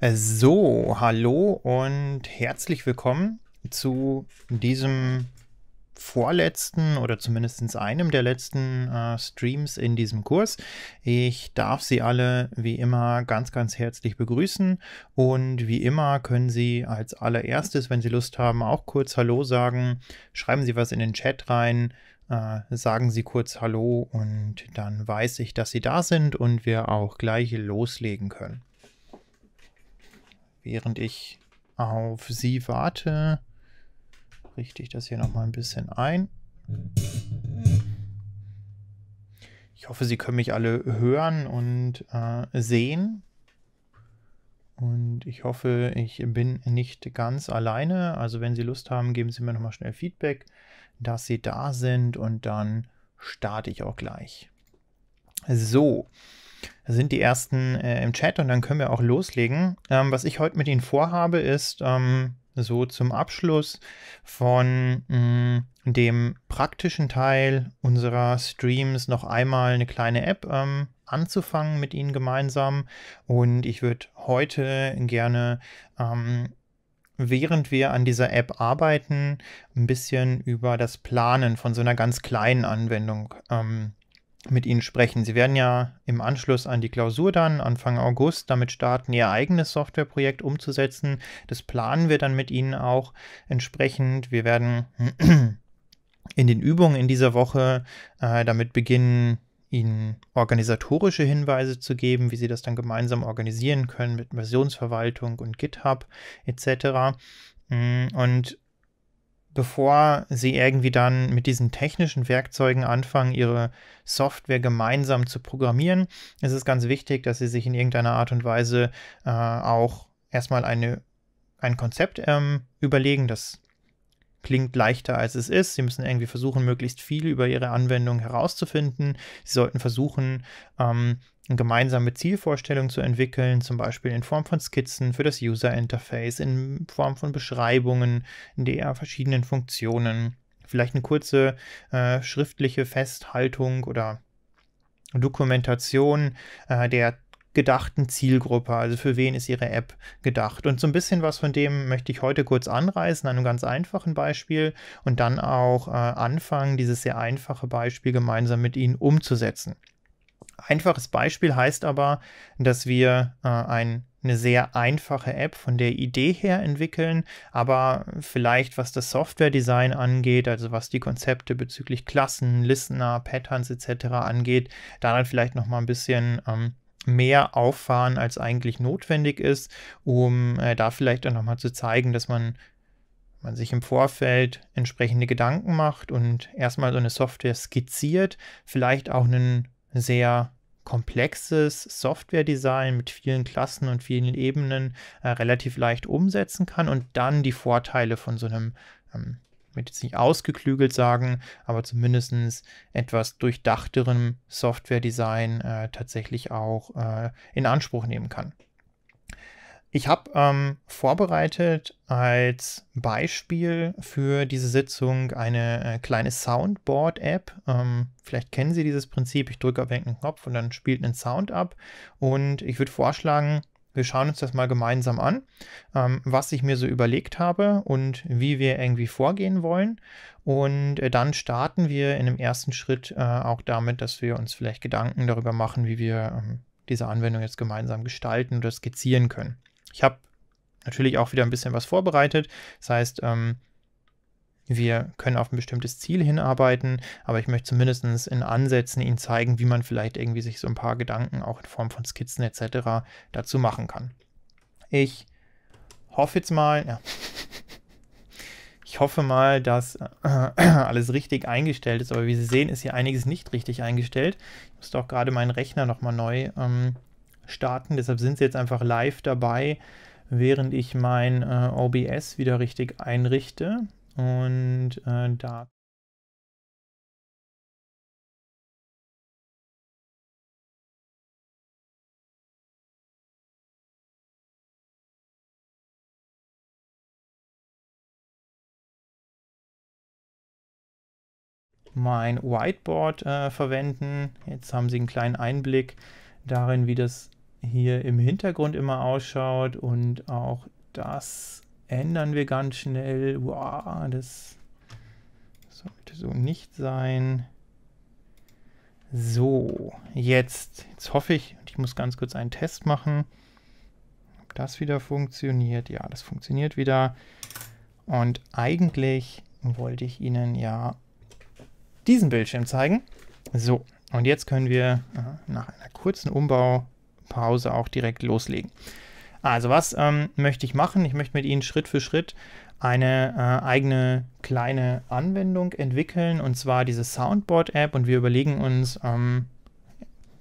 Äh, so, hallo und herzlich willkommen zu diesem vorletzten oder zumindest einem der letzten äh, Streams in diesem Kurs. Ich darf Sie alle wie immer ganz, ganz herzlich begrüßen und wie immer können Sie als allererstes, wenn Sie Lust haben, auch kurz Hallo sagen. Schreiben Sie was in den Chat rein, äh, sagen Sie kurz Hallo und dann weiß ich, dass Sie da sind und wir auch gleich loslegen können während ich auf sie warte, richte ich das hier nochmal ein bisschen ein. Ich hoffe, Sie können mich alle hören und äh, sehen. Und ich hoffe, ich bin nicht ganz alleine. Also wenn Sie Lust haben, geben Sie mir nochmal schnell Feedback, dass Sie da sind und dann starte ich auch gleich. So, sind die ersten äh, im Chat und dann können wir auch loslegen. Ähm, was ich heute mit Ihnen vorhabe, ist ähm, so zum Abschluss von mh, mm, dem praktischen Teil unserer Streams noch einmal eine kleine App ähm, anzufangen mit Ihnen gemeinsam. Und ich würde heute gerne, ähm, während wir an dieser App arbeiten, ein bisschen über das Planen von so einer ganz kleinen Anwendung ähm, mit Ihnen sprechen. Sie werden ja im Anschluss an die Klausur dann Anfang August damit starten, Ihr eigenes Softwareprojekt umzusetzen. Das planen wir dann mit Ihnen auch entsprechend. Wir werden in den Übungen in dieser Woche äh, damit beginnen, Ihnen organisatorische Hinweise zu geben, wie Sie das dann gemeinsam organisieren können mit Versionsverwaltung und GitHub etc. Mm, und bevor sie irgendwie dann mit diesen technischen Werkzeugen anfangen, ihre Software gemeinsam zu programmieren, ist es ganz wichtig, dass sie sich in irgendeiner Art und Weise äh, auch erstmal eine, ein Konzept ähm, überlegen, das klingt leichter als es ist. Sie müssen irgendwie versuchen, möglichst viel über ihre Anwendung herauszufinden. Sie sollten versuchen, ähm, gemeinsame Zielvorstellungen zu entwickeln, zum Beispiel in Form von Skizzen für das User Interface, in Form von Beschreibungen der verschiedenen Funktionen, vielleicht eine kurze äh, schriftliche Festhaltung oder Dokumentation äh, der gedachten Zielgruppe, also für wen ist Ihre App gedacht. Und so ein bisschen was von dem möchte ich heute kurz anreißen, an einem ganz einfachen Beispiel und dann auch äh, anfangen, dieses sehr einfache Beispiel gemeinsam mit Ihnen umzusetzen einfaches Beispiel heißt aber, dass wir äh, ein, eine sehr einfache App von der Idee her entwickeln, aber vielleicht was das Software-Design angeht, also was die Konzepte bezüglich Klassen, Listener, Patterns etc. angeht, daran vielleicht nochmal ein bisschen ähm, mehr auffahren, als eigentlich notwendig ist, um äh, da vielleicht auch nochmal zu zeigen, dass man man sich im Vorfeld entsprechende Gedanken macht und erstmal so eine Software skizziert, vielleicht auch einen sehr komplexes Software-Design mit vielen Klassen und vielen Ebenen äh, relativ leicht umsetzen kann und dann die Vorteile von so einem, ähm, ich möchte jetzt nicht ausgeklügelt sagen, aber zumindest etwas durchdachterem Software-Design äh, tatsächlich auch äh, in Anspruch nehmen kann. Ich habe ähm, vorbereitet als Beispiel für diese Sitzung eine äh, kleine Soundboard-App. Ähm, vielleicht kennen Sie dieses Prinzip. Ich drücke auf irgendeinen Knopf und dann spielt ein Sound ab. Und ich würde vorschlagen, wir schauen uns das mal gemeinsam an, ähm, was ich mir so überlegt habe und wie wir irgendwie vorgehen wollen. Und äh, dann starten wir in dem ersten Schritt äh, auch damit, dass wir uns vielleicht Gedanken darüber machen, wie wir ähm, diese Anwendung jetzt gemeinsam gestalten oder skizzieren können. Ich habe natürlich auch wieder ein bisschen was vorbereitet. Das heißt, ähm, wir können auf ein bestimmtes Ziel hinarbeiten, aber ich möchte zumindest in Ansätzen Ihnen zeigen, wie man vielleicht irgendwie sich so ein paar Gedanken auch in Form von Skizzen etc. dazu machen kann. Ich hoffe jetzt mal, ja. ich hoffe mal, dass äh, alles richtig eingestellt ist, aber wie Sie sehen, ist hier einiges nicht richtig eingestellt. Ich muss doch gerade meinen Rechner nochmal neu ähm, starten. Deshalb sind sie jetzt einfach live dabei, während ich mein äh, OBS wieder richtig einrichte. Und äh, da. mein Whiteboard äh, verwenden. Jetzt haben Sie einen kleinen Einblick darin, wie das hier im Hintergrund immer ausschaut und auch das ändern wir ganz schnell. Wow, das sollte so nicht sein. So, jetzt, jetzt hoffe ich, ich muss ganz kurz einen Test machen, ob das wieder funktioniert. Ja, das funktioniert wieder. Und eigentlich wollte ich Ihnen ja diesen Bildschirm zeigen. So, und jetzt können wir nach einer kurzen Umbau Pause auch direkt loslegen. Also was ähm, möchte ich machen? Ich möchte mit Ihnen Schritt für Schritt eine äh, eigene kleine Anwendung entwickeln und zwar diese Soundboard-App und wir überlegen uns ähm,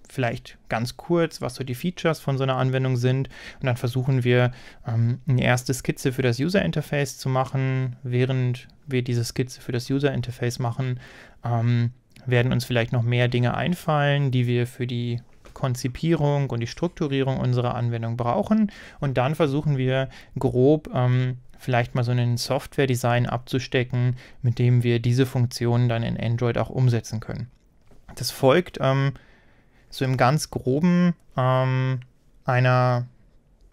vielleicht ganz kurz, was so die Features von so einer Anwendung sind und dann versuchen wir ähm, eine erste Skizze für das User-Interface zu machen. Während wir diese Skizze für das User-Interface machen, ähm, werden uns vielleicht noch mehr Dinge einfallen, die wir für die Konzipierung und die Strukturierung unserer Anwendung brauchen. Und dann versuchen wir grob ähm, vielleicht mal so einen Software-Design abzustecken, mit dem wir diese Funktionen dann in Android auch umsetzen können. Das folgt ähm, so im ganz groben ähm, einer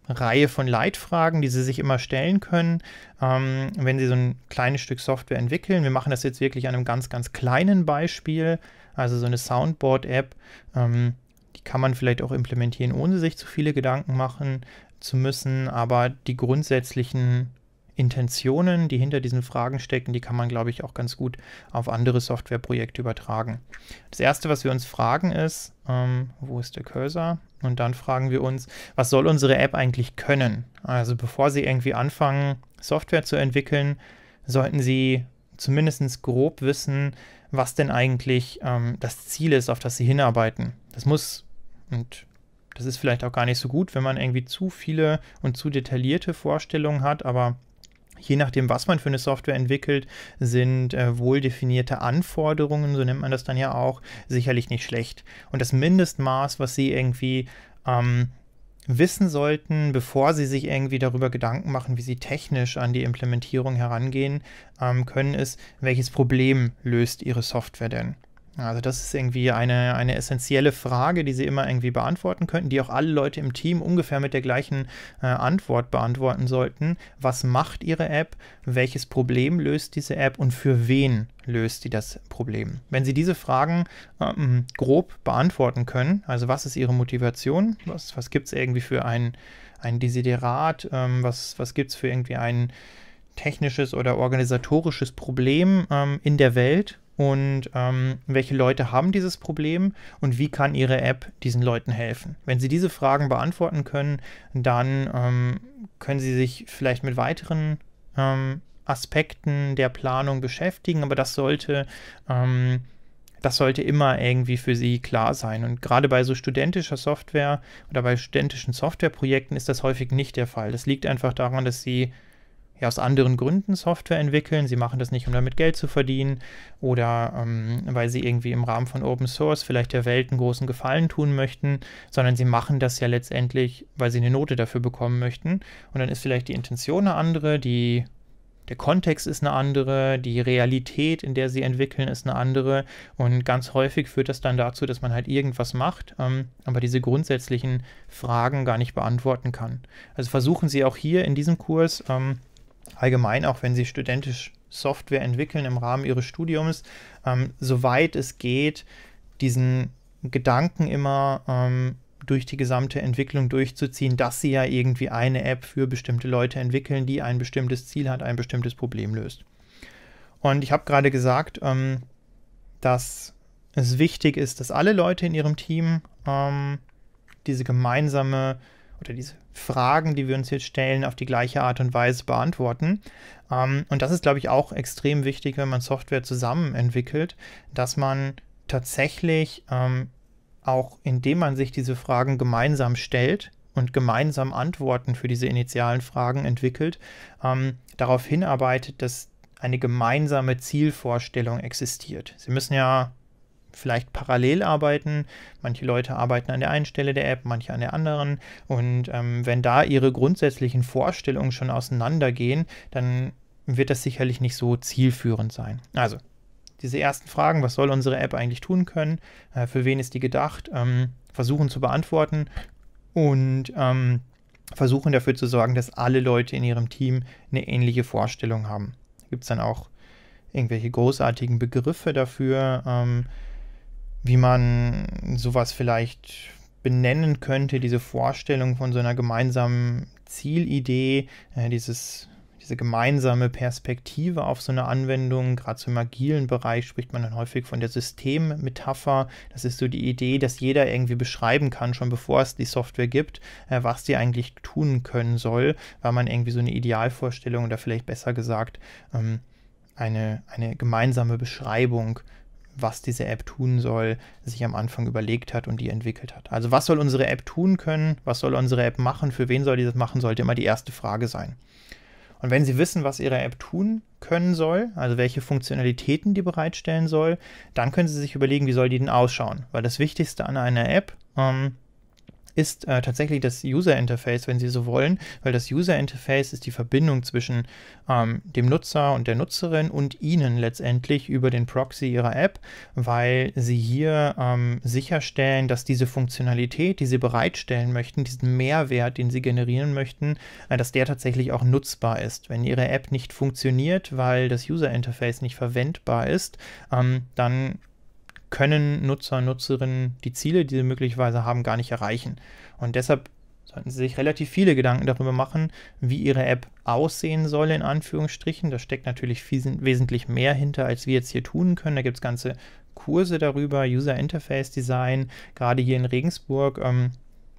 Reihe von Leitfragen, die Sie sich immer stellen können, ähm, wenn Sie so ein kleines Stück Software entwickeln. Wir machen das jetzt wirklich an einem ganz, ganz kleinen Beispiel, also so eine Soundboard-App. Ähm, kann man vielleicht auch implementieren, ohne sich zu viele Gedanken machen zu müssen. Aber die grundsätzlichen Intentionen, die hinter diesen Fragen stecken, die kann man, glaube ich, auch ganz gut auf andere Softwareprojekte übertragen. Das Erste, was wir uns fragen, ist, ähm, wo ist der Cursor? Und dann fragen wir uns, was soll unsere App eigentlich können? Also bevor Sie irgendwie anfangen, Software zu entwickeln, sollten Sie zumindest grob wissen, was denn eigentlich ähm, das Ziel ist, auf das Sie hinarbeiten. Das muss und das ist vielleicht auch gar nicht so gut, wenn man irgendwie zu viele und zu detaillierte Vorstellungen hat, aber je nachdem, was man für eine Software entwickelt, sind äh, wohl definierte Anforderungen, so nennt man das dann ja auch, sicherlich nicht schlecht. Und das Mindestmaß, was Sie irgendwie ähm, wissen sollten, bevor Sie sich irgendwie darüber Gedanken machen, wie Sie technisch an die Implementierung herangehen ähm, können, ist, welches Problem löst Ihre Software denn? Also das ist irgendwie eine, eine essentielle Frage, die sie immer irgendwie beantworten könnten, die auch alle Leute im Team ungefähr mit der gleichen äh, Antwort beantworten sollten. Was macht ihre App? Welches Problem löst diese App und für wen löst sie das Problem? Wenn Sie diese Fragen ähm, grob beantworten können, also was ist Ihre Motivation? Was, was gibt es irgendwie für ein, ein Desiderat? Ähm, was was gibt es für irgendwie ein technisches oder organisatorisches Problem ähm, in der Welt? und ähm, welche Leute haben dieses Problem und wie kann Ihre App diesen Leuten helfen. Wenn Sie diese Fragen beantworten können, dann ähm, können Sie sich vielleicht mit weiteren ähm, Aspekten der Planung beschäftigen, aber das sollte, ähm, das sollte immer irgendwie für Sie klar sein. Und gerade bei so studentischer Software oder bei studentischen Softwareprojekten ist das häufig nicht der Fall. Das liegt einfach daran, dass Sie ja, aus anderen Gründen Software entwickeln. Sie machen das nicht, um damit Geld zu verdienen oder ähm, weil sie irgendwie im Rahmen von Open Source vielleicht der Welt einen großen Gefallen tun möchten, sondern sie machen das ja letztendlich, weil sie eine Note dafür bekommen möchten. Und dann ist vielleicht die Intention eine andere, die der Kontext ist eine andere, die Realität, in der sie entwickeln, ist eine andere. Und ganz häufig führt das dann dazu, dass man halt irgendwas macht, ähm, aber diese grundsätzlichen Fragen gar nicht beantworten kann. Also versuchen Sie auch hier in diesem Kurs ähm, allgemein, auch wenn sie studentisch Software entwickeln im Rahmen ihres Studiums, ähm, soweit es geht, diesen Gedanken immer ähm, durch die gesamte Entwicklung durchzuziehen, dass sie ja irgendwie eine App für bestimmte Leute entwickeln, die ein bestimmtes Ziel hat, ein bestimmtes Problem löst. Und ich habe gerade gesagt, ähm, dass es wichtig ist, dass alle Leute in ihrem Team ähm, diese gemeinsame oder diese Fragen, die wir uns jetzt stellen, auf die gleiche Art und Weise beantworten. Ähm, und das ist, glaube ich, auch extrem wichtig, wenn man Software zusammen entwickelt, dass man tatsächlich ähm, auch, indem man sich diese Fragen gemeinsam stellt, und gemeinsam Antworten für diese initialen Fragen entwickelt, ähm, darauf hinarbeitet, dass eine gemeinsame Zielvorstellung existiert. Sie müssen ja vielleicht parallel arbeiten. Manche Leute arbeiten an der einen Stelle der App, manche an der anderen. Und ähm, wenn da ihre grundsätzlichen Vorstellungen schon auseinandergehen, dann wird das sicherlich nicht so zielführend sein. Also, diese ersten Fragen, was soll unsere App eigentlich tun können, äh, für wen ist die gedacht, ähm, versuchen zu beantworten und ähm, versuchen dafür zu sorgen, dass alle Leute in ihrem Team eine ähnliche Vorstellung haben. Gibt es dann auch irgendwelche großartigen Begriffe dafür? Ähm, wie man sowas vielleicht benennen könnte, diese Vorstellung von so einer gemeinsamen Zielidee, äh, dieses diese gemeinsame Perspektive auf so eine Anwendung. Gerade so im agilen Bereich spricht man dann häufig von der Systemmetapher. Das ist so die Idee, dass jeder irgendwie beschreiben kann, schon bevor es die Software gibt, äh, was die eigentlich tun können soll, weil man irgendwie so eine Idealvorstellung oder vielleicht besser gesagt ähm, eine, eine gemeinsame Beschreibung was diese App tun soll, sich am Anfang überlegt hat und die entwickelt hat. Also was soll unsere App tun können, was soll unsere App machen, für wen soll die das machen, sollte immer die erste Frage sein. Und wenn Sie wissen, was Ihre App tun können soll, also welche Funktionalitäten die bereitstellen soll, dann können Sie sich überlegen, wie soll die denn ausschauen. Weil das Wichtigste an einer App ähm, ist äh, tatsächlich das User Interface, wenn Sie so wollen, weil das User Interface ist die Verbindung zwischen ähm, dem Nutzer und der Nutzerin und Ihnen letztendlich über den Proxy Ihrer App, weil Sie hier ähm, sicherstellen, dass diese Funktionalität, die Sie bereitstellen möchten, diesen Mehrwert, den Sie generieren möchten, äh, dass der tatsächlich auch nutzbar ist. Wenn Ihre App nicht funktioniert, weil das User Interface nicht verwendbar ist, ähm, dann können Nutzer Nutzerinnen die Ziele, die sie möglicherweise haben, gar nicht erreichen. Und deshalb sollten Sie sich relativ viele Gedanken darüber machen, wie Ihre App aussehen soll, in Anführungsstrichen. Da steckt natürlich viel, wesentlich mehr hinter, als wir jetzt hier tun können. Da gibt es ganze Kurse darüber, User Interface Design, gerade hier in Regensburg. Ähm,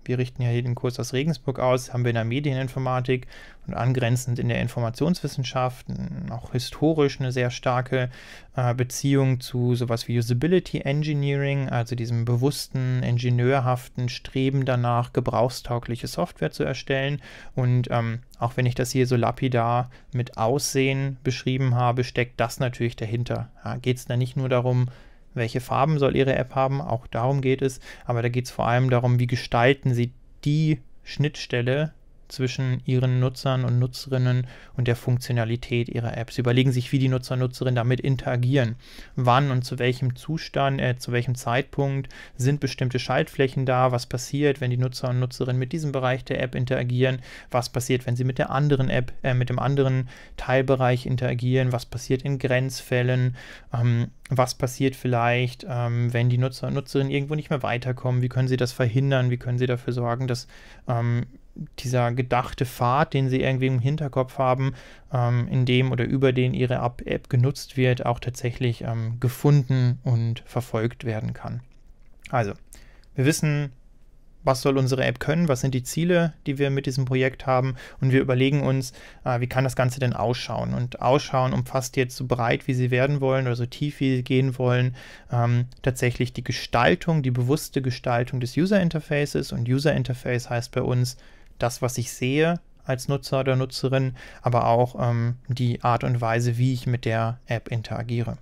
wir richten ja hier den Kurs aus Regensburg aus, haben wir in der Medieninformatik und angrenzend in der Informationswissenschaft auch historisch eine sehr starke äh, Beziehung zu sowas wie Usability Engineering, also diesem bewussten, ingenieurhaften Streben danach, gebrauchstaugliche Software zu erstellen. Und ähm, auch wenn ich das hier so lapidar mit Aussehen beschrieben habe, steckt das natürlich dahinter. Ja, Geht es da nicht nur darum, welche Farben soll Ihre App haben, auch darum geht es, aber da geht es vor allem darum, wie gestalten Sie die Schnittstelle zwischen ihren Nutzern und Nutzerinnen und der Funktionalität ihrer Apps. Sie Überlegen sich, wie die Nutzer und Nutzerinnen damit interagieren. Wann und zu welchem Zustand, äh, zu welchem Zeitpunkt sind bestimmte Schaltflächen da? Was passiert, wenn die Nutzer und Nutzerinnen mit diesem Bereich der App interagieren? Was passiert, wenn sie mit der anderen App, äh, mit dem anderen Teilbereich interagieren? Was passiert in Grenzfällen? Ähm, was passiert vielleicht, ähm, wenn die Nutzer und Nutzerinnen irgendwo nicht mehr weiterkommen? Wie können sie das verhindern? Wie können sie dafür sorgen, dass ähm, dieser gedachte Pfad, den sie irgendwie im Hinterkopf haben, ähm, in dem oder über den ihre App genutzt wird, auch tatsächlich ähm, gefunden und verfolgt werden kann. Also, wir wissen, was soll unsere App können, was sind die Ziele, die wir mit diesem Projekt haben und wir überlegen uns, äh, wie kann das Ganze denn ausschauen. Und ausschauen umfasst jetzt so breit, wie sie werden wollen oder so tief, wie sie gehen wollen, ähm, tatsächlich die Gestaltung, die bewusste Gestaltung des User Interfaces und User Interface heißt bei uns das, was ich sehe als Nutzer oder Nutzerin, aber auch ähm, die Art und Weise, wie ich mit der App interagiere.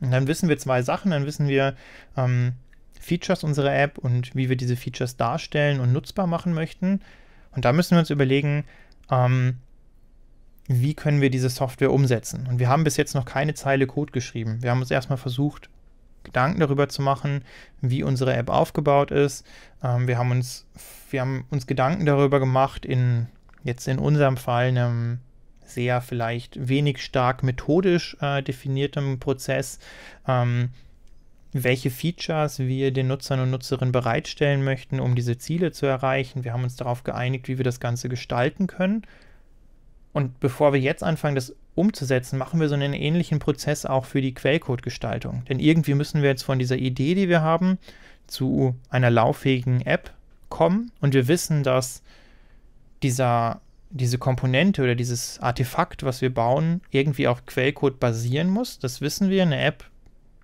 Und dann wissen wir zwei Sachen, dann wissen wir ähm, Features unserer App und wie wir diese Features darstellen und nutzbar machen möchten. Und da müssen wir uns überlegen, ähm, wie können wir diese Software umsetzen. Und wir haben bis jetzt noch keine Zeile Code geschrieben. Wir haben uns erstmal versucht, Gedanken darüber zu machen, wie unsere App aufgebaut ist. Ähm, wir, haben uns, wir haben uns Gedanken darüber gemacht, in jetzt in unserem Fall einem sehr vielleicht wenig stark methodisch äh, definiertem Prozess, ähm, welche Features wir den Nutzern und Nutzerinnen bereitstellen möchten, um diese Ziele zu erreichen. Wir haben uns darauf geeinigt, wie wir das Ganze gestalten können. Und bevor wir jetzt anfangen, das umzusetzen, machen wir so einen ähnlichen Prozess auch für die Quellcode-Gestaltung. Denn irgendwie müssen wir jetzt von dieser Idee, die wir haben, zu einer lauffähigen App kommen und wir wissen, dass dieser, diese Komponente oder dieses Artefakt, was wir bauen, irgendwie auf Quellcode basieren muss. Das wissen wir. Eine App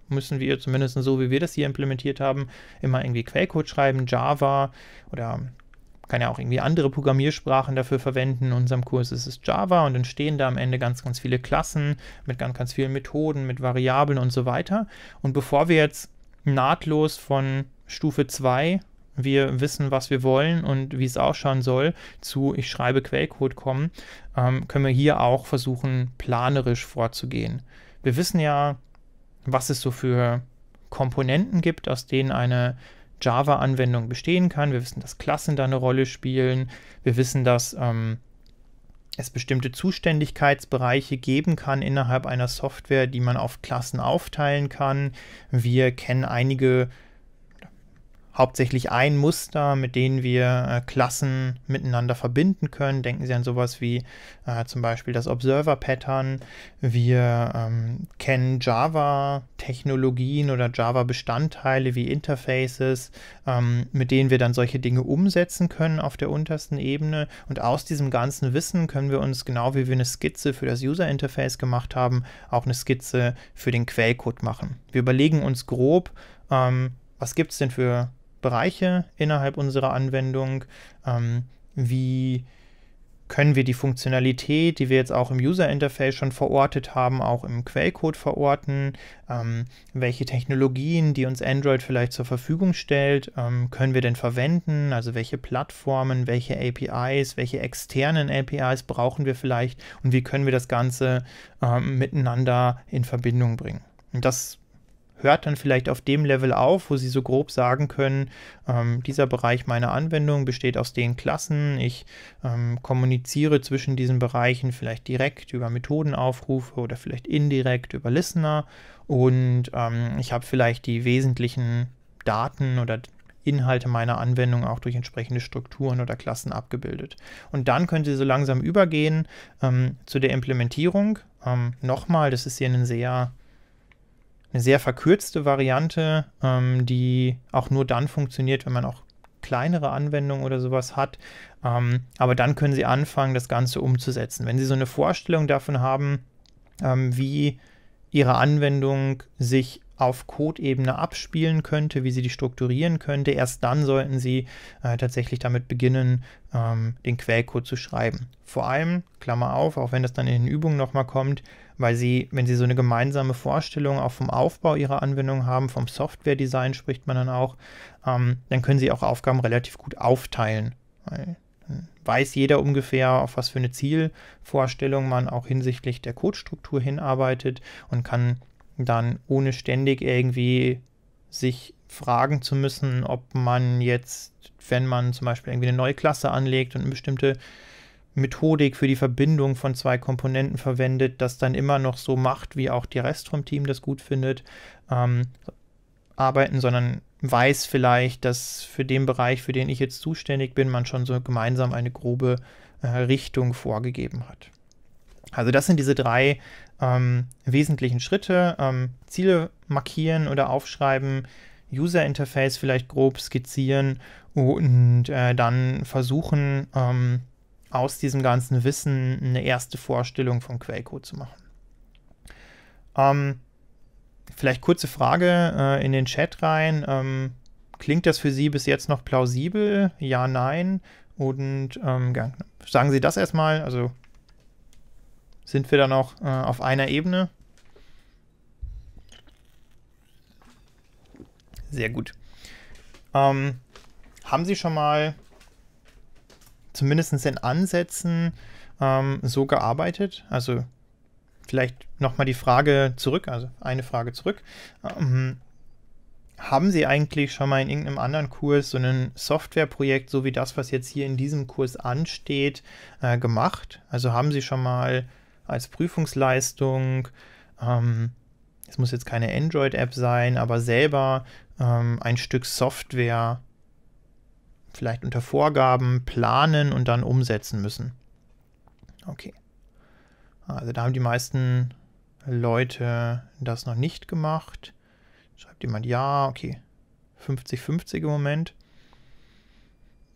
müssen wir zumindest so, wie wir das hier implementiert haben, immer irgendwie Quellcode schreiben, Java oder kann ja auch irgendwie andere Programmiersprachen dafür verwenden. In unserem Kurs ist es Java und entstehen da am Ende ganz, ganz viele Klassen mit ganz, ganz vielen Methoden, mit Variablen und so weiter. Und bevor wir jetzt nahtlos von Stufe 2 wir wissen, was wir wollen und wie es ausschauen soll, zu ich schreibe Quellcode kommen, ähm, können wir hier auch versuchen, planerisch vorzugehen. Wir wissen ja, was es so für Komponenten gibt, aus denen eine Java-Anwendung bestehen kann. Wir wissen, dass Klassen da eine Rolle spielen. Wir wissen, dass ähm, es bestimmte Zuständigkeitsbereiche geben kann innerhalb einer Software, die man auf Klassen aufteilen kann. Wir kennen einige hauptsächlich ein Muster, mit denen wir äh, Klassen miteinander verbinden können. Denken Sie an sowas wie äh, zum Beispiel das Observer-Pattern. Wir ähm, kennen Java-Technologien oder Java-Bestandteile wie Interfaces, ähm, mit denen wir dann solche Dinge umsetzen können auf der untersten Ebene. Und aus diesem ganzen Wissen können wir uns, genau wie wir eine Skizze für das User-Interface gemacht haben, auch eine Skizze für den Quellcode machen. Wir überlegen uns grob, ähm, was gibt es denn für Bereiche innerhalb unserer Anwendung, ähm, wie können wir die Funktionalität, die wir jetzt auch im User Interface schon verortet haben, auch im Quellcode verorten? Ähm, welche Technologien, die uns Android vielleicht zur Verfügung stellt, ähm, können wir denn verwenden? Also welche Plattformen, welche APIs, welche externen APIs brauchen wir vielleicht und wie können wir das Ganze ähm, miteinander in Verbindung bringen? Und das hört dann vielleicht auf dem Level auf, wo sie so grob sagen können, ähm, dieser Bereich meiner Anwendung besteht aus den Klassen, ich ähm, kommuniziere zwischen diesen Bereichen vielleicht direkt über Methodenaufrufe oder vielleicht indirekt über Listener und ähm, ich habe vielleicht die wesentlichen Daten oder Inhalte meiner Anwendung auch durch entsprechende Strukturen oder Klassen abgebildet. Und dann können Sie so langsam übergehen ähm, zu der Implementierung. Ähm, nochmal, das ist hier ein sehr eine sehr verkürzte Variante, ähm, die auch nur dann funktioniert, wenn man auch kleinere Anwendungen oder sowas hat. Ähm, aber dann können Sie anfangen, das Ganze umzusetzen. Wenn Sie so eine Vorstellung davon haben, ähm, wie Ihre Anwendung sich auf code abspielen könnte, wie sie die strukturieren könnte. Erst dann sollten sie äh, tatsächlich damit beginnen, ähm, den Quellcode zu schreiben. Vor allem, Klammer auf, auch wenn das dann in den Übungen nochmal kommt, weil sie, wenn sie so eine gemeinsame Vorstellung auch vom Aufbau ihrer Anwendung haben, vom Software-Design spricht man dann auch, ähm, dann können sie auch Aufgaben relativ gut aufteilen. Weil hm, weiß jeder ungefähr, auf was für eine Zielvorstellung man auch hinsichtlich der Codestruktur hinarbeitet und kann dann ohne ständig irgendwie sich fragen zu müssen, ob man jetzt, wenn man zum Beispiel irgendwie eine neue Klasse anlegt und eine bestimmte Methodik für die Verbindung von zwei Komponenten verwendet, das dann immer noch so macht, wie auch die Rest vom Team das gut findet, ähm, arbeiten, sondern weiß vielleicht, dass für den Bereich, für den ich jetzt zuständig bin, man schon so gemeinsam eine grobe äh, Richtung vorgegeben hat. Also das sind diese drei ähm, wesentlichen Schritte, ähm, Ziele markieren oder aufschreiben, User Interface vielleicht grob skizzieren und äh, dann versuchen, ähm, aus diesem ganzen Wissen eine erste Vorstellung vom Quellcode zu machen. Ähm, vielleicht kurze Frage äh, in den Chat rein. Ähm, klingt das für Sie bis jetzt noch plausibel? Ja, nein. Und ähm, sagen Sie das erstmal. Also sind wir dann auch äh, auf einer Ebene. Sehr gut. Ähm, haben Sie schon mal zumindest in Ansätzen ähm, so gearbeitet? Also vielleicht nochmal die Frage zurück, also eine Frage zurück. Ähm, haben Sie eigentlich schon mal in irgendeinem anderen Kurs so ein Softwareprojekt, so wie das, was jetzt hier in diesem Kurs ansteht, äh, gemacht? Also haben Sie schon mal als Prüfungsleistung. Ähm, es muss jetzt keine Android-App sein, aber selber ähm, ein Stück Software vielleicht unter Vorgaben planen und dann umsetzen müssen. Okay. Also da haben die meisten Leute das noch nicht gemacht. Schreibt jemand ja, okay. 50-50 im Moment.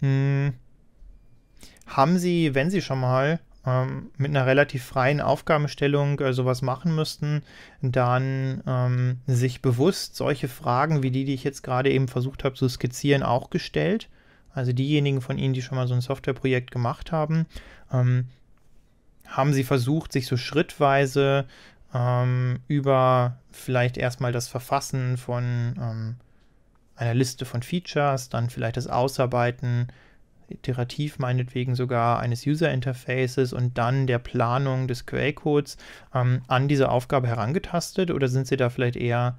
Hm. Haben Sie, wenn Sie schon mal ähm, mit einer relativ freien Aufgabenstellung äh, sowas machen müssten, dann ähm, sich bewusst solche Fragen wie die, die ich jetzt gerade eben versucht habe zu skizzieren, auch gestellt. Also diejenigen von Ihnen, die schon mal so ein Softwareprojekt gemacht haben, ähm, haben Sie versucht, sich so schrittweise ähm, über vielleicht erstmal das Verfassen von ähm, einer Liste von Features, dann vielleicht das Ausarbeiten iterativ meinetwegen sogar eines User Interfaces und dann der Planung des Quellcodes ähm, an diese Aufgabe herangetastet oder sind Sie da vielleicht eher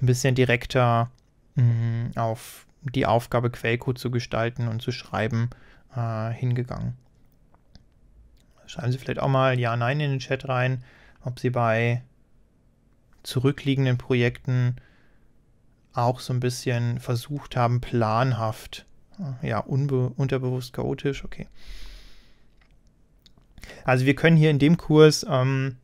ein bisschen direkter mh, mm, auf die Aufgabe Quellcode zu gestalten und zu schreiben äh, hingegangen? Schreiben Sie vielleicht auch mal Ja, Nein in den Chat rein, ob Sie bei zurückliegenden Projekten auch so ein bisschen versucht haben, planhaft ja, unterbewusst chaotisch, okay. Also wir können hier in dem Kurs, ähm,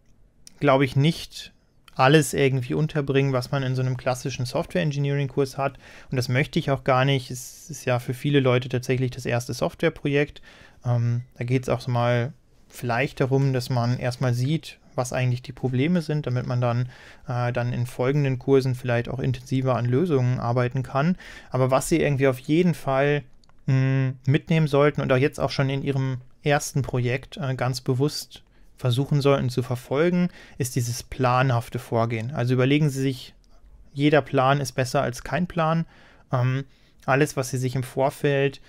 glaube ich, nicht alles irgendwie unterbringen, was man in so einem klassischen Software Engineering Kurs hat. Und das möchte ich auch gar nicht. Es ist ja für viele Leute tatsächlich das erste Softwareprojekt. Ähm, da geht es auch mal vielleicht darum, dass man erstmal sieht, was eigentlich die Probleme sind, damit man dann, äh, dann in folgenden Kursen vielleicht auch intensiver an Lösungen arbeiten kann. Aber was Sie irgendwie auf jeden Fall mh, hm, mitnehmen sollten und auch jetzt auch schon in Ihrem ersten Projekt äh, ganz bewusst versuchen sollten zu verfolgen, ist dieses planhafte Vorgehen. Also überlegen Sie sich, jeder Plan ist besser als kein Plan. Ähm, alles, was Sie sich im Vorfeld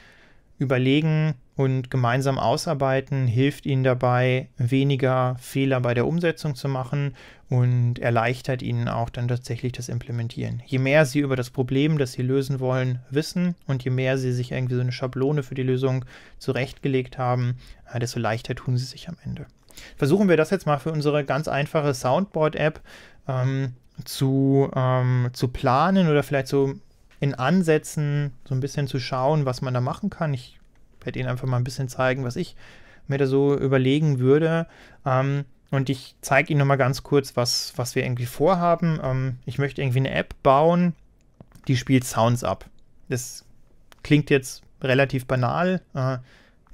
überlegen und gemeinsam ausarbeiten hilft ihnen dabei, weniger Fehler bei der Umsetzung zu machen und erleichtert ihnen auch dann tatsächlich das Implementieren. Je mehr sie über das Problem, das sie lösen wollen, wissen und je mehr sie sich irgendwie so eine Schablone für die Lösung zurechtgelegt haben, äh, desto leichter tun sie sich am Ende. Versuchen wir das jetzt mal für unsere ganz einfache Soundboard-App ähm, zu, ähm, zu planen oder vielleicht so in Ansätzen so ein bisschen zu schauen, was man da machen kann. Ich werde Ihnen einfach mal ein bisschen zeigen, was ich mir da so überlegen würde. Ähm, und ich zeige Ihnen nochmal ganz kurz, was, was wir irgendwie vorhaben. Ähm, ich möchte irgendwie eine App bauen, die spielt Sounds ab. Das klingt jetzt relativ banal, äh,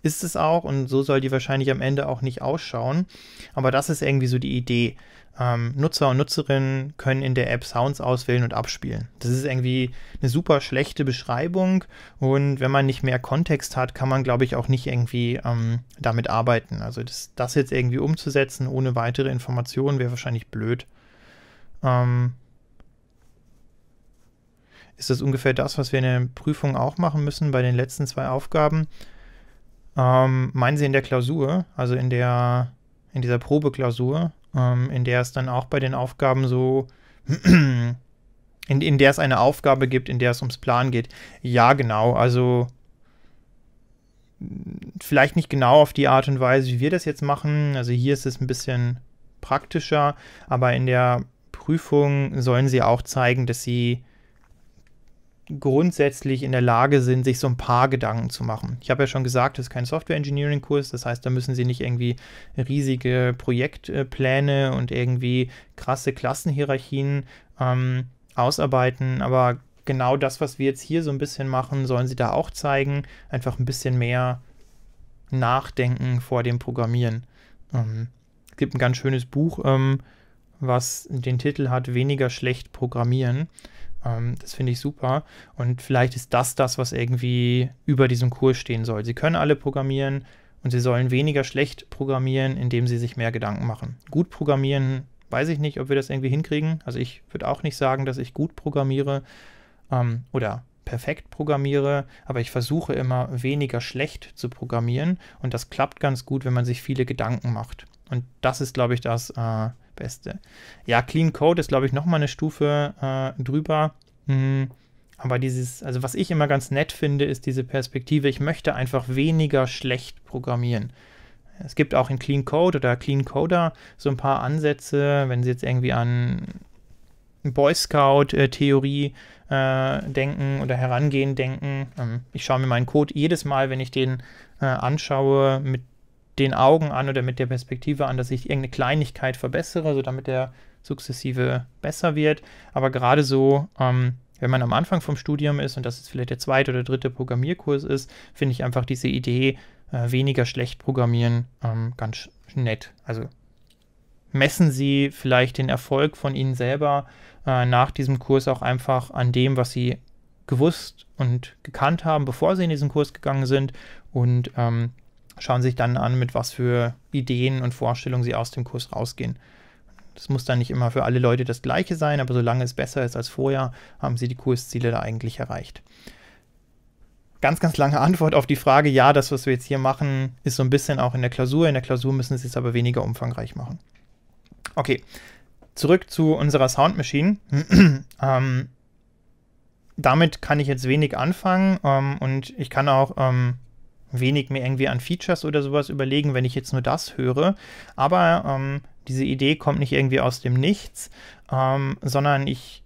ist es auch und so soll die wahrscheinlich am Ende auch nicht ausschauen. Aber das ist irgendwie so die Idee ähm, Nutzer und Nutzerinnen können in der App Sounds auswählen und abspielen. Das ist irgendwie eine super schlechte Beschreibung und wenn man nicht mehr Kontext hat, kann man, glaube ich, auch nicht irgendwie ähm, damit arbeiten. Also das, das, jetzt irgendwie umzusetzen ohne weitere Informationen wäre wahrscheinlich blöd. Ähm ist das ungefähr das, was wir in der Prüfung auch machen müssen bei den letzten zwei Aufgaben? Ähm, meinen Sie in der Klausur, also in der in dieser Probeklausur? ähm, in der es dann auch bei den Aufgaben so, in, in der es eine Aufgabe gibt, in der es ums Plan geht. Ja, genau, also vielleicht nicht genau auf die Art und Weise, wie wir das jetzt machen. Also hier ist es ein bisschen praktischer, aber in der Prüfung sollen sie auch zeigen, dass sie grundsätzlich in der Lage sind, sich so ein paar Gedanken zu machen. Ich habe ja schon gesagt, das ist kein Software Engineering Kurs, das heißt, da müssen Sie nicht irgendwie riesige Projektpläne und irgendwie krasse Klassenhierarchien ähm, ausarbeiten, aber genau das, was wir jetzt hier so ein bisschen machen, sollen Sie da auch zeigen, einfach ein bisschen mehr nachdenken vor dem Programmieren. Ähm, es gibt ein ganz schönes Buch, ähm, was den Titel hat, weniger schlecht programmieren. Ähm, das finde ich super. Und vielleicht ist das das, was irgendwie über diesem Kurs stehen soll. Sie können alle programmieren und sie sollen weniger schlecht programmieren, indem sie sich mehr Gedanken machen. Gut programmieren, weiß ich nicht, ob wir das irgendwie hinkriegen. Also ich würde auch nicht sagen, dass ich gut programmiere ähm, oder perfekt programmiere, aber ich versuche immer weniger schlecht zu programmieren und das klappt ganz gut, wenn man sich viele Gedanken macht. Und das ist, glaube ich, das, äh, Beste. Ja, Clean Code ist, glaube ich, nochmal eine Stufe äh, drüber. Mhm. Aber dieses, also was ich immer ganz nett finde, ist diese Perspektive, ich möchte einfach weniger schlecht programmieren. Es gibt auch in Clean Code oder Clean Coder so ein paar Ansätze, wenn Sie jetzt irgendwie an Boy Scout-Theorie äh, äh, denken oder herangehen denken. Ähm, ich schaue mir meinen Code jedes Mal, wenn ich den äh, anschaue, mit den Augen an oder mit der Perspektive an, dass ich irgendeine Kleinigkeit verbessere, so damit der sukzessive besser wird. Aber gerade so, ähm, wenn man am Anfang vom Studium ist und das jetzt vielleicht der zweite oder dritte Programmierkurs ist, finde ich einfach diese Idee, äh, weniger schlecht programmieren, ähm, ganz nett. Also messen Sie vielleicht den Erfolg von Ihnen selber äh, nach diesem Kurs auch einfach an dem, was Sie gewusst und gekannt haben, bevor Sie in diesen Kurs gegangen sind und ähm, schauen sich dann an, mit was für Ideen und Vorstellungen sie aus dem Kurs rausgehen. Das muss dann nicht immer für alle Leute das gleiche sein, aber solange es besser ist als vorher, haben sie die Kursziele da eigentlich erreicht. Ganz, ganz lange Antwort auf die Frage, ja, das, was wir jetzt hier machen, ist so ein bisschen auch in der Klausur. In der Klausur müssen sie es aber weniger umfangreich machen. Okay, zurück zu unserer Sound Machine. ähm, damit kann ich jetzt wenig anfangen ähm, und ich kann auch ähm, wenig mir irgendwie an Features oder sowas überlegen, wenn ich jetzt nur das höre. Aber ähm, diese Idee kommt nicht irgendwie aus dem Nichts, ähm, sondern ich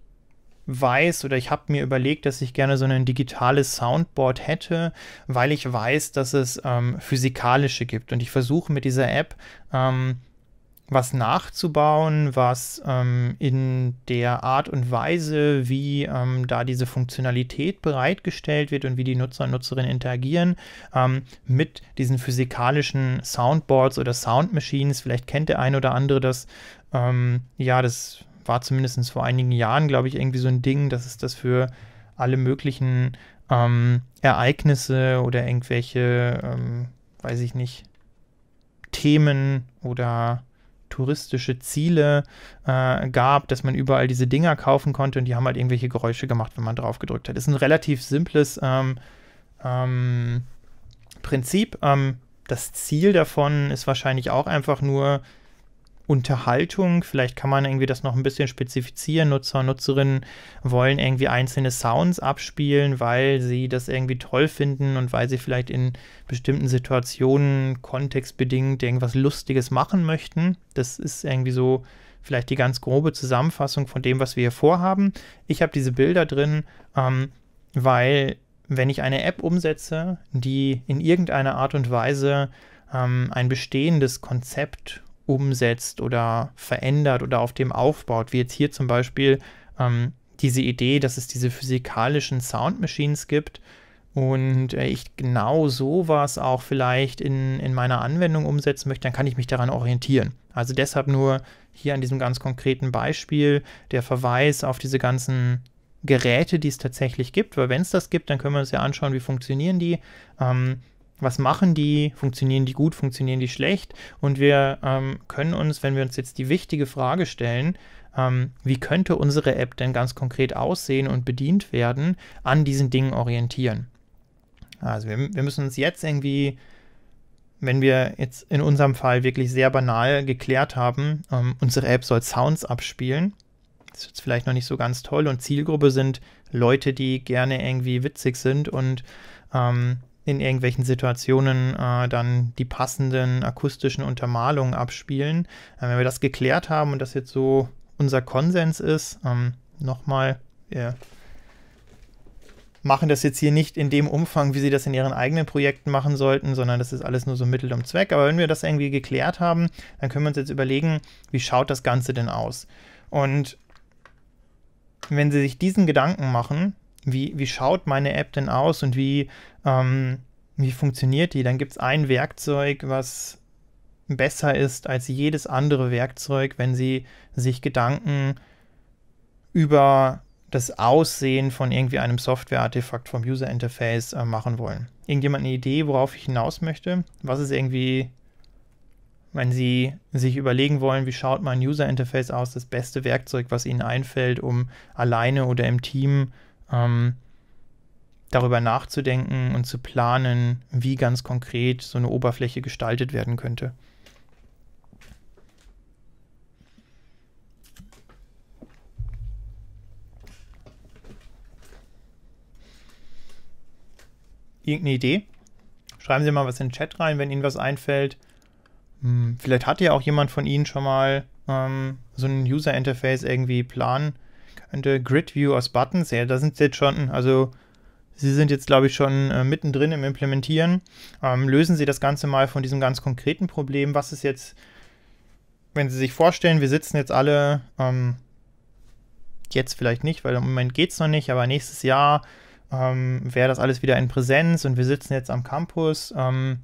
weiß oder ich habe mir überlegt, dass ich gerne so ein digitales Soundboard hätte, weil ich weiß, dass es ähm, physikalische gibt. Und ich versuche mit dieser App ähm, was nachzubauen, was ähm, in der Art und Weise, wie ähm, da diese Funktionalität bereitgestellt wird und wie die Nutzer und Nutzerinnen interagieren, ähm, mit diesen physikalischen Soundboards oder Sound Machines. Vielleicht kennt der ein oder andere das. Ähm, ja, das war zumindest vor einigen Jahren, glaube ich, irgendwie so ein Ding, dass es das für alle möglichen ähm, Ereignisse oder irgendwelche, ähm, weiß ich nicht, Themen oder touristische Ziele äh, gab, dass man überall diese Dinger kaufen konnte und die haben halt irgendwelche Geräusche gemacht, wenn man drauf gedrückt hat. Das Ist ein relativ simples ähm, ähm, Prinzip. Ähm, das Ziel davon ist wahrscheinlich auch einfach nur, Unterhaltung. Vielleicht kann man irgendwie das noch ein bisschen spezifizieren. Nutzer, Nutzerinnen wollen irgendwie einzelne Sounds abspielen, weil sie das irgendwie toll finden und weil sie vielleicht in bestimmten Situationen kontextbedingt irgendwas Lustiges machen möchten. Das ist irgendwie so vielleicht die ganz grobe Zusammenfassung von dem, was wir hier vorhaben. Ich habe diese Bilder drin, ähm, weil wenn ich eine App umsetze, die in irgendeiner Art und Weise ähm, ein bestehendes Konzept umsetzt oder verändert oder auf dem aufbaut, wie jetzt hier zum Beispiel ähm, diese Idee, dass es diese physikalischen Sound Machines gibt und äh, ich genau sowas auch vielleicht in, in meiner Anwendung umsetzen möchte, dann kann ich mich daran orientieren. Also deshalb nur hier an diesem ganz konkreten Beispiel der Verweis auf diese ganzen Geräte, die es tatsächlich gibt, weil wenn es das gibt, dann können wir uns ja anschauen, wie funktionieren die. Ähm, was machen die, funktionieren die gut, funktionieren die schlecht und wir ähm, können uns, wenn wir uns jetzt die wichtige Frage stellen, ähm, wie könnte unsere App denn ganz konkret aussehen und bedient werden, an diesen Dingen orientieren. Also wir, wir müssen uns jetzt irgendwie, wenn wir jetzt in unserem Fall wirklich sehr banal geklärt haben, ähm, unsere App soll Sounds abspielen, das ist jetzt vielleicht noch nicht so ganz toll. Und Zielgruppe sind Leute, die gerne irgendwie witzig sind und ähm, in irgendwelchen Situationen äh, dann die passenden akustischen Untermalungen abspielen. Äh, wenn wir das geklärt haben und das jetzt so unser Konsens ist, ähm, nochmal, wir machen das jetzt hier nicht in dem Umfang, wie sie das in ihren eigenen Projekten machen sollten, sondern das ist alles nur so Mittel und Zweck. Aber wenn wir das irgendwie geklärt haben, dann können wir uns jetzt überlegen, wie schaut das Ganze denn aus? Und wenn sie sich diesen Gedanken machen, wie, wie schaut meine App denn aus und wie, ähm, wie funktioniert die? Dann gibt es ein Werkzeug, was besser ist als jedes andere Werkzeug, wenn sie sich Gedanken über das Aussehen von irgendwie einem Software-Artefakt vom User Interface äh, machen wollen. Irgendjemand eine Idee, worauf ich hinaus möchte? Was ist irgendwie, wenn Sie sich überlegen wollen, wie schaut mein User Interface aus, das beste Werkzeug, was Ihnen einfällt, um alleine oder im Team äh, ähm, darüber nachzudenken und zu planen, wie ganz konkret so eine Oberfläche gestaltet werden könnte. Irgendeine Idee? Schreiben Sie mal was in den Chat rein, wenn Ihnen was einfällt. Hm, vielleicht hat ja auch jemand von Ihnen schon mal ähm, so ein User-Interface irgendwie planen und Grid View aus Buttons, ja, da sind sie jetzt schon, also Sie sind jetzt, glaube ich, schon äh, mittendrin im Implementieren. Ähm, lösen Sie das Ganze mal von diesem ganz konkreten Problem. Was ist jetzt, wenn Sie sich vorstellen, wir sitzen jetzt alle, ähm, jetzt vielleicht nicht, weil im Moment geht es noch nicht, aber nächstes Jahr ähm, wäre das alles wieder in Präsenz und wir sitzen jetzt am Campus. Ähm,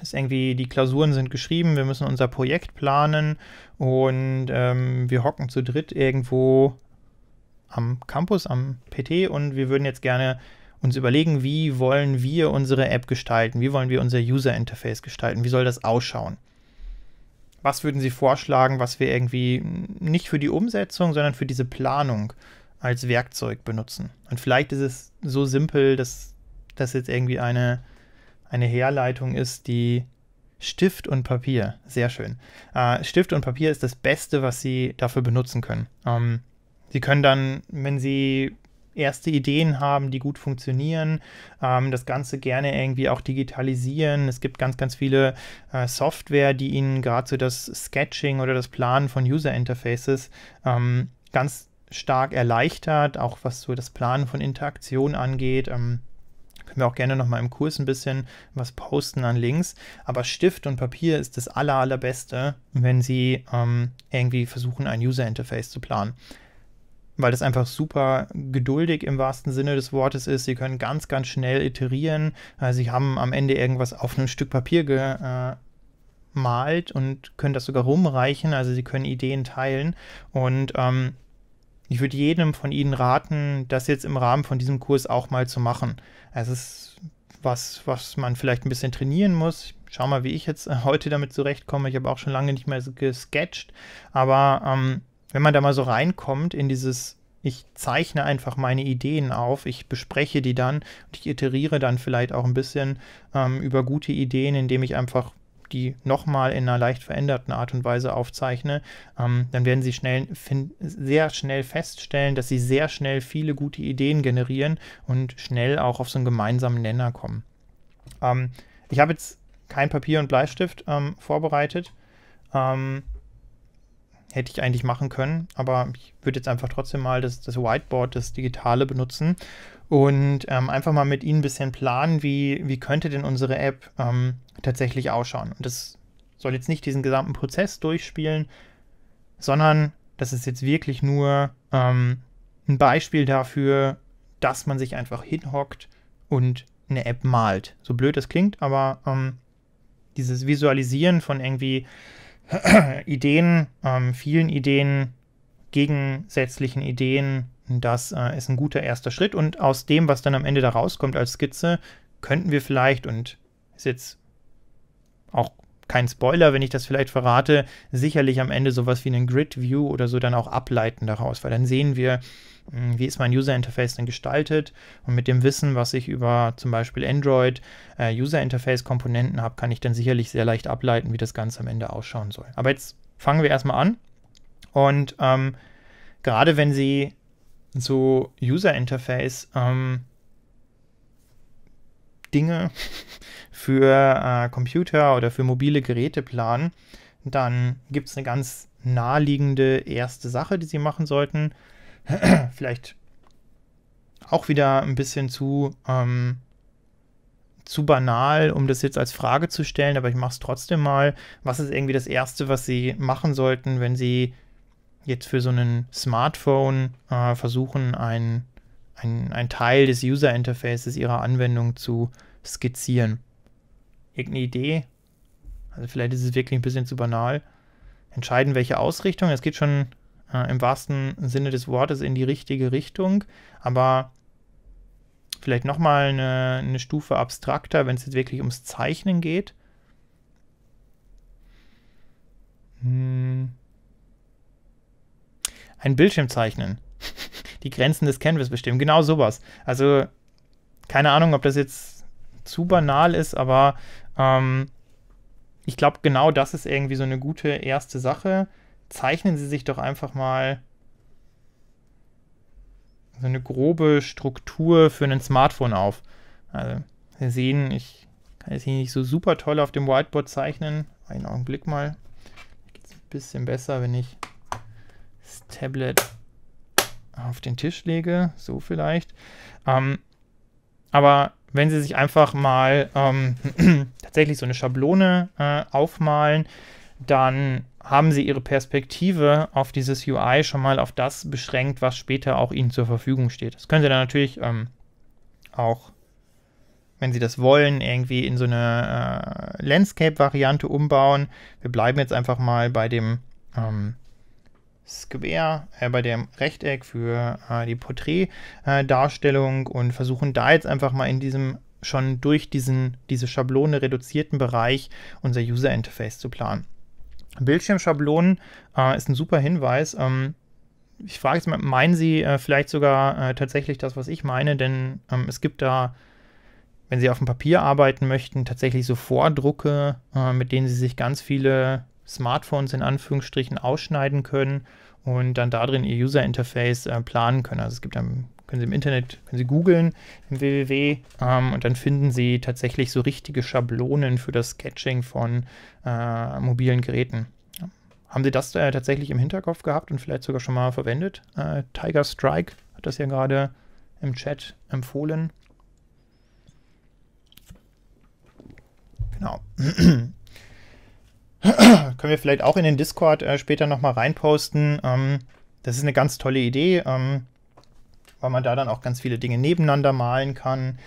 ist irgendwie, die Klausuren sind geschrieben, wir müssen unser Projekt planen und ähm, wir hocken zu dritt irgendwo am Campus, am PT und wir würden jetzt gerne uns überlegen, wie wollen wir unsere App gestalten, wie wollen wir unser User Interface gestalten, wie soll das ausschauen. Was würden Sie vorschlagen, was wir irgendwie nicht für die Umsetzung, sondern für diese Planung als Werkzeug benutzen? Und vielleicht ist es so simpel, dass das jetzt irgendwie eine, eine Herleitung ist, die Stift und Papier, sehr schön. Äh, Stift und Papier ist das Beste, was Sie dafür benutzen können. Ähm, Sie können dann, wenn Sie erste Ideen haben, die gut funktionieren, ähm, das Ganze gerne irgendwie auch digitalisieren. Es gibt ganz, ganz viele äh, Software, die Ihnen gerade so das Sketching oder das Planen von User Interfaces ähm, ganz stark erleichtert, auch was so das Planen von Interaktion angeht. Ähm, können wir auch gerne nochmal im Kurs ein bisschen was posten an Links. Aber Stift und Papier ist das aller, allerbeste, wenn Sie ähm, irgendwie versuchen, ein User Interface zu planen weil das einfach super geduldig im wahrsten Sinne des Wortes ist. Sie können ganz, ganz schnell iterieren. Äh, sie haben am Ende irgendwas auf einem Stück Papier gemalt äh, und können das sogar rumreichen. Also sie können Ideen teilen. Und ähm, ich würde jedem von Ihnen raten, das jetzt im Rahmen von diesem Kurs auch mal zu machen. Es ist was, was man vielleicht ein bisschen trainieren muss. Schau mal, wie ich jetzt heute damit zurechtkomme. Ich habe auch schon lange nicht mehr so gesketcht, aber ähm, wenn man da mal so reinkommt in dieses, ich zeichne einfach meine Ideen auf, ich bespreche die dann und ich iteriere dann vielleicht auch ein bisschen ähm, über gute Ideen, indem ich einfach die nochmal in einer leicht veränderten Art und Weise aufzeichne, ähm, dann werden Sie schnell, sehr schnell feststellen, dass Sie sehr schnell viele gute Ideen generieren und schnell auch auf so einen gemeinsamen Nenner kommen. Ähm, ich habe jetzt kein Papier und Bleistift ähm, vorbereitet. Ähm, hätte ich eigentlich machen können, aber ich würde jetzt einfach trotzdem mal das, das Whiteboard, das Digitale benutzen und ähm, einfach mal mit Ihnen ein bisschen planen, wie, wie könnte denn unsere App ähm, tatsächlich ausschauen. Und das soll jetzt nicht diesen gesamten Prozess durchspielen, sondern das ist jetzt wirklich nur ähm, ein Beispiel dafür, dass man sich einfach hinhockt und eine App malt. So blöd das klingt, aber ähm, dieses Visualisieren von irgendwie Ideen, ähm, vielen Ideen, gegensätzlichen Ideen. Das äh, ist ein guter erster Schritt. Und aus dem, was dann am Ende da rauskommt als Skizze, könnten wir vielleicht, und ist jetzt auch kein Spoiler, wenn ich das vielleicht verrate, sicherlich am Ende sowas wie einen Grid-View oder so dann auch ableiten daraus, weil dann sehen wir, hm, wie ist mein User Interface denn gestaltet und mit dem Wissen, was ich über zum Beispiel Android äh, User Interface Komponenten habe, kann ich dann sicherlich sehr leicht ableiten, wie das Ganze am Ende ausschauen soll. Aber jetzt fangen wir erstmal an und ähm, gerade wenn Sie so User Interface ähm, Dinge für äh, Computer oder für mobile Geräte planen, dann gibt es eine ganz naheliegende erste Sache, die Sie machen sollten. vielleicht auch wieder ein bisschen zu, ähm, zu banal, um das jetzt als Frage zu stellen, aber ich mache es trotzdem mal. Was ist irgendwie das Erste, was Sie machen sollten, wenn Sie jetzt für so ein Smartphone äh, versuchen, ein, ein, ein Teil des User Interfaces Ihrer Anwendung zu skizzieren? Irgendeine Idee? Also vielleicht ist es wirklich ein bisschen zu banal. Entscheiden, welche Ausrichtung. Es geht schon äh, im wahrsten Sinne des Wortes in die richtige Richtung, aber vielleicht nochmal eine, eine Stufe abstrakter, wenn es jetzt wirklich ums Zeichnen geht. Hm. Ein Bildschirm zeichnen. die Grenzen des Canvas bestimmen. Genau sowas. Also, keine Ahnung, ob das jetzt zu banal ist, aber ähm, ich glaube, genau das ist irgendwie so eine gute erste Sache zeichnen Sie sich doch einfach mal so eine grobe Struktur für ein Smartphone auf. Also, wir sehen, ich kann jetzt hier nicht so super toll auf dem Whiteboard zeichnen. Einen Augenblick mal. Geht ein bisschen besser, wenn ich das Tablet auf den Tisch lege. So vielleicht. Ähm, aber wenn Sie sich einfach mal ähm, tatsächlich so eine Schablone äh, aufmalen, dann haben sie ihre Perspektive auf dieses UI schon mal auf das beschränkt, was später auch ihnen zur Verfügung steht. Das können sie dann natürlich ähm, auch, wenn sie das wollen, irgendwie in so eine äh, Landscape-Variante umbauen. Wir bleiben jetzt einfach mal bei dem ähm, Square, äh, bei dem Rechteck für äh, die Porträtdarstellung und versuchen da jetzt einfach mal in diesem schon durch diesen, diese Schablone reduzierten Bereich unser User Interface zu planen. Bildschirmschablonen äh, ist ein super Hinweis. Ähm, ich frage jetzt mal, meinen Sie äh, vielleicht sogar äh, tatsächlich das, was ich meine? Denn ähm, es gibt da, wenn Sie auf dem Papier arbeiten möchten, tatsächlich so Vordrucke, äh, mit denen Sie sich ganz viele Smartphones in Anführungsstrichen ausschneiden können und dann darin Ihr User-Interface äh, planen können. Also es gibt ein können Sie im Internet, können Sie googeln im www ähm, und dann finden Sie tatsächlich so richtige Schablonen für das Sketching von äh, mobilen Geräten. Ja. Haben Sie das äh, tatsächlich im Hinterkopf gehabt und vielleicht sogar schon mal verwendet? Äh, Tiger Strike hat das ja gerade im Chat empfohlen. Genau. Können wir vielleicht auch in den Discord äh, später nochmal reinposten. Ähm, das ist eine ganz tolle Idee. Ähm, weil man da dann auch ganz viele Dinge nebeneinander malen kann.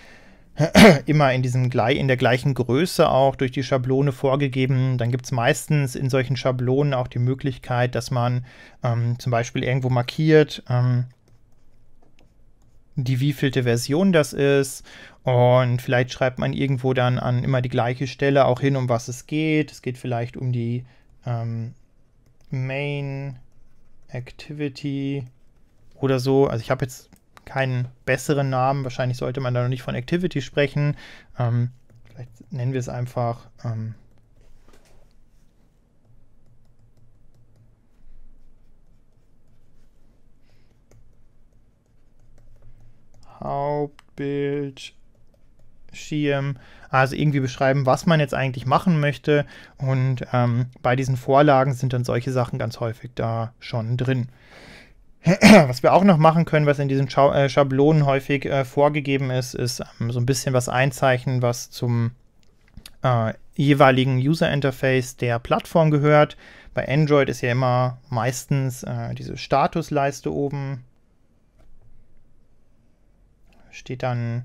Immer in, diesem, in der gleichen Größe auch durch die Schablone vorgegeben. Dann gibt es meistens in solchen Schablonen auch die Möglichkeit, dass man ähm, zum Beispiel irgendwo markiert, ähm, die wievielte Version das ist. Und vielleicht schreibt man irgendwo dann an immer die gleiche Stelle auch hin, um was es geht. Es geht vielleicht um die ähm, Main Activity oder so. Also ich habe jetzt keinen besseren Namen. Wahrscheinlich sollte man da noch nicht von Activity sprechen. Ähm, vielleicht nennen wir es einfach. Ähm, Hauptbild, Schirm, also irgendwie beschreiben, was man jetzt eigentlich machen möchte. Und ähm, bei diesen Vorlagen sind dann solche Sachen ganz häufig da schon drin. Was wir auch noch machen können, was in diesen äh, Schablonen häufig äh, vorgegeben ist, ist ähm, so ein bisschen was einzeichnen, was zum äh, jeweiligen User Interface der Plattform gehört. Bei Android ist ja immer meistens äh, diese Statusleiste oben. Steht dann,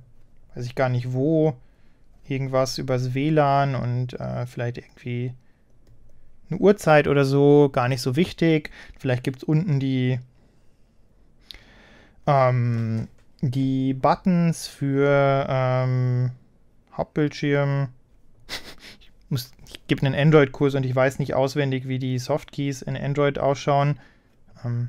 weiß ich gar nicht wo, irgendwas übers WLAN und äh, vielleicht irgendwie eine Uhrzeit oder so, gar nicht so wichtig. Vielleicht gibt es unten die ähm, die Buttons für ähm, Hauptbildschirm. ich, muss, ich gebe einen Android-Kurs und ich weiß nicht auswendig, wie die Softkeys in Android ausschauen. Ähm,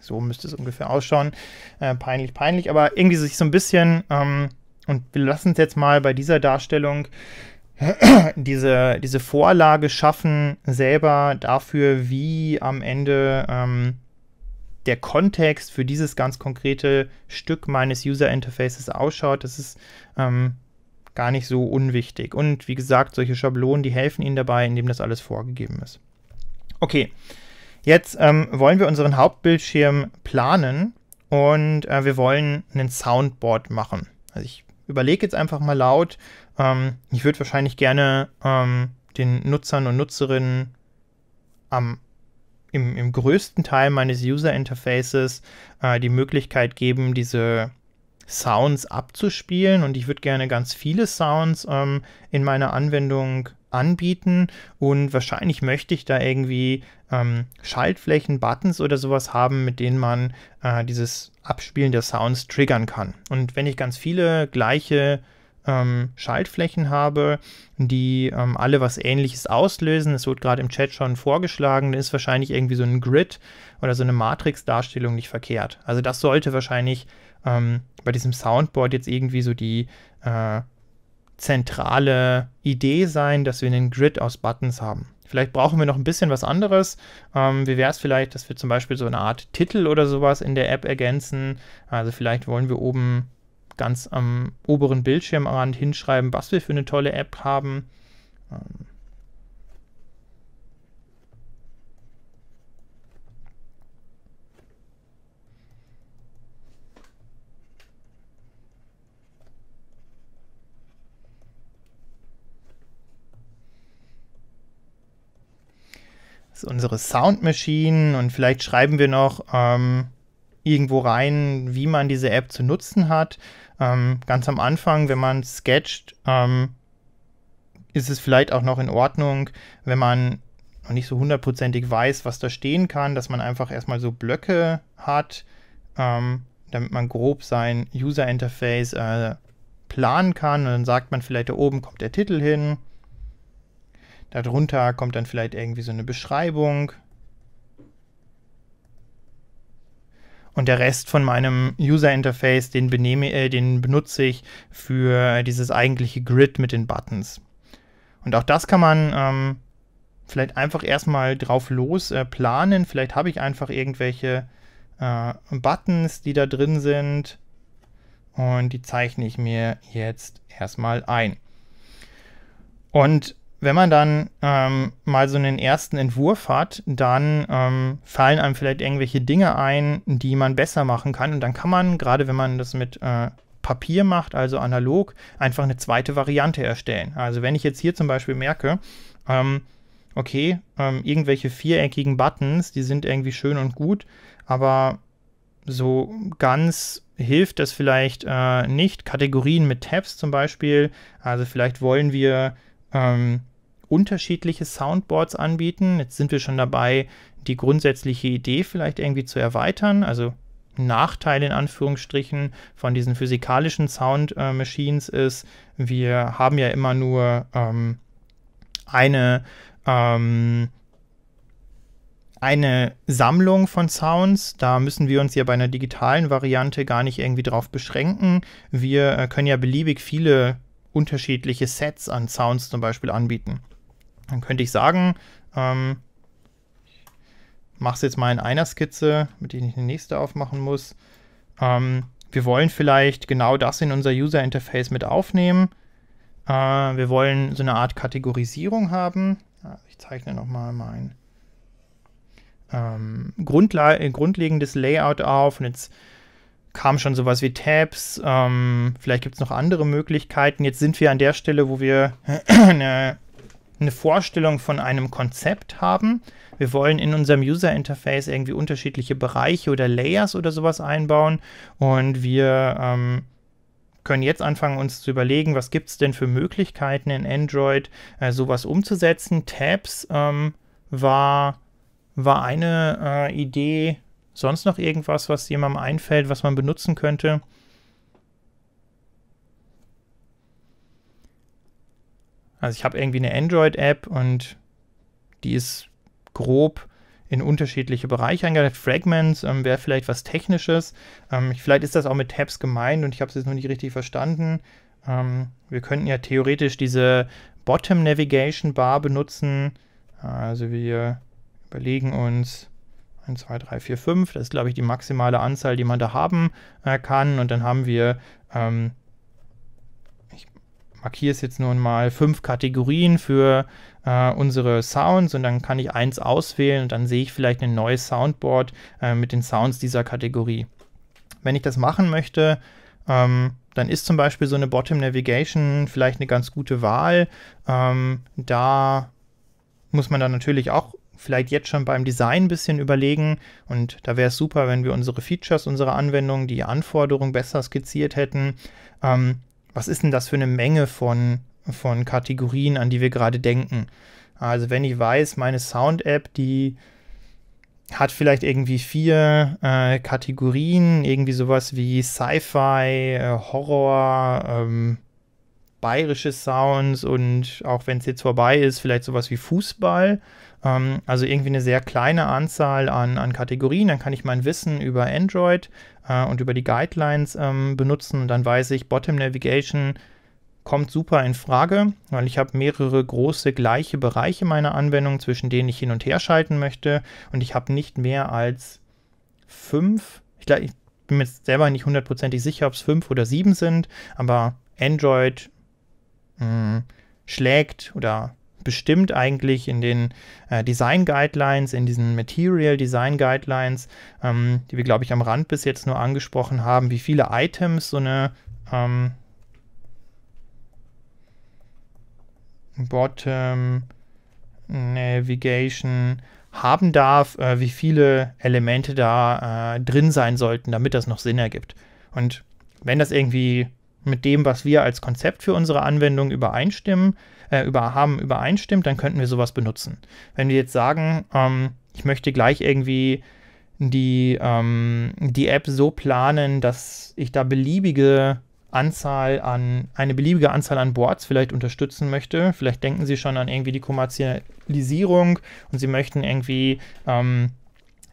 so müsste es ungefähr ausschauen. Äh, peinlich, peinlich, aber irgendwie sich so ein bisschen. Ähm, und wir lassen es jetzt mal bei dieser Darstellung diese, diese Vorlage schaffen, selber dafür, wie am Ende ähm, der Kontext für dieses ganz konkrete Stück meines User Interfaces ausschaut, das ist ähm, gar nicht so unwichtig. Und wie gesagt, solche Schablonen, die helfen Ihnen dabei, indem das alles vorgegeben ist. Okay, jetzt ähm, wollen wir unseren Hauptbildschirm planen und äh, wir wollen einen Soundboard machen. Also ich überlege jetzt einfach mal laut. Ähm, ich würde wahrscheinlich gerne ähm, den Nutzern und Nutzerinnen am im, im größten Teil meines User Interfaces äh, die Möglichkeit geben, diese Sounds abzuspielen und ich würde gerne ganz viele Sounds ähm, in meiner Anwendung anbieten und wahrscheinlich möchte ich da irgendwie ähm, Schaltflächen, Buttons oder sowas haben, mit denen man äh, dieses Abspielen der Sounds triggern kann. Und wenn ich ganz viele gleiche äh, ähm, Schaltflächen habe, die ähm, alle was Ähnliches auslösen. Es wird gerade im Chat schon vorgeschlagen, ist wahrscheinlich irgendwie so ein Grid oder so eine Matrix-Darstellung nicht verkehrt. Also das sollte wahrscheinlich ähm, bei diesem Soundboard jetzt irgendwie so die äh, zentrale Idee sein, dass wir einen Grid aus Buttons haben. Vielleicht brauchen wir noch ein bisschen was anderes. Ähm, wie wäre es vielleicht, dass wir zum Beispiel so eine Art Titel oder sowas in der App ergänzen? Also vielleicht wollen wir oben ganz am oberen Bildschirmrand hinschreiben, was wir für eine tolle App haben. Ähm, das ist unsere Sound Machine und vielleicht schreiben wir noch ähm, irgendwo rein, wie man diese App zu nutzen hat. Ähm, ganz am Anfang, wenn man sketcht, ähm, ist es vielleicht auch noch in Ordnung, wenn man noch nicht so hundertprozentig weiß, was da stehen kann, dass man einfach erstmal so Blöcke hat, ähm, damit man grob sein User Interface äh, planen kann. Und dann sagt man vielleicht, da oben kommt der Titel hin, darunter kommt dann vielleicht irgendwie so eine Beschreibung und der Rest von meinem User Interface, den, benehme, äh, den benutze ich für dieses eigentliche Grid mit den Buttons. Und auch das kann man ähm, vielleicht einfach erstmal drauf los äh, planen. Vielleicht habe ich einfach irgendwelche äh, Buttons, die da drin sind. Und die zeichne ich mir jetzt erstmal ein. Und wenn man dann ähm, mal so einen ersten Entwurf hat, dann ähm, fallen einem vielleicht irgendwelche Dinge ein, die man besser machen kann. Und dann kann man, gerade wenn man das mit äh, Papier macht, also analog, einfach eine zweite Variante erstellen. Also wenn ich jetzt hier zum Beispiel merke, ähm, okay, ähm, irgendwelche viereckigen Buttons, die sind irgendwie schön und gut, aber so ganz hilft das vielleicht äh, nicht. Kategorien mit Tabs zum Beispiel, also vielleicht wollen wir ähm, unterschiedliche Soundboards anbieten. Jetzt sind wir schon dabei, die grundsätzliche Idee vielleicht irgendwie zu erweitern. Also Nachteil in Anführungsstrichen von diesen physikalischen Sound äh, Machines ist, wir haben ja immer nur ähm, eine, ähm, eine Sammlung von Sounds. Da müssen wir uns ja bei einer digitalen Variante gar nicht irgendwie drauf beschränken. Wir äh, können ja beliebig viele unterschiedliche Sets an Sounds zum Beispiel anbieten. Dann könnte ich sagen, ähm, mache es jetzt mal in einer Skizze, mit der ich eine nächste aufmachen muss. Ähm, wir wollen vielleicht genau das in unser User Interface mit aufnehmen. Äh, wir wollen so eine Art Kategorisierung haben. Also ich zeichne nochmal mein ähm, grundlegendes Layout auf und jetzt kam schon sowas wie Tabs. Ähm, vielleicht gibt es noch andere Möglichkeiten. Jetzt sind wir an der Stelle, wo wir eine eine Vorstellung von einem Konzept haben. Wir wollen in unserem User Interface irgendwie unterschiedliche Bereiche oder Layers oder sowas einbauen und wir ähm, können jetzt anfangen, uns zu überlegen, was gibt es denn für Möglichkeiten in Android, äh, sowas umzusetzen. Tabs ähm, war, war eine äh, Idee. Sonst noch irgendwas, was jemandem einfällt, was man benutzen könnte? Also ich habe irgendwie eine Android-App und die ist grob in unterschiedliche Bereiche eingeteilt. Fragments ähm, wäre vielleicht was Technisches. Ähm, vielleicht ist das auch mit Tabs gemeint und ich habe es jetzt noch nicht richtig verstanden. Ähm, wir könnten ja theoretisch diese Bottom Navigation Bar benutzen. Also wir überlegen uns 1, 2, 3, 4, 5. Das ist, glaube ich, die maximale Anzahl, die man da haben äh, kann. Und dann haben wir ähm, markiere es jetzt nun mal fünf Kategorien für äh, unsere Sounds und dann kann ich eins auswählen und dann sehe ich vielleicht ein neues Soundboard äh, mit den Sounds dieser Kategorie. Wenn ich das machen möchte, ähm, dann ist zum Beispiel so eine Bottom Navigation vielleicht eine ganz gute Wahl. Ähm, da muss man dann natürlich auch vielleicht jetzt schon beim Design ein bisschen überlegen. Und da wäre es super, wenn wir unsere Features, unsere Anwendungen, die Anforderungen besser skizziert hätten. Ähm, was ist denn das für eine Menge von, von Kategorien, an die wir gerade denken? Also wenn ich weiß, meine Sound-App, die hat vielleicht irgendwie vier äh, Kategorien, irgendwie sowas wie Sci-Fi, äh, Horror, ähm, bayerische Sounds und auch wenn es jetzt vorbei ist, vielleicht sowas wie Fußball. Ähm, also irgendwie eine sehr kleine Anzahl an, an Kategorien. Dann kann ich mein Wissen über Android äh, und über die Guidelines ähm, benutzen. Und dann weiß ich, Bottom Navigation kommt super in Frage, weil ich habe mehrere große gleiche Bereiche meiner Anwendung, zwischen denen ich hin und her schalten möchte. Und ich habe nicht mehr als fünf. Ich, glaub, ich bin mir jetzt selber nicht hundertprozentig sicher, ob es fünf oder sieben sind, aber Android mh, hm, schlägt oder bestimmt eigentlich in den äh, Design Guidelines, in diesen Material Design Guidelines, ähm, die wir, glaube ich, am Rand bis jetzt nur angesprochen haben, wie viele Items so eine ähm, Bottom Navigation haben darf, äh, wie viele Elemente da äh, drin sein sollten, damit das noch Sinn ergibt. Und wenn das irgendwie mit dem, was wir als Konzept für unsere Anwendung übereinstimmen, äh, über, haben, übereinstimmt, dann könnten wir sowas benutzen. Wenn wir jetzt sagen, ähm, ich möchte gleich irgendwie die, ähm, die App so planen, dass ich da beliebige Anzahl an, eine beliebige Anzahl an Boards vielleicht unterstützen möchte. Vielleicht denken Sie schon an irgendwie die Kommerzialisierung und Sie möchten irgendwie ähm,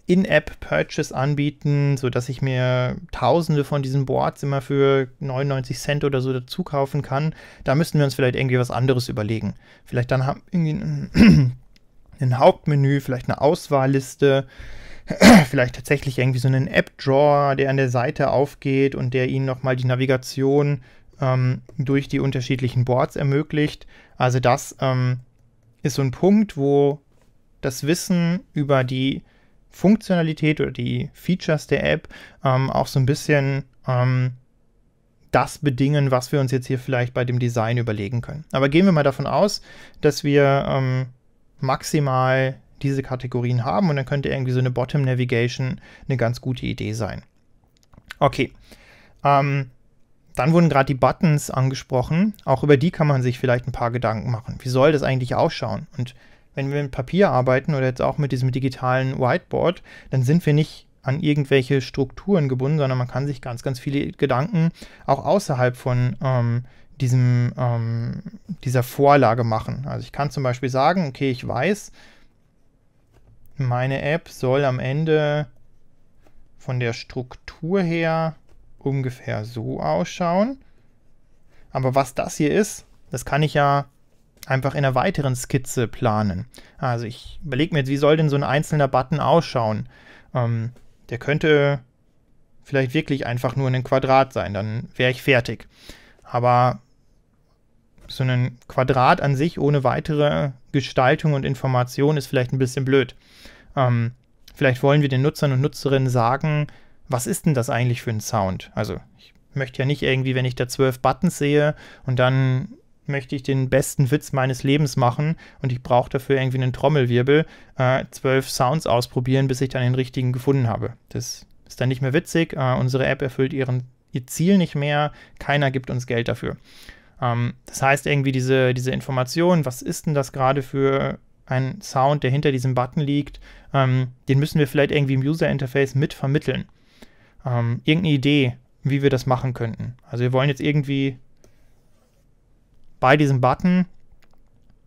in-App-Purchase anbieten, sodass ich mir tausende von diesen Boards immer für 99 Cent oder so dazu kaufen kann. Da müssten wir uns vielleicht irgendwie was anderes überlegen. Vielleicht dann haben irgendwie ein Hauptmenü, vielleicht eine Auswahlliste, vielleicht tatsächlich irgendwie so einen App-Drawer, der an der Seite aufgeht und der Ihnen nochmal die Navigation ähm, durch die unterschiedlichen Boards ermöglicht. Also das ähm, ist so ein Punkt, wo das Wissen über die Funktionalität oder die Features der App ähm, auch so ein bisschen ähm, das bedingen, was wir uns jetzt hier vielleicht bei dem Design überlegen können. Aber gehen wir mal davon aus, dass wir ähm, maximal diese Kategorien haben und dann könnte irgendwie so eine Bottom Navigation eine ganz gute Idee sein. Okay. Ähm, dann wurden gerade die Buttons angesprochen. Auch über die kann man sich vielleicht ein paar Gedanken machen. Wie soll das eigentlich ausschauen? Und wenn wir mit Papier arbeiten oder jetzt auch mit diesem digitalen Whiteboard, dann sind wir nicht an irgendwelche Strukturen gebunden, sondern man kann sich ganz, ganz viele Gedanken auch außerhalb von ähm, diesem, ähm, dieser Vorlage machen. Also ich kann zum Beispiel sagen, okay, ich weiß, meine App soll am Ende von der Struktur her ungefähr so ausschauen. Aber was das hier ist, das kann ich ja einfach in einer weiteren Skizze planen. Also ich überlege mir jetzt, wie soll denn so ein einzelner Button ausschauen? Ähm, der könnte vielleicht wirklich einfach nur ein Quadrat sein, dann wäre ich fertig. Aber so ein Quadrat an sich ohne weitere Gestaltung und Information ist vielleicht ein bisschen blöd. Ähm, vielleicht wollen wir den Nutzern und Nutzerinnen sagen, was ist denn das eigentlich für ein Sound? Also ich möchte ja nicht irgendwie, wenn ich da zwölf Buttons sehe und dann möchte ich den besten Witz meines Lebens machen und ich brauche dafür irgendwie einen Trommelwirbel, äh, zwölf Sounds ausprobieren, bis ich dann den richtigen gefunden habe. Das ist dann nicht mehr witzig, äh, unsere App erfüllt ihren, ihr Ziel nicht mehr, keiner gibt uns Geld dafür. Ähm, das heißt irgendwie diese, diese Information, was ist denn das gerade für ein Sound, der hinter diesem Button liegt, ähm, den müssen wir vielleicht irgendwie im User-Interface mit vermitteln. Ähm, irgendeine Idee, wie wir das machen könnten. Also wir wollen jetzt irgendwie bei diesem Button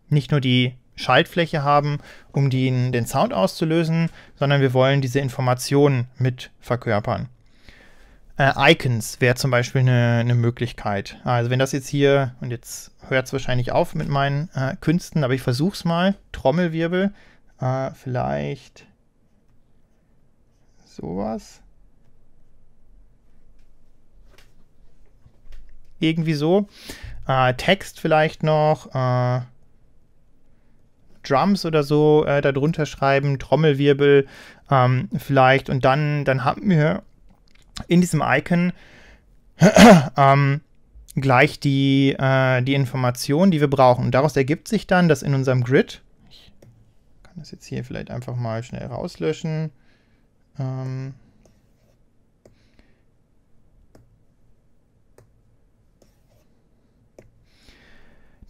nicht nur die Schaltfläche haben, um den, den Sound auszulösen, sondern wir wollen diese Informationen mit verkörpern. Äh, Icons wäre zum Beispiel eine, eine, Möglichkeit. Also wenn das jetzt hier, und jetzt hört es wahrscheinlich auf mit meinen äh, Künsten, aber ich versuche es mal. Trommelwirbel, äh, vielleicht sowas. Irgendwie so. Äh, Text vielleicht noch. Äh, Drums oder so äh, darunter schreiben, Trommelwirbel ähm, vielleicht. Und dann, dann haben wir in diesem Icon ähm, gleich die, äh, die Information, die wir brauchen. Und daraus ergibt sich dann, dass in unserem Grid, ich kann das jetzt hier vielleicht einfach mal schnell rauslöschen, ähm,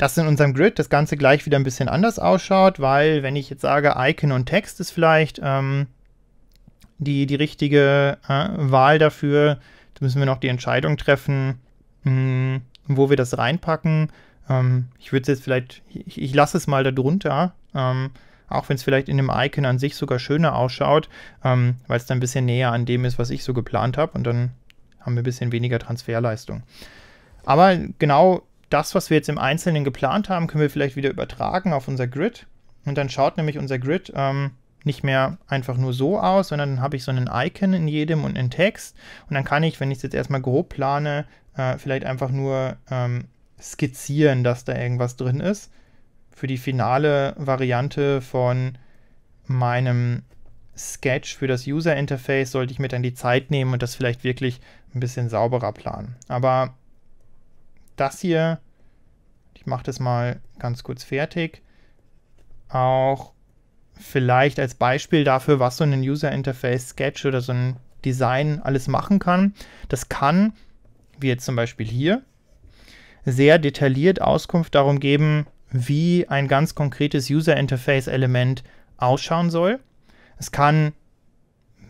dass in unserem Grid das Ganze gleich wieder ein bisschen anders ausschaut, weil wenn ich jetzt sage, Icon und Text ist vielleicht ähm, die, die richtige äh, Wahl dafür, da müssen wir noch die Entscheidung treffen, mh, hm, wo wir das reinpacken. Ähm, ich würde es jetzt vielleicht, ich, ich lasse es mal darunter, ähm, auch wenn es vielleicht in dem Icon an sich sogar schöner ausschaut, ähm, weil es dann ein bisschen näher an dem ist, was ich so geplant habe und dann haben wir ein bisschen weniger Transferleistung. Aber genau das, was wir jetzt im Einzelnen geplant haben, können wir vielleicht wieder übertragen auf unser Grid. Und dann schaut nämlich unser Grid ähm, nicht mehr einfach nur so aus, sondern dann habe ich so ein Icon in jedem und einen Text. Und dann kann ich, wenn ich es jetzt erstmal grob plane, äh, vielleicht einfach nur ähm, skizzieren, dass da irgendwas drin ist. Für die finale Variante von meinem Sketch für das User Interface sollte ich mir dann die Zeit nehmen und das vielleicht wirklich ein bisschen sauberer planen. Aber das hier, ich mache das mal ganz kurz fertig, auch vielleicht als Beispiel dafür, was so ein User Interface Sketch oder so ein Design alles machen kann. Das kann, wie jetzt zum Beispiel hier, sehr detailliert Auskunft darum geben, wie ein ganz konkretes User Interface Element ausschauen soll. Es kann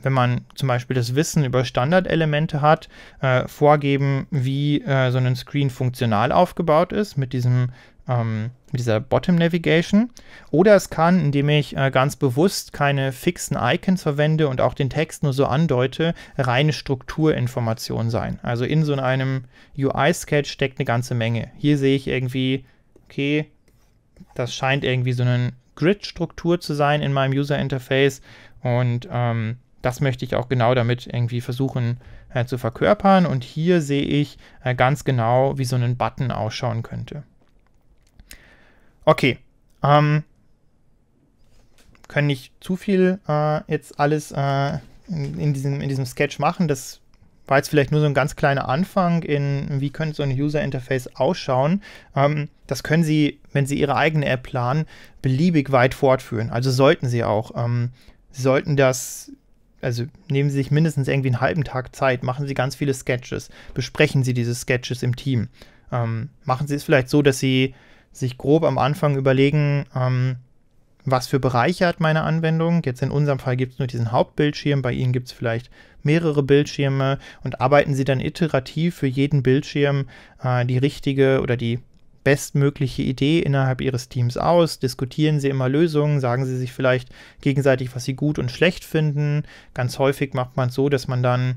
wenn man zum Beispiel das Wissen über Standardelemente hat, äh, vorgeben, wie äh, so ein Screen funktional aufgebaut ist mit diesem ähm, mit dieser Bottom Navigation. Oder es kann, indem ich äh, ganz bewusst keine fixen Icons verwende und auch den Text nur so andeute, reine Strukturinformation sein. Also in so einem UI-Sketch steckt eine ganze Menge. Hier sehe ich irgendwie, okay, das scheint irgendwie so eine Grid-Struktur zu sein in meinem User-Interface und ähm, das möchte ich auch genau damit irgendwie versuchen äh, zu verkörpern. Und hier sehe ich äh, ganz genau, wie so ein Button ausschauen könnte. Okay, ähm, können nicht zu viel äh, jetzt alles äh, in, in, diesem, in diesem Sketch machen. Das war jetzt vielleicht nur so ein ganz kleiner Anfang in, wie könnte so ein User Interface ausschauen. Ähm, das können Sie, wenn Sie Ihre eigene App planen, beliebig weit fortführen. Also sollten Sie auch. Ähm, Sie sollten das also nehmen Sie sich mindestens irgendwie einen halben Tag Zeit, machen Sie ganz viele Sketches, besprechen Sie diese Sketches im Team. Ähm, machen Sie es vielleicht so, dass Sie sich grob am Anfang überlegen, ähm, was für Bereiche hat meine Anwendung. Jetzt in unserem Fall gibt es nur diesen Hauptbildschirm, bei Ihnen gibt es vielleicht mehrere Bildschirme und arbeiten Sie dann iterativ für jeden Bildschirm äh, die richtige oder die bestmögliche Idee innerhalb ihres Teams aus, diskutieren sie immer Lösungen, sagen sie sich vielleicht gegenseitig, was sie gut und schlecht finden. Ganz häufig macht man es so, dass man dann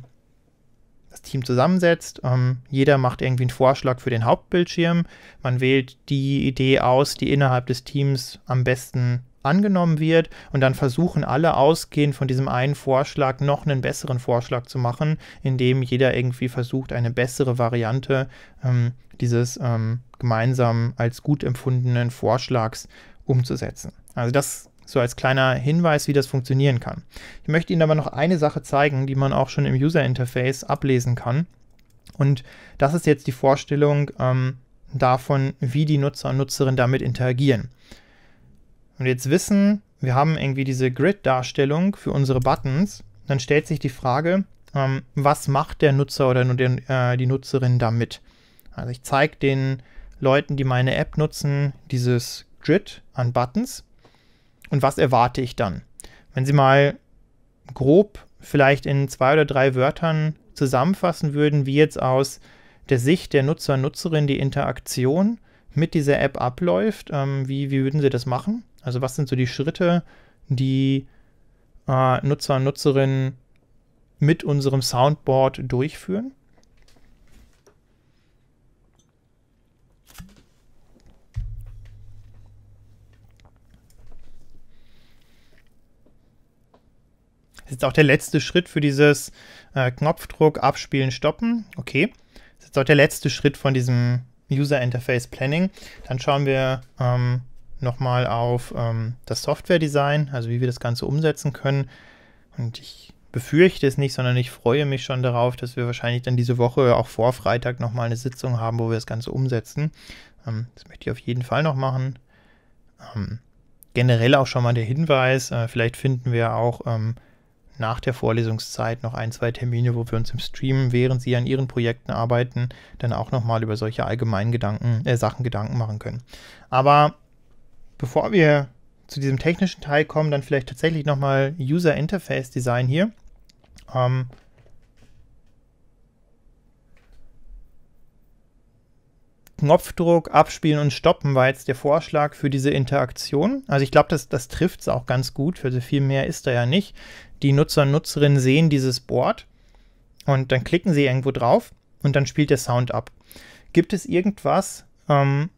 das Team zusammensetzt. Ähm, jeder macht irgendwie einen Vorschlag für den Hauptbildschirm. Man wählt die Idee aus, die innerhalb des Teams am besten angenommen wird und dann versuchen alle ausgehend von diesem einen Vorschlag noch einen besseren Vorschlag zu machen, indem jeder irgendwie versucht, eine bessere Variante ähm, dieses ähm, gemeinsam als gut empfundenen Vorschlags umzusetzen. Also das so als kleiner Hinweis, wie das funktionieren kann. Ich möchte Ihnen aber noch eine Sache zeigen, die man auch schon im User Interface ablesen kann. Und das ist jetzt die Vorstellung ähm, davon, wie die Nutzer und Nutzerinnen damit interagieren und jetzt wissen, wir haben irgendwie diese Grid-Darstellung für unsere Buttons, dann stellt sich die Frage, ähm, was macht der Nutzer oder den, äh, die Nutzerin damit? Also ich zeige den Leuten, die meine App nutzen, dieses Grid an Buttons und was erwarte ich dann? Wenn Sie mal grob vielleicht in zwei oder drei Wörtern zusammenfassen würden, wie jetzt aus der Sicht der Nutzer, Nutzerin die Interaktion mit dieser App abläuft, ähm, wie, wie würden Sie das machen? Also was sind so die Schritte, die äh, Nutzer und Nutzerinnen mit unserem Soundboard durchführen? Das ist auch der letzte Schritt für dieses äh, Knopfdruck, Abspielen, Stoppen. Okay. Das ist auch der letzte Schritt von diesem User Interface Planning. Dann schauen wir ähm, nochmal auf ähm, das Software-Design, also wie wir das Ganze umsetzen können. Und ich befürchte es nicht, sondern ich freue mich schon darauf, dass wir wahrscheinlich dann diese Woche auch vor Freitag nochmal eine Sitzung haben, wo wir das Ganze umsetzen. Ähm, das möchte ich auf jeden Fall noch machen. Ähm, generell auch schon mal der Hinweis, äh, vielleicht finden wir auch ähm, nach der Vorlesungszeit noch ein, zwei Termine, wo wir uns im Stream, während Sie an Ihren Projekten arbeiten, dann auch nochmal über solche allgemeinen Gedanken, äh, Sachen Gedanken machen können. Aber bevor wir zu diesem technischen Teil kommen, dann vielleicht tatsächlich nochmal User Interface Design hier. Ähm, Knopfdruck, Abspielen und Stoppen war jetzt der Vorschlag für diese Interaktion. Also ich glaube, das, das trifft es auch ganz gut. für so viel mehr ist da ja nicht. Die Nutzer und Nutzerinnen sehen dieses Board und dann klicken sie irgendwo drauf und dann spielt der Sound ab. Gibt es irgendwas, ähm,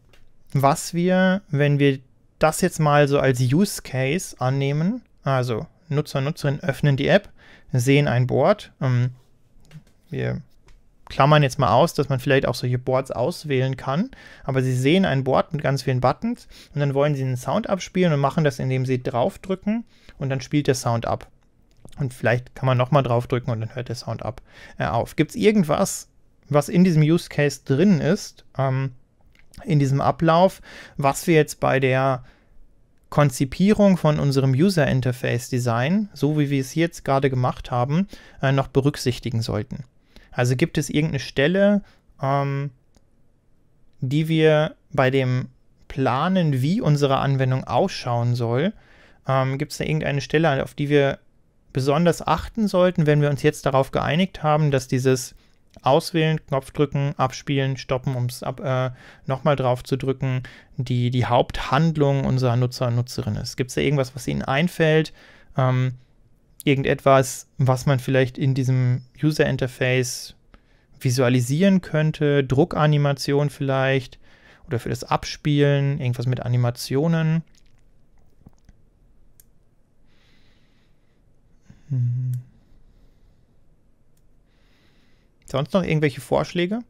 was wir, wenn wir das jetzt mal so als Use Case annehmen. Also Nutzer, und Nutzerinnen öffnen die App, sehen ein Board. Ähm, wir klammern jetzt mal aus, dass man vielleicht auch solche Boards auswählen kann. Aber sie sehen ein Board mit ganz vielen Buttons und dann wollen sie einen Sound abspielen und machen das, indem sie draufdrücken und dann spielt der Sound ab. Und vielleicht kann man nochmal draufdrücken und dann hört der Sound ab, äh, auf. Gibt es irgendwas, was in diesem Use Case drin ist, ähm, in diesem Ablauf, was wir jetzt bei der Konzipierung von unserem User Interface Design, so wie wir es jetzt gerade gemacht haben, äh, noch berücksichtigen sollten. Also gibt es irgendeine Stelle, ähm, die wir bei dem Planen, wie unsere Anwendung ausschauen soll, ähm, gibt es da irgendeine Stelle, auf die wir besonders achten sollten, wenn wir uns jetzt darauf geeinigt haben, dass dieses auswählen, Knopf drücken, abspielen, stoppen, um es ab, äh, nochmal drauf zu drücken, die, die Haupthandlung unserer Nutzer und Nutzerinnen ist. Gibt es da irgendwas, was Ihnen einfällt? Ähm, irgendetwas, was man vielleicht in diesem User Interface visualisieren könnte? Druckanimation vielleicht? Oder für das Abspielen? Irgendwas mit Animationen? Hm. Sonst noch irgendwelche Vorschläge?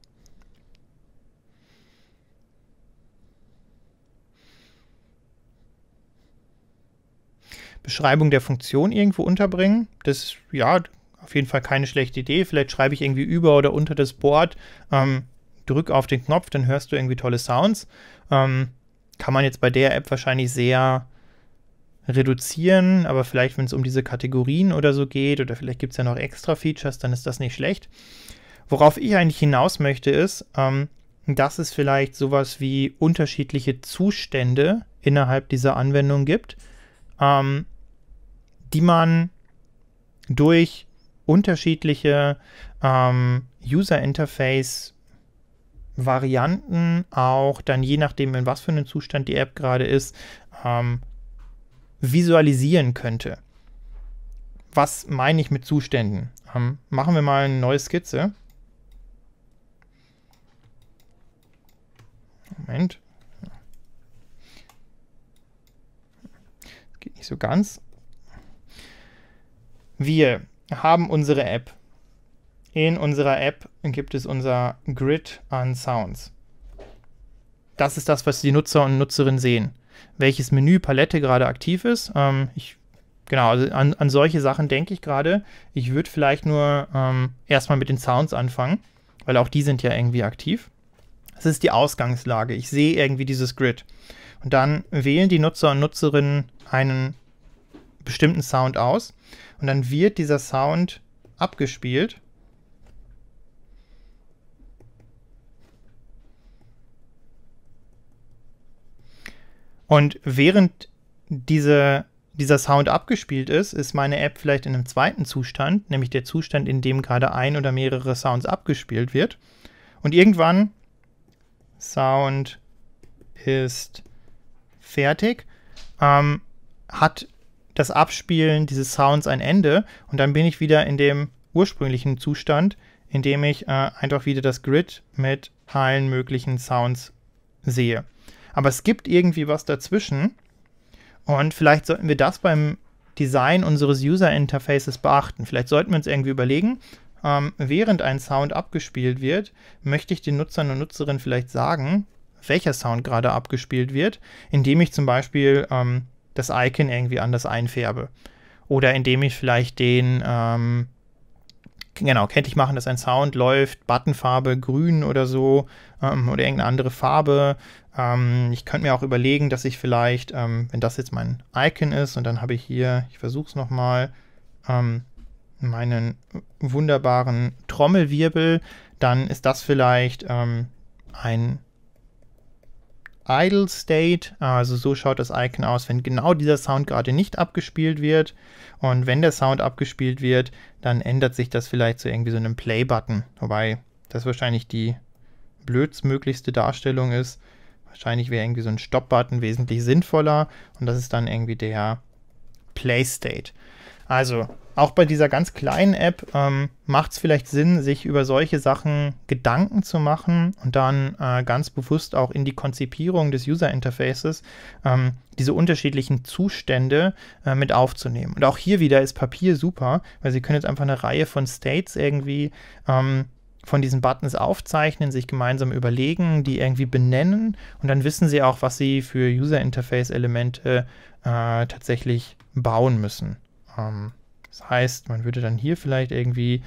Beschreibung der Funktion irgendwo unterbringen. Das ist ja auf jeden Fall keine schlechte Idee. Vielleicht schreibe ich irgendwie über oder unter das Board, ähm, drück auf den Knopf, dann hörst du irgendwie tolle Sounds. Ähm, kann man jetzt bei der App wahrscheinlich sehr reduzieren, aber vielleicht, wenn es um diese Kategorien oder so geht, oder vielleicht gibt es ja noch extra Features, dann ist das nicht schlecht. Worauf ich eigentlich hinaus möchte, ist, ähm, dass es vielleicht sowas wie unterschiedliche Zustände innerhalb dieser Anwendung gibt, ähm, die man durch unterschiedliche ähm, User Interface Varianten auch dann je nachdem, in was für einem Zustand die App gerade ist, ähm, visualisieren könnte. Was meine ich mit Zuständen? Ähm, machen wir mal eine neue Skizze. Moment. Das geht nicht so ganz. Wir haben unsere App. In unserer App gibt es unser Grid an Sounds. Das ist das, was die Nutzer und Nutzerinnen sehen. Welches Menü, Palette gerade aktiv ist. Ähm, ich genau, also an, an, solche Sachen denke ich gerade. Ich würde vielleicht nur ähm, erstmal mit den Sounds anfangen, weil auch die sind ja irgendwie aktiv. Das ist die Ausgangslage. Ich sehe irgendwie dieses Grid. Und dann wählen die Nutzer und Nutzerinnen einen bestimmten Sound aus. Und dann wird dieser Sound abgespielt. Und während diese, dieser Sound abgespielt ist, ist meine App vielleicht in einem zweiten Zustand, nämlich der Zustand, in dem gerade ein oder mehrere Sounds abgespielt wird. Und irgendwann Sound ist fertig. Ähm, hat das Abspielen dieses Sounds ein Ende und dann bin ich wieder in dem ursprünglichen Zustand, in dem ich äh, einfach wieder das Grid mit allen möglichen Sounds sehe. Aber es gibt irgendwie was dazwischen und vielleicht sollten wir das beim Design unseres User Interfaces beachten. Vielleicht sollten wir uns irgendwie überlegen, ähm, während ein Sound abgespielt wird, möchte ich den Nutzern und Nutzerinnen vielleicht sagen, welcher Sound gerade abgespielt wird, indem ich zum Beispiel ähm, das Icon irgendwie anders einfärbe. Oder indem ich vielleicht den, ähm, genau, kenntlich machen, dass ein Sound läuft, Buttonfarbe grün oder so, ähm, oder irgendeine andere Farbe. Ähm, ich könnte mir auch überlegen, dass ich vielleicht, ähm, wenn das jetzt mein Icon ist, und dann habe ich hier, ich versuche es nochmal, ähm, meinen wunderbaren Trommelwirbel, dann ist das vielleicht ähm, ein Idle State. Also so schaut das Icon aus, wenn genau dieser Sound gerade nicht abgespielt wird. Und wenn der Sound abgespielt wird, dann ändert sich das vielleicht zu irgendwie so einem Play-Button. Wobei das wahrscheinlich die blödsmöglichste Darstellung ist. Wahrscheinlich wäre irgendwie so ein Stop-Button wesentlich sinnvoller. Und das ist dann irgendwie der Play-State. Also auch bei dieser ganz kleinen App ähm, macht es vielleicht Sinn, sich über solche Sachen Gedanken zu machen und dann äh, ganz bewusst auch in die Konzipierung des User Interfaces ähm, diese unterschiedlichen Zustände äh, mit aufzunehmen. Und auch hier wieder ist Papier super, weil Sie können jetzt einfach eine Reihe von States irgendwie ähm, von diesen Buttons aufzeichnen, sich gemeinsam überlegen, die irgendwie benennen und dann wissen Sie auch, was Sie für User Interface Elemente äh, tatsächlich bauen müssen. Ähm, das heißt, man würde dann hier vielleicht irgendwie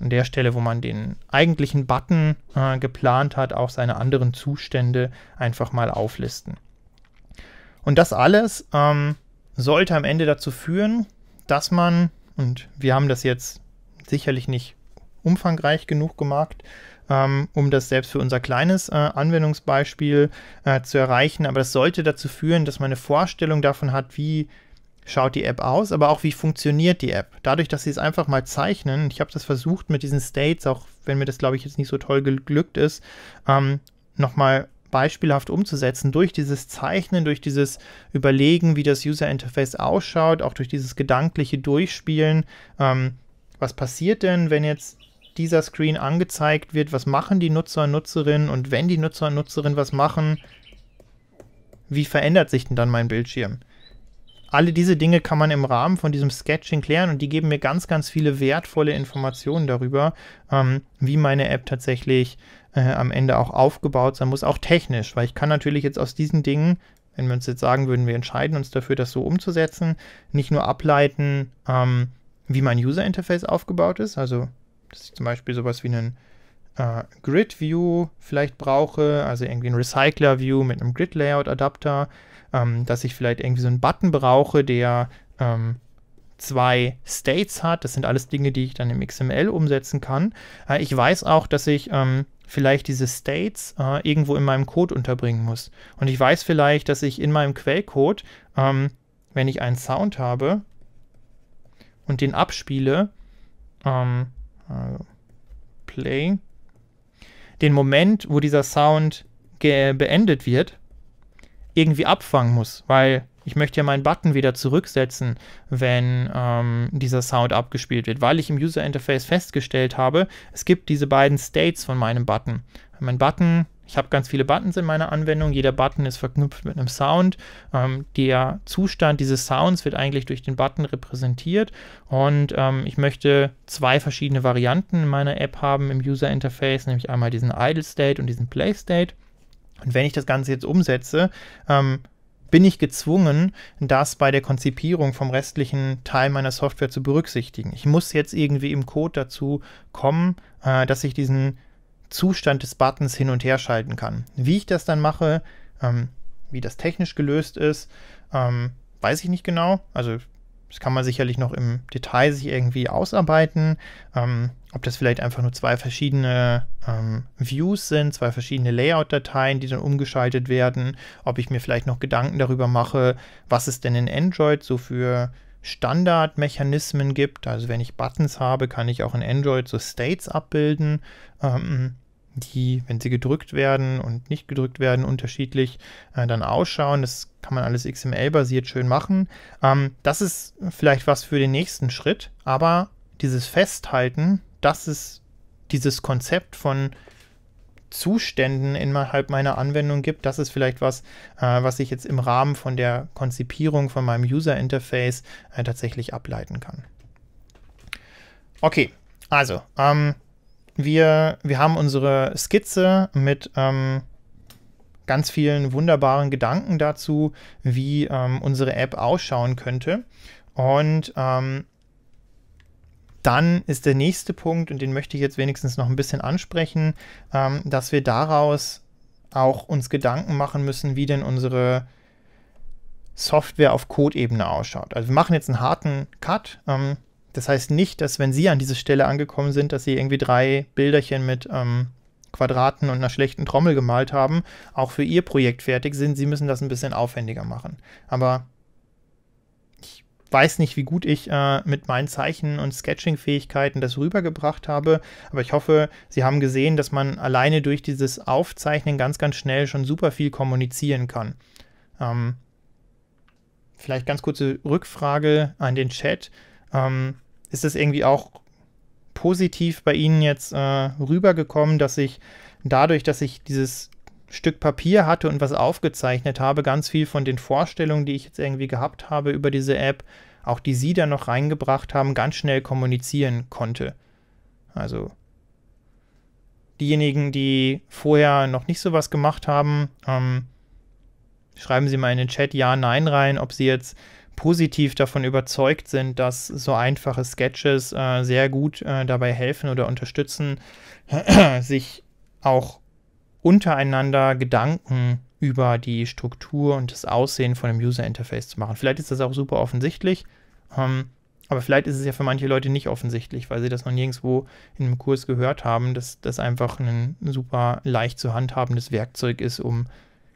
an der Stelle, wo man den eigentlichen Button äh, geplant hat, auch seine anderen Zustände einfach mal auflisten. Und das alles ähm, sollte am Ende dazu führen, dass man, und wir haben das jetzt sicherlich nicht umfangreich genug gemacht, ähm, um das selbst für unser kleines äh, Anwendungsbeispiel äh, zu erreichen, aber das sollte dazu führen, dass man eine Vorstellung davon hat, wie schaut die App aus, aber auch wie funktioniert die App. Dadurch, dass sie es einfach mal zeichnen, ich habe das versucht mit diesen States, auch wenn mir das, glaube ich, jetzt nicht so toll geglückt ist, ähm, nochmal beispielhaft umzusetzen. Durch dieses Zeichnen, durch dieses Überlegen, wie das User Interface ausschaut, auch durch dieses gedankliche Durchspielen, ähm, was passiert denn, wenn jetzt dieser Screen angezeigt wird, was machen die Nutzer und Nutzerinnen und wenn die Nutzer und Nutzerinnen was machen, wie verändert sich denn dann mein Bildschirm? alle diese Dinge kann man im Rahmen von diesem Sketching klären und die geben mir ganz, ganz viele wertvolle Informationen darüber, ähm, wie meine App tatsächlich äh, am Ende auch aufgebaut sein muss, auch technisch, weil ich kann natürlich jetzt aus diesen Dingen, wenn wir uns jetzt sagen würden, wir entscheiden uns dafür, das so umzusetzen, nicht nur ableiten, ähm, wie mein User Interface aufgebaut ist, also dass ich zum Beispiel sowas wie einen äh, Grid View vielleicht brauche, also irgendwie einen Recycler View mit einem Grid Layout Adapter ähm, dass ich vielleicht irgendwie so einen Button brauche, der ähm, zwei States hat. Das sind alles Dinge, die ich dann im XML umsetzen kann. Äh, ich weiß auch, dass ich ähm, vielleicht diese States äh, irgendwo in meinem Code unterbringen muss. Und ich weiß vielleicht, dass ich in meinem Quellcode, ähm, wenn ich einen Sound habe und den abspiele, ähm, also Play, den Moment, wo dieser Sound beendet wird, irgendwie abfangen muss, weil ich möchte ja meinen Button wieder zurücksetzen, wenn ähm, dieser Sound abgespielt wird, weil ich im User Interface festgestellt habe, es gibt diese beiden States von meinem Button. Mein Button, ich habe ganz viele Buttons in meiner Anwendung, jeder Button ist verknüpft mit einem Sound. Ähm, der Zustand dieses Sounds wird eigentlich durch den Button repräsentiert und ähm, ich möchte zwei verschiedene Varianten in meiner App haben im User Interface, nämlich einmal diesen Idle State und diesen Play State. Und wenn ich das Ganze jetzt umsetze, ähm, bin ich gezwungen, das bei der Konzipierung vom restlichen Teil meiner Software zu berücksichtigen. Ich muss jetzt irgendwie im Code dazu kommen, äh, dass ich diesen Zustand des Buttons hin und her schalten kann. Wie ich das dann mache, ähm, wie das technisch gelöst ist, ähm, weiß ich nicht genau. Also das kann man sicherlich noch im Detail sich irgendwie ausarbeiten. Ähm, ob das vielleicht einfach nur zwei verschiedene ähm, Views sind, zwei verschiedene Layout-Dateien, die dann umgeschaltet werden, ob ich mir vielleicht noch Gedanken darüber mache, was es denn in Android so für Standardmechanismen gibt. Also wenn ich Buttons habe, kann ich auch in Android so States abbilden, ähm, die, wenn sie gedrückt werden und nicht gedrückt werden, unterschiedlich äh, dann ausschauen. Das kann man alles XML-basiert schön machen. Ähm, das ist vielleicht was für den nächsten Schritt, aber dieses Festhalten das ist dieses Konzept von Zuständen innerhalb meiner Anwendung gibt. Das ist vielleicht was, äh, was ich jetzt im Rahmen von der Konzipierung von meinem User Interface äh, tatsächlich ableiten kann. Okay, also ähm, wir, wir haben unsere Skizze mit ähm, ganz vielen wunderbaren Gedanken dazu, wie ähm, unsere App ausschauen könnte. Und ähm, dann ist der nächste Punkt, und den möchte ich jetzt wenigstens noch ein bisschen ansprechen, ähm, dass wir daraus auch uns Gedanken machen müssen, wie denn unsere Software auf code ausschaut. Also wir machen jetzt einen harten Cut. Ähm, das heißt nicht, dass wenn Sie an diese Stelle angekommen sind, dass Sie irgendwie drei Bilderchen mit ähm, Quadraten und einer schlechten Trommel gemalt haben, auch für Ihr Projekt fertig sind. Sie müssen das ein bisschen aufwendiger machen. Aber weiß nicht, wie gut ich äh, mit meinen Zeichen- und Sketching-Fähigkeiten das rübergebracht habe, aber ich hoffe, Sie haben gesehen, dass man alleine durch dieses Aufzeichnen ganz, ganz schnell schon super viel kommunizieren kann. Ähm, vielleicht ganz kurze Rückfrage an den Chat. Ähm, ist es irgendwie auch positiv bei Ihnen jetzt äh, rübergekommen, dass ich dadurch, dass ich dieses Stück Papier hatte und was aufgezeichnet habe, ganz viel von den Vorstellungen, die ich jetzt irgendwie gehabt habe über diese App, auch die sie da noch reingebracht haben, ganz schnell kommunizieren konnte. Also diejenigen, die vorher noch nicht sowas gemacht haben, ähm, schreiben Sie mal in den Chat Ja, Nein rein, ob Sie jetzt positiv davon überzeugt sind, dass so einfache Sketches äh, sehr gut äh, dabei helfen oder unterstützen, sich auch untereinander Gedanken über die Struktur und das Aussehen von einem User Interface zu machen. Vielleicht ist das auch super offensichtlich, ähm, aber vielleicht ist es ja für manche Leute nicht offensichtlich, weil sie das noch nirgendwo in einem Kurs gehört haben, dass das einfach ein super leicht zu handhabendes Werkzeug ist, um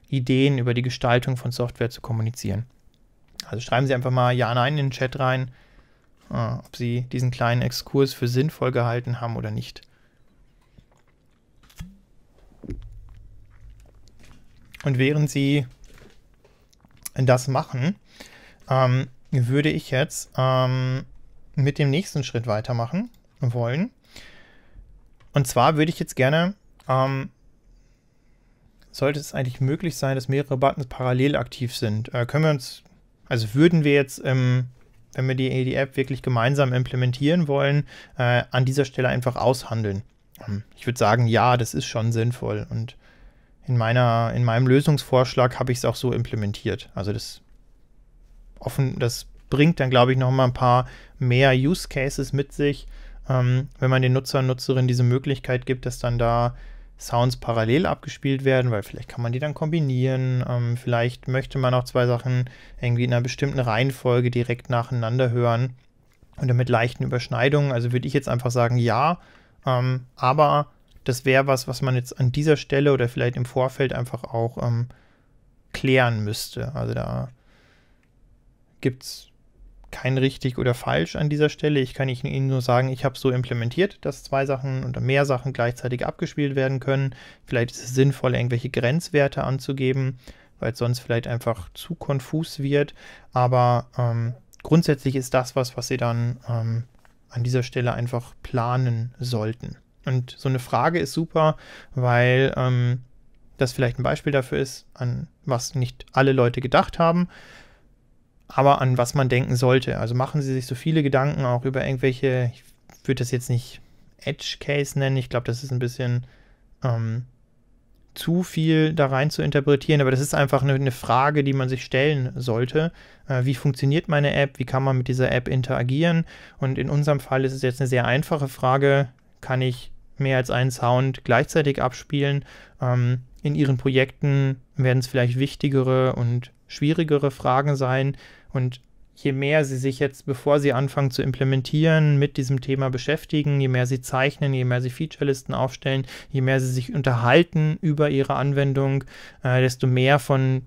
Ideen über die Gestaltung von Software zu kommunizieren. Also schreiben Sie einfach mal Ja, Nein in den Chat rein, äh, ob Sie diesen kleinen Exkurs für sinnvoll gehalten haben oder nicht. Und während sie das machen, ähm, würde ich jetzt ähm, mit dem nächsten Schritt weitermachen wollen. Und zwar würde ich jetzt gerne, ähm, sollte es eigentlich möglich sein, dass mehrere Buttons parallel aktiv sind, äh, können wir uns, also würden wir jetzt, ähm, wenn wir die, die App wirklich gemeinsam implementieren wollen, äh, an dieser Stelle einfach aushandeln. Ähm, ich würde sagen, ja, das ist schon sinnvoll und in, meiner, in meinem Lösungsvorschlag habe ich es auch so implementiert. Also das offen, das bringt dann, glaube ich, noch mal ein paar mehr Use Cases mit sich, ähm, wenn man den Nutzer und Nutzerin diese Möglichkeit gibt, dass dann da Sounds parallel abgespielt werden, weil vielleicht kann man die dann kombinieren. Ähm, vielleicht möchte man auch zwei Sachen irgendwie in einer bestimmten Reihenfolge direkt nacheinander hören und damit leichten Überschneidungen. Also würde ich jetzt einfach sagen, ja, ähm, aber das wäre was, was man jetzt an dieser Stelle oder vielleicht im Vorfeld einfach auch ähm, klären müsste. Also da gibt es kein richtig oder falsch an dieser Stelle. Ich kann Ihnen nur sagen, ich habe so implementiert, dass zwei Sachen oder mehr Sachen gleichzeitig abgespielt werden können. Vielleicht ist es sinnvoll, irgendwelche Grenzwerte anzugeben, weil es sonst vielleicht einfach zu konfus wird. Aber ähm, grundsätzlich ist das was, was Sie dann ähm, an dieser Stelle einfach planen sollten. Und so eine Frage ist super, weil ähm, das vielleicht ein Beispiel dafür ist, an was nicht alle Leute gedacht haben, aber an was man denken sollte. Also machen Sie sich so viele Gedanken auch über irgendwelche, ich würde das jetzt nicht Edge Case nennen, ich glaube, das ist ein bisschen ähm, zu viel da rein zu interpretieren, aber das ist einfach eine, eine Frage, die man sich stellen sollte. Äh, wie funktioniert meine App? Wie kann man mit dieser App interagieren? Und in unserem Fall ist es jetzt eine sehr einfache Frage, kann ich mehr als einen Sound gleichzeitig abspielen. Ähm, in ihren Projekten werden es vielleicht wichtigere und schwierigere Fragen sein. Und je mehr sie sich jetzt, bevor sie anfangen zu implementieren, mit diesem Thema beschäftigen, je mehr sie zeichnen, je mehr sie Featurelisten aufstellen, je mehr sie sich unterhalten über ihre Anwendung, äh, desto mehr von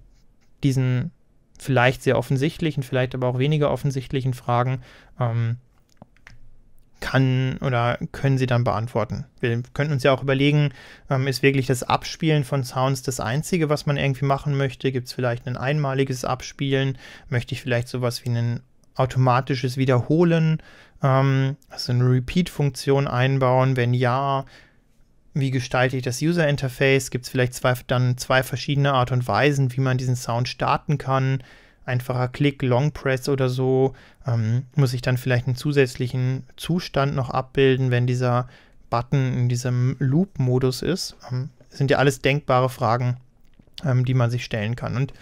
diesen vielleicht sehr offensichtlichen, vielleicht aber auch weniger offensichtlichen Fragen ähm, kann oder können sie dann beantworten. Wir könnten uns ja auch überlegen, ähm, ist wirklich das Abspielen von Sounds das Einzige, was man irgendwie machen möchte? Gibt es vielleicht ein einmaliges Abspielen? Möchte ich vielleicht sowas wie ein automatisches Wiederholen, ähm, also eine Repeat-Funktion einbauen? Wenn ja, wie gestalte ich das User Interface? Gibt es vielleicht zwei, dann zwei verschiedene Art und Weisen, wie man diesen Sound starten kann? einfacher Klick, Long Press oder so, ähm, muss ich dann vielleicht einen zusätzlichen Zustand noch abbilden, wenn dieser Button in diesem Loop-Modus ist. Ähm, sind ja alles denkbare Fragen, ähm, die man sich stellen kann. Und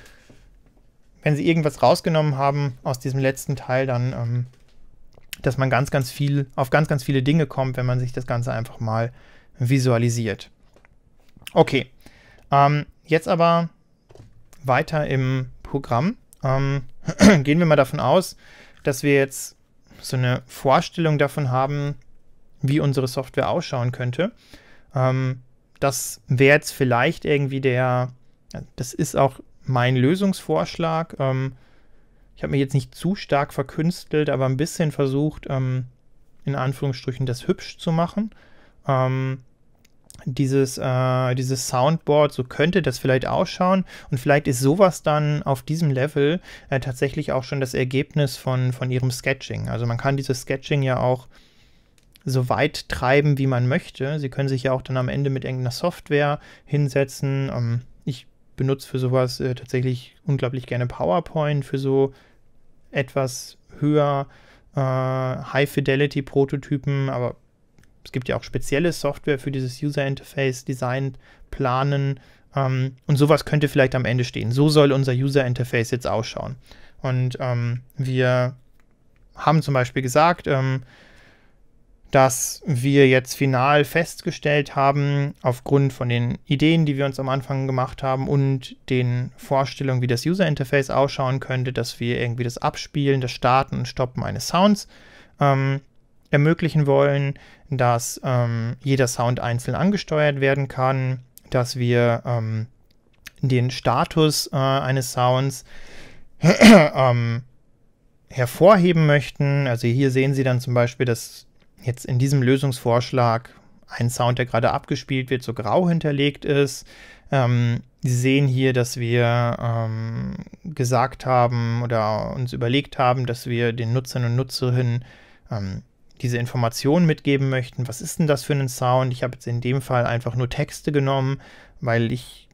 wenn sie irgendwas rausgenommen haben aus diesem letzten Teil, dann, ähm, dass man ganz, ganz viel, auf ganz, ganz viele Dinge kommt, wenn man sich das Ganze einfach mal visualisiert. Okay, ähm, jetzt aber weiter im Programm ähm, gehen wir mal davon aus, dass wir jetzt so eine Vorstellung davon haben, wie unsere Software ausschauen könnte. Ähm, das wäre jetzt vielleicht irgendwie der, das ist auch mein Lösungsvorschlag. Ähm, ich habe mich jetzt nicht zu stark verkünstelt, aber ein bisschen versucht, ähm, in Anführungsstrichen das hübsch zu machen. Ähm, dieses, äh, dieses Soundboard, so könnte das vielleicht ausschauen. Und vielleicht ist sowas dann auf diesem Level äh, tatsächlich auch schon das Ergebnis von, von ihrem Sketching. Also man kann dieses Sketching ja auch so weit treiben, wie man möchte. Sie können sich ja auch dann am Ende mit irgendeiner Software hinsetzen. Ähm, ich benutze für sowas äh, tatsächlich unglaublich gerne PowerPoint für so etwas höher äh, High-Fidelity-Prototypen, aber es gibt ja auch spezielle Software für dieses User Interface Design, Planen ähm, und sowas könnte vielleicht am Ende stehen. So soll unser User Interface jetzt ausschauen. Und ähm, wir haben zum Beispiel gesagt, ähm, dass wir jetzt final festgestellt haben, aufgrund von den Ideen, die wir uns am Anfang gemacht haben und den Vorstellungen, wie das User Interface ausschauen könnte, dass wir irgendwie das Abspielen, das Starten und Stoppen eines Sounds ähm, ermöglichen wollen, dass ähm, jeder Sound einzeln angesteuert werden kann, dass wir ähm, den Status äh, eines Sounds ähm, hervorheben möchten. Also hier sehen Sie dann zum Beispiel, dass jetzt in diesem Lösungsvorschlag ein Sound, der gerade abgespielt wird, so grau hinterlegt ist. Ähm, Sie sehen hier, dass wir ähm, gesagt haben oder uns überlegt haben, dass wir den Nutzern und Nutzerinnen ähm, diese Informationen mitgeben möchten. Was ist denn das für ein Sound? Ich habe jetzt in dem Fall einfach nur Texte genommen, weil ich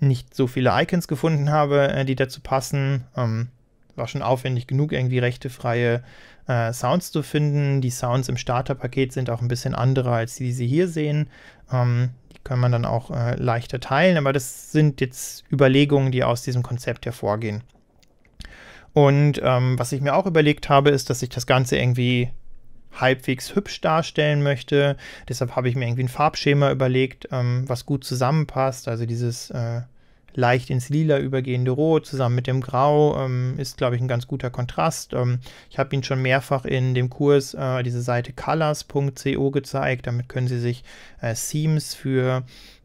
nicht so viele Icons gefunden habe, äh, die dazu passen. Ähm, war schon aufwendig genug, irgendwie rechtefreie äh, Sounds zu finden. Die Sounds im Starterpaket sind auch ein bisschen andere als die, die Sie hier sehen. Ähm, die kann man dann auch äh, leichter teilen, aber das sind jetzt Überlegungen, die aus diesem Konzept hervorgehen. Und ähm, was ich mir auch überlegt habe, ist, dass ich das Ganze irgendwie halbwegs hübsch darstellen möchte. Deshalb habe ich mir irgendwie ein Farbschema überlegt, ähm, was gut zusammenpasst. Also dieses äh, leicht ins Lila übergehende Rot zusammen mit dem Grau ähm, ist, glaube ich, ein ganz guter Kontrast. Ähm, ich habe Ihnen schon mehrfach in dem Kurs äh, diese Seite colors.co gezeigt. Damit können Sie sich äh, Themes für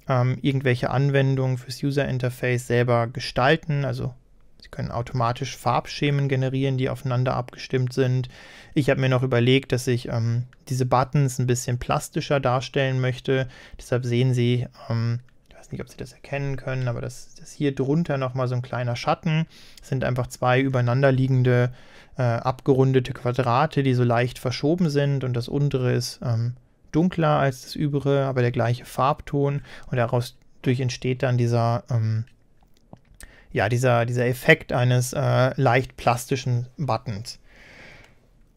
ähm, irgendwelche Anwendungen fürs User Interface selber gestalten, also Sie können automatisch Farbschemen generieren, die aufeinander abgestimmt sind. Ich habe mir noch überlegt, dass ich ähm, diese Buttons ein bisschen plastischer darstellen möchte. Deshalb sehen Sie, ähm, ich weiß nicht, ob Sie das erkennen können, aber das, das hier drunter nochmal so ein kleiner Schatten. Das sind einfach zwei übereinanderliegende, äh, abgerundete Quadrate, die so leicht verschoben sind und das untere ist ähm, dunkler als das übere, aber der gleiche Farbton und daraus durch entsteht dann dieser ähm, ja, dieser, dieser Effekt eines äh, leicht plastischen Buttons.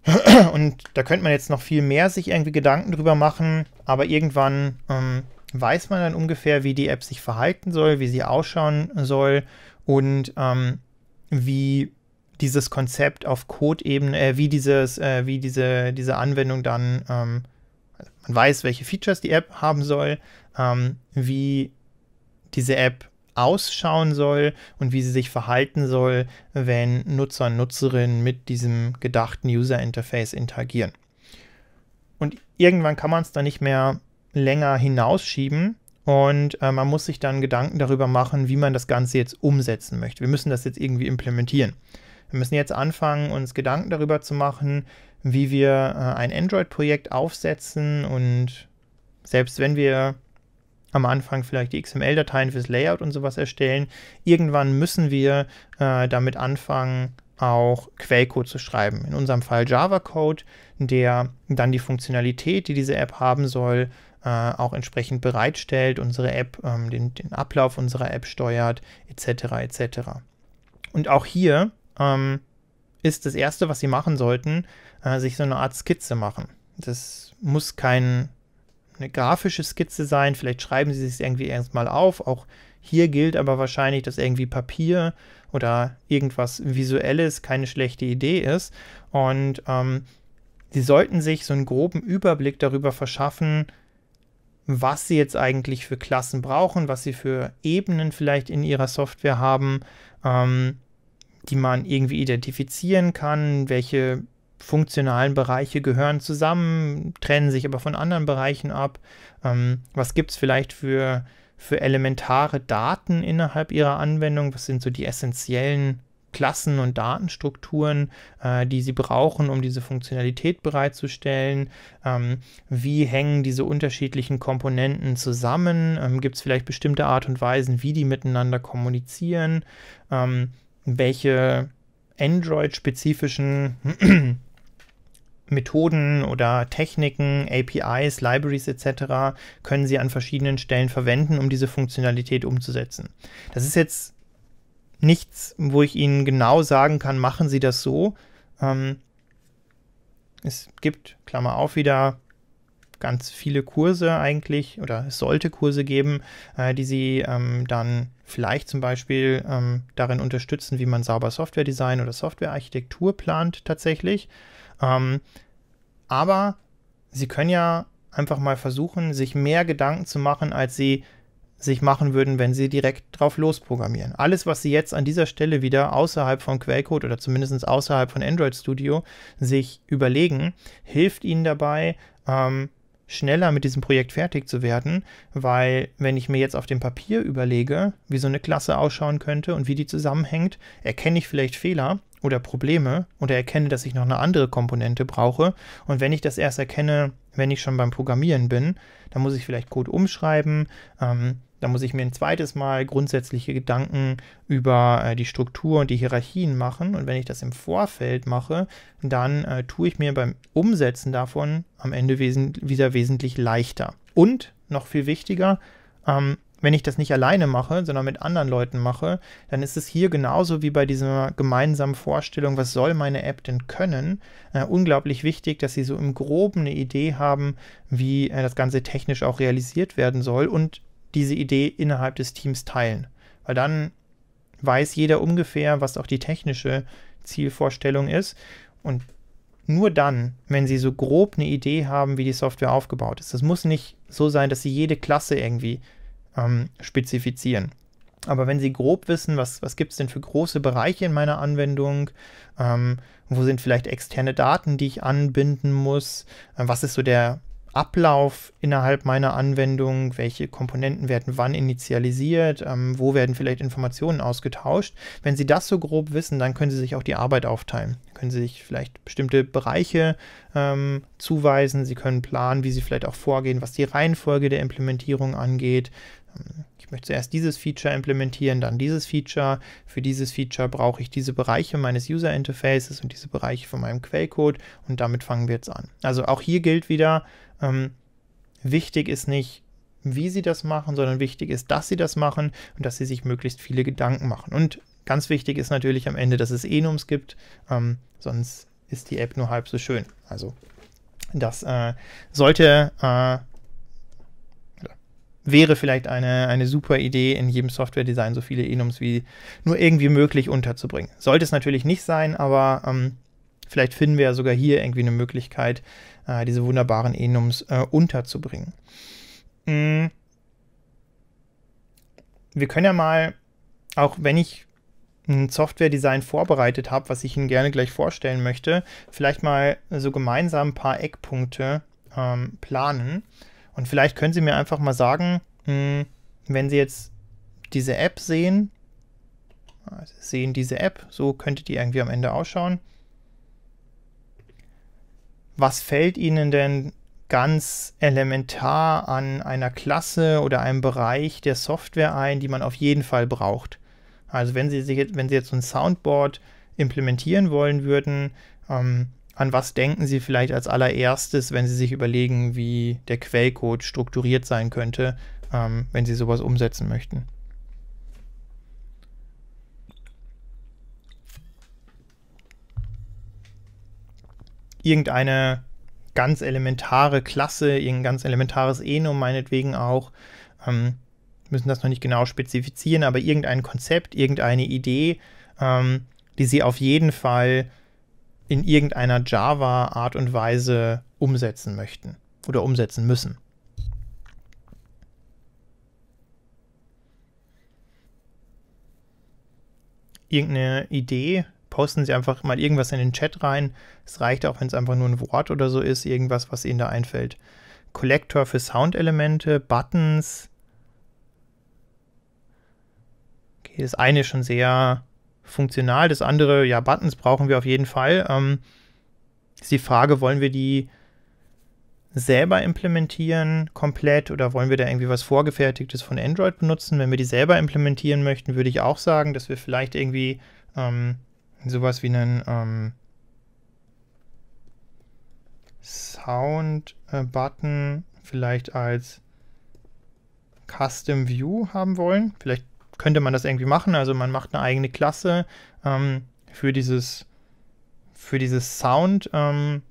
Und da könnte man jetzt noch viel mehr sich irgendwie Gedanken drüber machen, aber irgendwann ähm, weiß man dann ungefähr, wie die App sich verhalten soll, wie sie ausschauen soll und ähm, wie dieses Konzept auf Code-Ebene, äh, wie dieses, äh, wie diese, diese Anwendung dann, ähm, also man weiß, welche Features die App haben soll, ähm, wie diese App ausschauen soll und wie sie sich verhalten soll, wenn Nutzer und Nutzerinnen mit diesem gedachten User Interface interagieren. Und irgendwann kann man es dann nicht mehr länger hinausschieben und äh, man muss sich dann Gedanken darüber machen, wie man das Ganze jetzt umsetzen möchte. Wir müssen das jetzt irgendwie implementieren. Wir müssen jetzt anfangen, uns Gedanken darüber zu machen, wie wir äh, ein Android-Projekt aufsetzen und selbst wenn wir am Anfang vielleicht die XML-Dateien fürs Layout und sowas erstellen. Irgendwann müssen wir äh, damit anfangen, auch Quellcode zu schreiben. In unserem Fall Java-Code, der dann die Funktionalität, die diese App haben soll, äh, auch entsprechend bereitstellt, unsere App, ähm, den, den, Ablauf unserer App steuert, etc. etc. Und auch hier ähm, ist das Erste, was Sie machen sollten, äh, sich so eine Art Skizze machen. Das muss kein eine grafische Skizze sein. Vielleicht schreiben Sie es irgendwie erstmal auf. Auch hier gilt aber wahrscheinlich, dass irgendwie Papier oder irgendwas Visuelles keine schlechte Idee ist. Und ähm, Sie sollten sich so einen groben Überblick darüber verschaffen, was Sie jetzt eigentlich für Klassen brauchen, was Sie für Ebenen vielleicht in Ihrer Software haben, ähm, die man irgendwie identifizieren kann, welche funktionalen Bereiche gehören zusammen, trennen sich aber von anderen Bereichen ab. Ähm, was gibt es vielleicht für, für elementare Daten innerhalb ihrer Anwendung? Was sind so die essentiellen Klassen und Datenstrukturen, äh, die sie brauchen, um diese Funktionalität bereitzustellen. Ähm, wie hängen diese unterschiedlichen Komponenten zusammen? Ähm, Gibt es vielleicht bestimmte Art und Weisen, wie die miteinander kommunizieren? Ähm, welche Android-spezifischen Methoden oder Techniken, APIs, Libraries etc. können Sie an verschiedenen Stellen verwenden, um diese Funktionalität umzusetzen. Das ist jetzt nichts, wo ich Ihnen genau sagen kann, machen Sie das so. Ähm, es gibt, Klammer auf, wieder ganz viele Kurse eigentlich oder es sollte Kurse geben, äh, die Sie ähm, dann vielleicht zum Beispiel ähm, darin unterstützen, wie man sauber Software Design oder Software Architektur plant tatsächlich. Ähm, aber sie können ja einfach mal versuchen, sich mehr Gedanken zu machen, als sie sich machen würden, wenn sie direkt drauf losprogrammieren. Alles, was sie jetzt an dieser Stelle wieder außerhalb von Quellcode oder zumindest außerhalb von Android Studio sich überlegen, hilft ihnen dabei, ähm, schneller mit diesem Projekt fertig zu werden, weil wenn ich mir jetzt auf dem Papier überlege, wie so eine Klasse ausschauen könnte und wie die zusammenhängt, erkenne ich vielleicht Fehler oder Probleme oder erkenne, dass ich noch eine andere Komponente brauche. Und wenn ich das erst erkenne, wenn ich schon beim Programmieren bin, dann muss ich vielleicht Code umschreiben, ähm, dann muss ich mir ein zweites Mal grundsätzliche Gedanken über äh, die Struktur und die Hierarchien machen. Und wenn ich das im Vorfeld mache, dann äh, tue ich mir beim Umsetzen davon am Ende wes wieder wesentlich leichter. Und noch viel wichtiger, ähm, wenn ich das nicht alleine mache, sondern mit anderen Leuten mache, dann ist es hier genauso wie bei dieser gemeinsamen Vorstellung, was soll meine App denn können, äh, unglaublich wichtig, dass sie so im groben eine Idee haben, wie äh, das Ganze technisch auch realisiert werden soll und diese Idee innerhalb des Teams teilen. Weil dann weiß jeder ungefähr, was auch die technische Zielvorstellung ist und nur dann, wenn sie so grob eine Idee haben, wie die Software aufgebaut ist. Das muss nicht so sein, dass sie jede Klasse irgendwie ähm, spezifizieren. Aber wenn Sie grob wissen, was, was gibt es denn für große Bereiche in meiner Anwendung, ähm, wo sind vielleicht externe Daten, die ich anbinden muss, äh, was ist so der Ablauf innerhalb meiner Anwendung, welche Komponenten werden wann initialisiert, ähm, wo werden vielleicht Informationen ausgetauscht. Wenn Sie das so grob wissen, dann können Sie sich auch die Arbeit aufteilen. Können Sie sich vielleicht bestimmte Bereiche ähm, zuweisen, Sie können planen, wie Sie vielleicht auch vorgehen, was die Reihenfolge der Implementierung angeht. Ich möchte zuerst dieses Feature implementieren, dann dieses Feature. Für dieses Feature brauche ich diese Bereiche meines User Interfaces und diese Bereiche von meinem Quellcode und damit fangen wir jetzt an. Also auch hier gilt wieder, ähm, wichtig ist nicht, wie sie das machen, sondern wichtig ist, dass sie das machen und dass sie sich möglichst viele Gedanken machen. Und ganz wichtig ist natürlich am Ende, dass es Enums gibt, ähm, sonst ist die App nur halb so schön. Also das äh, sollte äh, wäre vielleicht eine, eine super Idee, in jedem Software-Design so viele Enums wie nur irgendwie möglich unterzubringen. Sollte es natürlich nicht sein, aber ähm, vielleicht finden wir ja sogar hier irgendwie eine Möglichkeit, äh, diese wunderbaren Enums äh, unterzubringen. Mm. Wir können ja mal, auch wenn ich ein Software-Design vorbereitet habe, was ich Ihnen gerne gleich vorstellen möchte, vielleicht mal so gemeinsam ein paar Eckpunkte ähm, planen. Und vielleicht können Sie mir einfach mal sagen, mh, hm, wenn Sie jetzt diese App sehen, also sehen diese App, so könnte die irgendwie am Ende ausschauen. Was fällt Ihnen denn ganz elementar an einer Klasse oder einem Bereich der Software ein, die man auf jeden Fall braucht? Also wenn Sie, wenn Sie jetzt so ein Soundboard implementieren wollen würden, ähm, an was denken Sie vielleicht als allererstes, wenn Sie sich überlegen, wie der Quellcode strukturiert sein könnte, ähm, wenn Sie sowas umsetzen möchten? Irgendeine ganz elementare Klasse, irgendein ganz elementares Enum meinetwegen auch. Ähm, müssen das noch nicht genau spezifizieren, aber irgendein Konzept, irgendeine Idee, ähm, die Sie auf jeden Fall in irgendeiner Java-Art und Weise umsetzen möchten oder umsetzen müssen. Irgendeine Idee, posten Sie einfach mal irgendwas in den Chat rein. Es reicht auch, wenn es einfach nur ein Wort oder so ist, irgendwas, was Ihnen da einfällt. Collector für Soundelemente, Buttons. Okay, das eine ist schon sehr funktional. Das andere, ja, Buttons brauchen wir auf jeden Fall. Ähm, ist die Frage, wollen wir die selber implementieren komplett oder wollen wir da irgendwie was vorgefertigtes von Android benutzen? Wenn wir die selber implementieren möchten, würde ich auch sagen, dass wir vielleicht irgendwie ähm, sowas wie einen ähm, Sound-Button äh, vielleicht als Custom View haben wollen. Vielleicht könnte man das irgendwie machen. Also man macht eine eigene Klasse ähm, für dieses für dieses Sound ähm,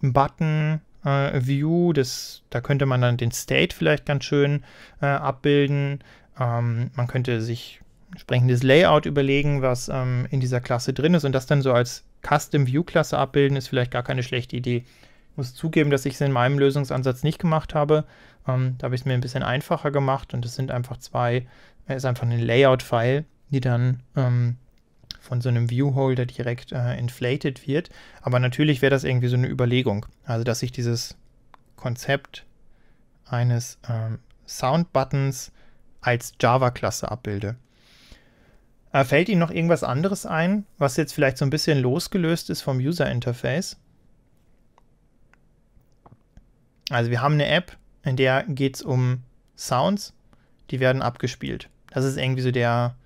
Button äh, View. Das, da könnte man dann den State vielleicht ganz schön äh, abbilden. Ähm, man könnte sich entsprechendes Layout überlegen, was ähm, in dieser Klasse drin ist und das dann so als Custom View Klasse abbilden, ist vielleicht gar keine schlechte Idee. Ich muss zugeben, dass ich es in meinem Lösungsansatz nicht gemacht habe. Ähm, da habe ich es mir ein bisschen einfacher gemacht und es sind einfach zwei ist einfach ein Layout-File, die dann ähm, von so einem Viewholder direkt äh, inflated wird. Aber natürlich wäre das irgendwie so eine Überlegung. Also, dass ich dieses Konzept eines ähm, Sound-Buttons als Java-Klasse abbilde. Äh, fällt Ihnen noch irgendwas anderes ein, was jetzt vielleicht so ein bisschen losgelöst ist vom User-Interface? Also wir haben eine App, in der geht es um Sounds die werden abgespielt. Das ist irgendwie so der,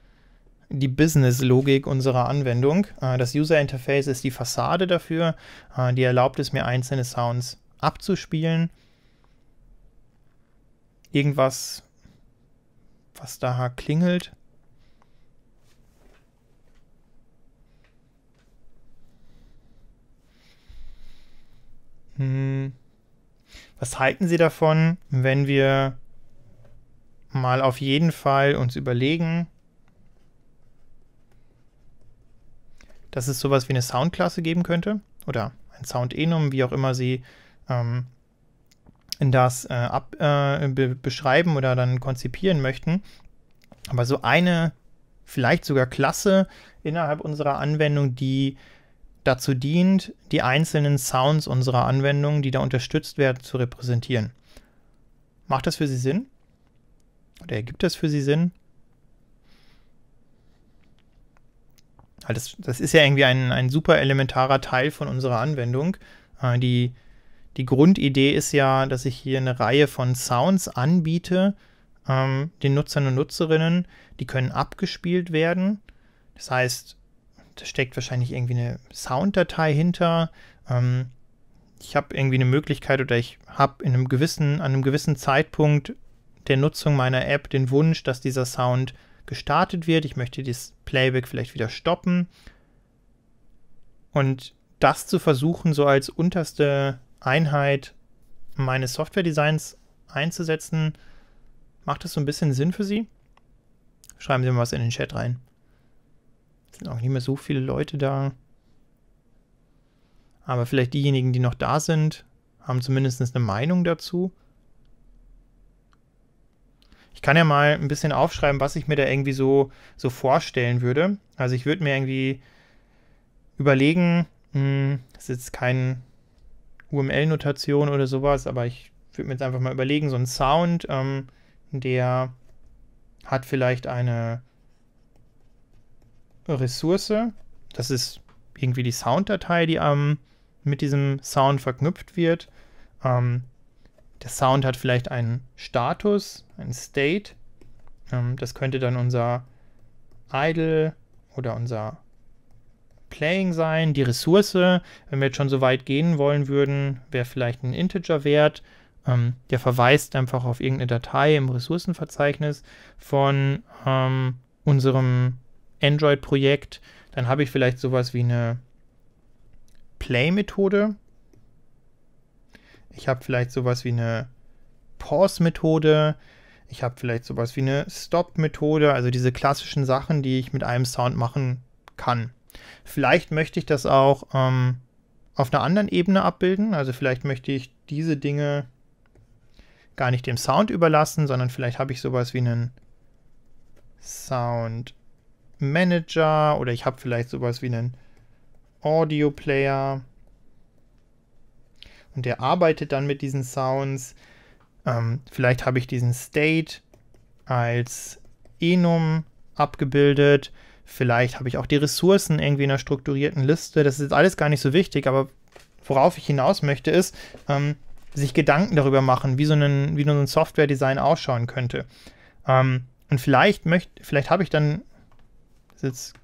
die Business-Logik unserer Anwendung. Äh, das User Interface ist die Fassade dafür, äh, die erlaubt es mir, einzelne Sounds abzuspielen. Irgendwas, was da klingelt. Hm. Was halten Sie davon, wenn wir mal auf jeden Fall uns überlegen, dass es sowas wie eine Soundklasse geben könnte oder ein Soundenum, wie auch immer sie ähm, das äh, ab, äh, be beschreiben oder dann konzipieren möchten. Aber so eine, vielleicht sogar Klasse innerhalb unserer Anwendung, die dazu dient, die einzelnen Sounds unserer Anwendung, die da unterstützt werden, zu repräsentieren. Macht das für Sie Sinn? Oder ergibt das für sie Sinn? Das, das ist ja irgendwie ein, ein super elementarer Teil von unserer Anwendung. Äh, die, die Grundidee ist ja, dass ich hier eine Reihe von Sounds anbiete, ähm, den Nutzern und Nutzerinnen. Die können abgespielt werden. Das heißt, da steckt wahrscheinlich irgendwie eine Sounddatei hinter. Ähm, ich habe irgendwie eine Möglichkeit oder ich habe an einem gewissen Zeitpunkt der Nutzung meiner App den Wunsch, dass dieser Sound gestartet wird. Ich möchte das Playback vielleicht wieder stoppen. Und das zu versuchen, so als unterste Einheit meines Software-Designs einzusetzen, macht das so ein bisschen Sinn für Sie? Schreiben Sie mal was in den Chat rein. Es sind auch nicht mehr so viele Leute da. Aber vielleicht diejenigen, die noch da sind, haben zumindest eine Meinung dazu kann ja mal ein bisschen aufschreiben, was ich mir da irgendwie so, so vorstellen würde. Also ich würde mir irgendwie überlegen, mh, hm, das ist jetzt keine UML-Notation oder sowas, aber ich würde mir jetzt einfach mal überlegen, so ein Sound, ähm, der hat vielleicht eine Ressource. Das ist irgendwie die Sounddatei, die ähm, mit diesem Sound verknüpft wird. Ähm, der Sound hat vielleicht einen Status, einen State. Ähm, das könnte dann unser Idle oder unser Playing sein. Die Ressource, wenn wir jetzt schon so weit gehen wollen würden, wäre vielleicht ein Integer-Wert. Ähm, der verweist einfach auf irgendeine Datei im Ressourcenverzeichnis von ähm, unserem Android-Projekt. Dann habe ich vielleicht sowas wie eine Play-Methode. Ich habe vielleicht sowas wie eine Pause-Methode. Ich habe vielleicht sowas wie eine Stop-Methode. Also diese klassischen Sachen, die ich mit einem Sound machen kann. Vielleicht möchte ich das auch ähm, auf einer anderen Ebene abbilden. Also vielleicht möchte ich diese Dinge gar nicht dem Sound überlassen, sondern vielleicht habe ich sowas wie einen Sound Manager oder ich habe vielleicht sowas wie einen Audio Player und der arbeitet dann mit diesen Sounds. Ähm, vielleicht habe ich diesen State als Enum abgebildet. Vielleicht habe ich auch die Ressourcen irgendwie in einer strukturierten Liste. Das ist alles gar nicht so wichtig, aber worauf ich hinaus möchte, ist, ähm, sich Gedanken darüber machen, wie so, einen, wie so ein Software-Design ausschauen könnte. Ähm, und vielleicht möchte, vielleicht habe ich dann, das ist jetzt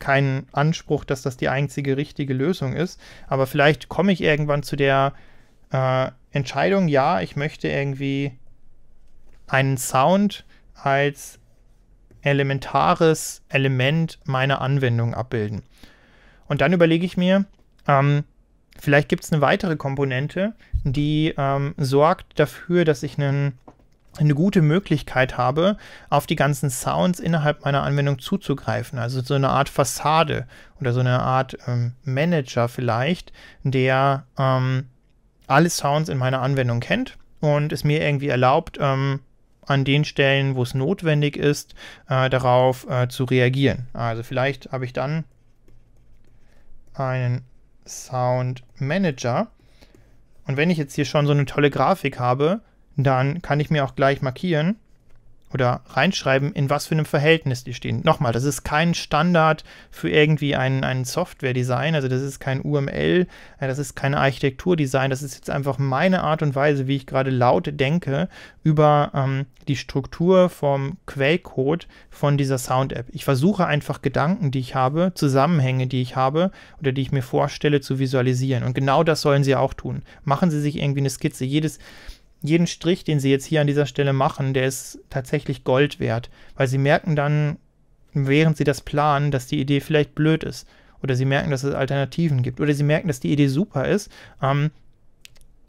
keinen Anspruch, dass das die einzige richtige Lösung ist. Aber vielleicht komme ich irgendwann zu der äh, Entscheidung, ja, ich möchte irgendwie einen Sound als elementares Element meiner Anwendung abbilden. Und dann überlege ich mir, ähm, vielleicht gibt es eine weitere Komponente, die ähm, sorgt dafür, dass ich einen eine gute Möglichkeit habe, auf die ganzen Sounds innerhalb meiner Anwendung zuzugreifen. Also so eine Art Fassade oder so eine Art ähm, Manager vielleicht, der ähm, alle Sounds in meiner Anwendung kennt und es mir irgendwie erlaubt, ähm, an den Stellen, wo es notwendig ist, äh, darauf äh, zu reagieren. Also vielleicht habe ich dann einen Sound Manager. Und wenn ich jetzt hier schon so eine tolle Grafik habe, dann kann ich mir auch gleich markieren oder reinschreiben, in was für einem Verhältnis die stehen. Nochmal, das ist kein Standard für irgendwie einen, einen Software-Design, also das ist kein UML, äh, das ist kein Architekturdesign, das ist jetzt einfach meine Art und Weise, wie ich gerade laut denke über ähm, die Struktur vom Quellcode von dieser Sound-App. Ich versuche einfach Gedanken, die ich habe, Zusammenhänge, die ich habe oder die ich mir vorstelle, zu visualisieren. Und genau das sollen Sie auch tun. Machen Sie sich irgendwie eine Skizze. Jedes jeden Strich, den sie jetzt hier an dieser Stelle machen, der ist tatsächlich Gold wert, weil sie merken dann, während sie das planen, dass die Idee vielleicht blöd ist. Oder sie merken, dass es Alternativen gibt. Oder sie merken, dass die Idee super ist. Ähm,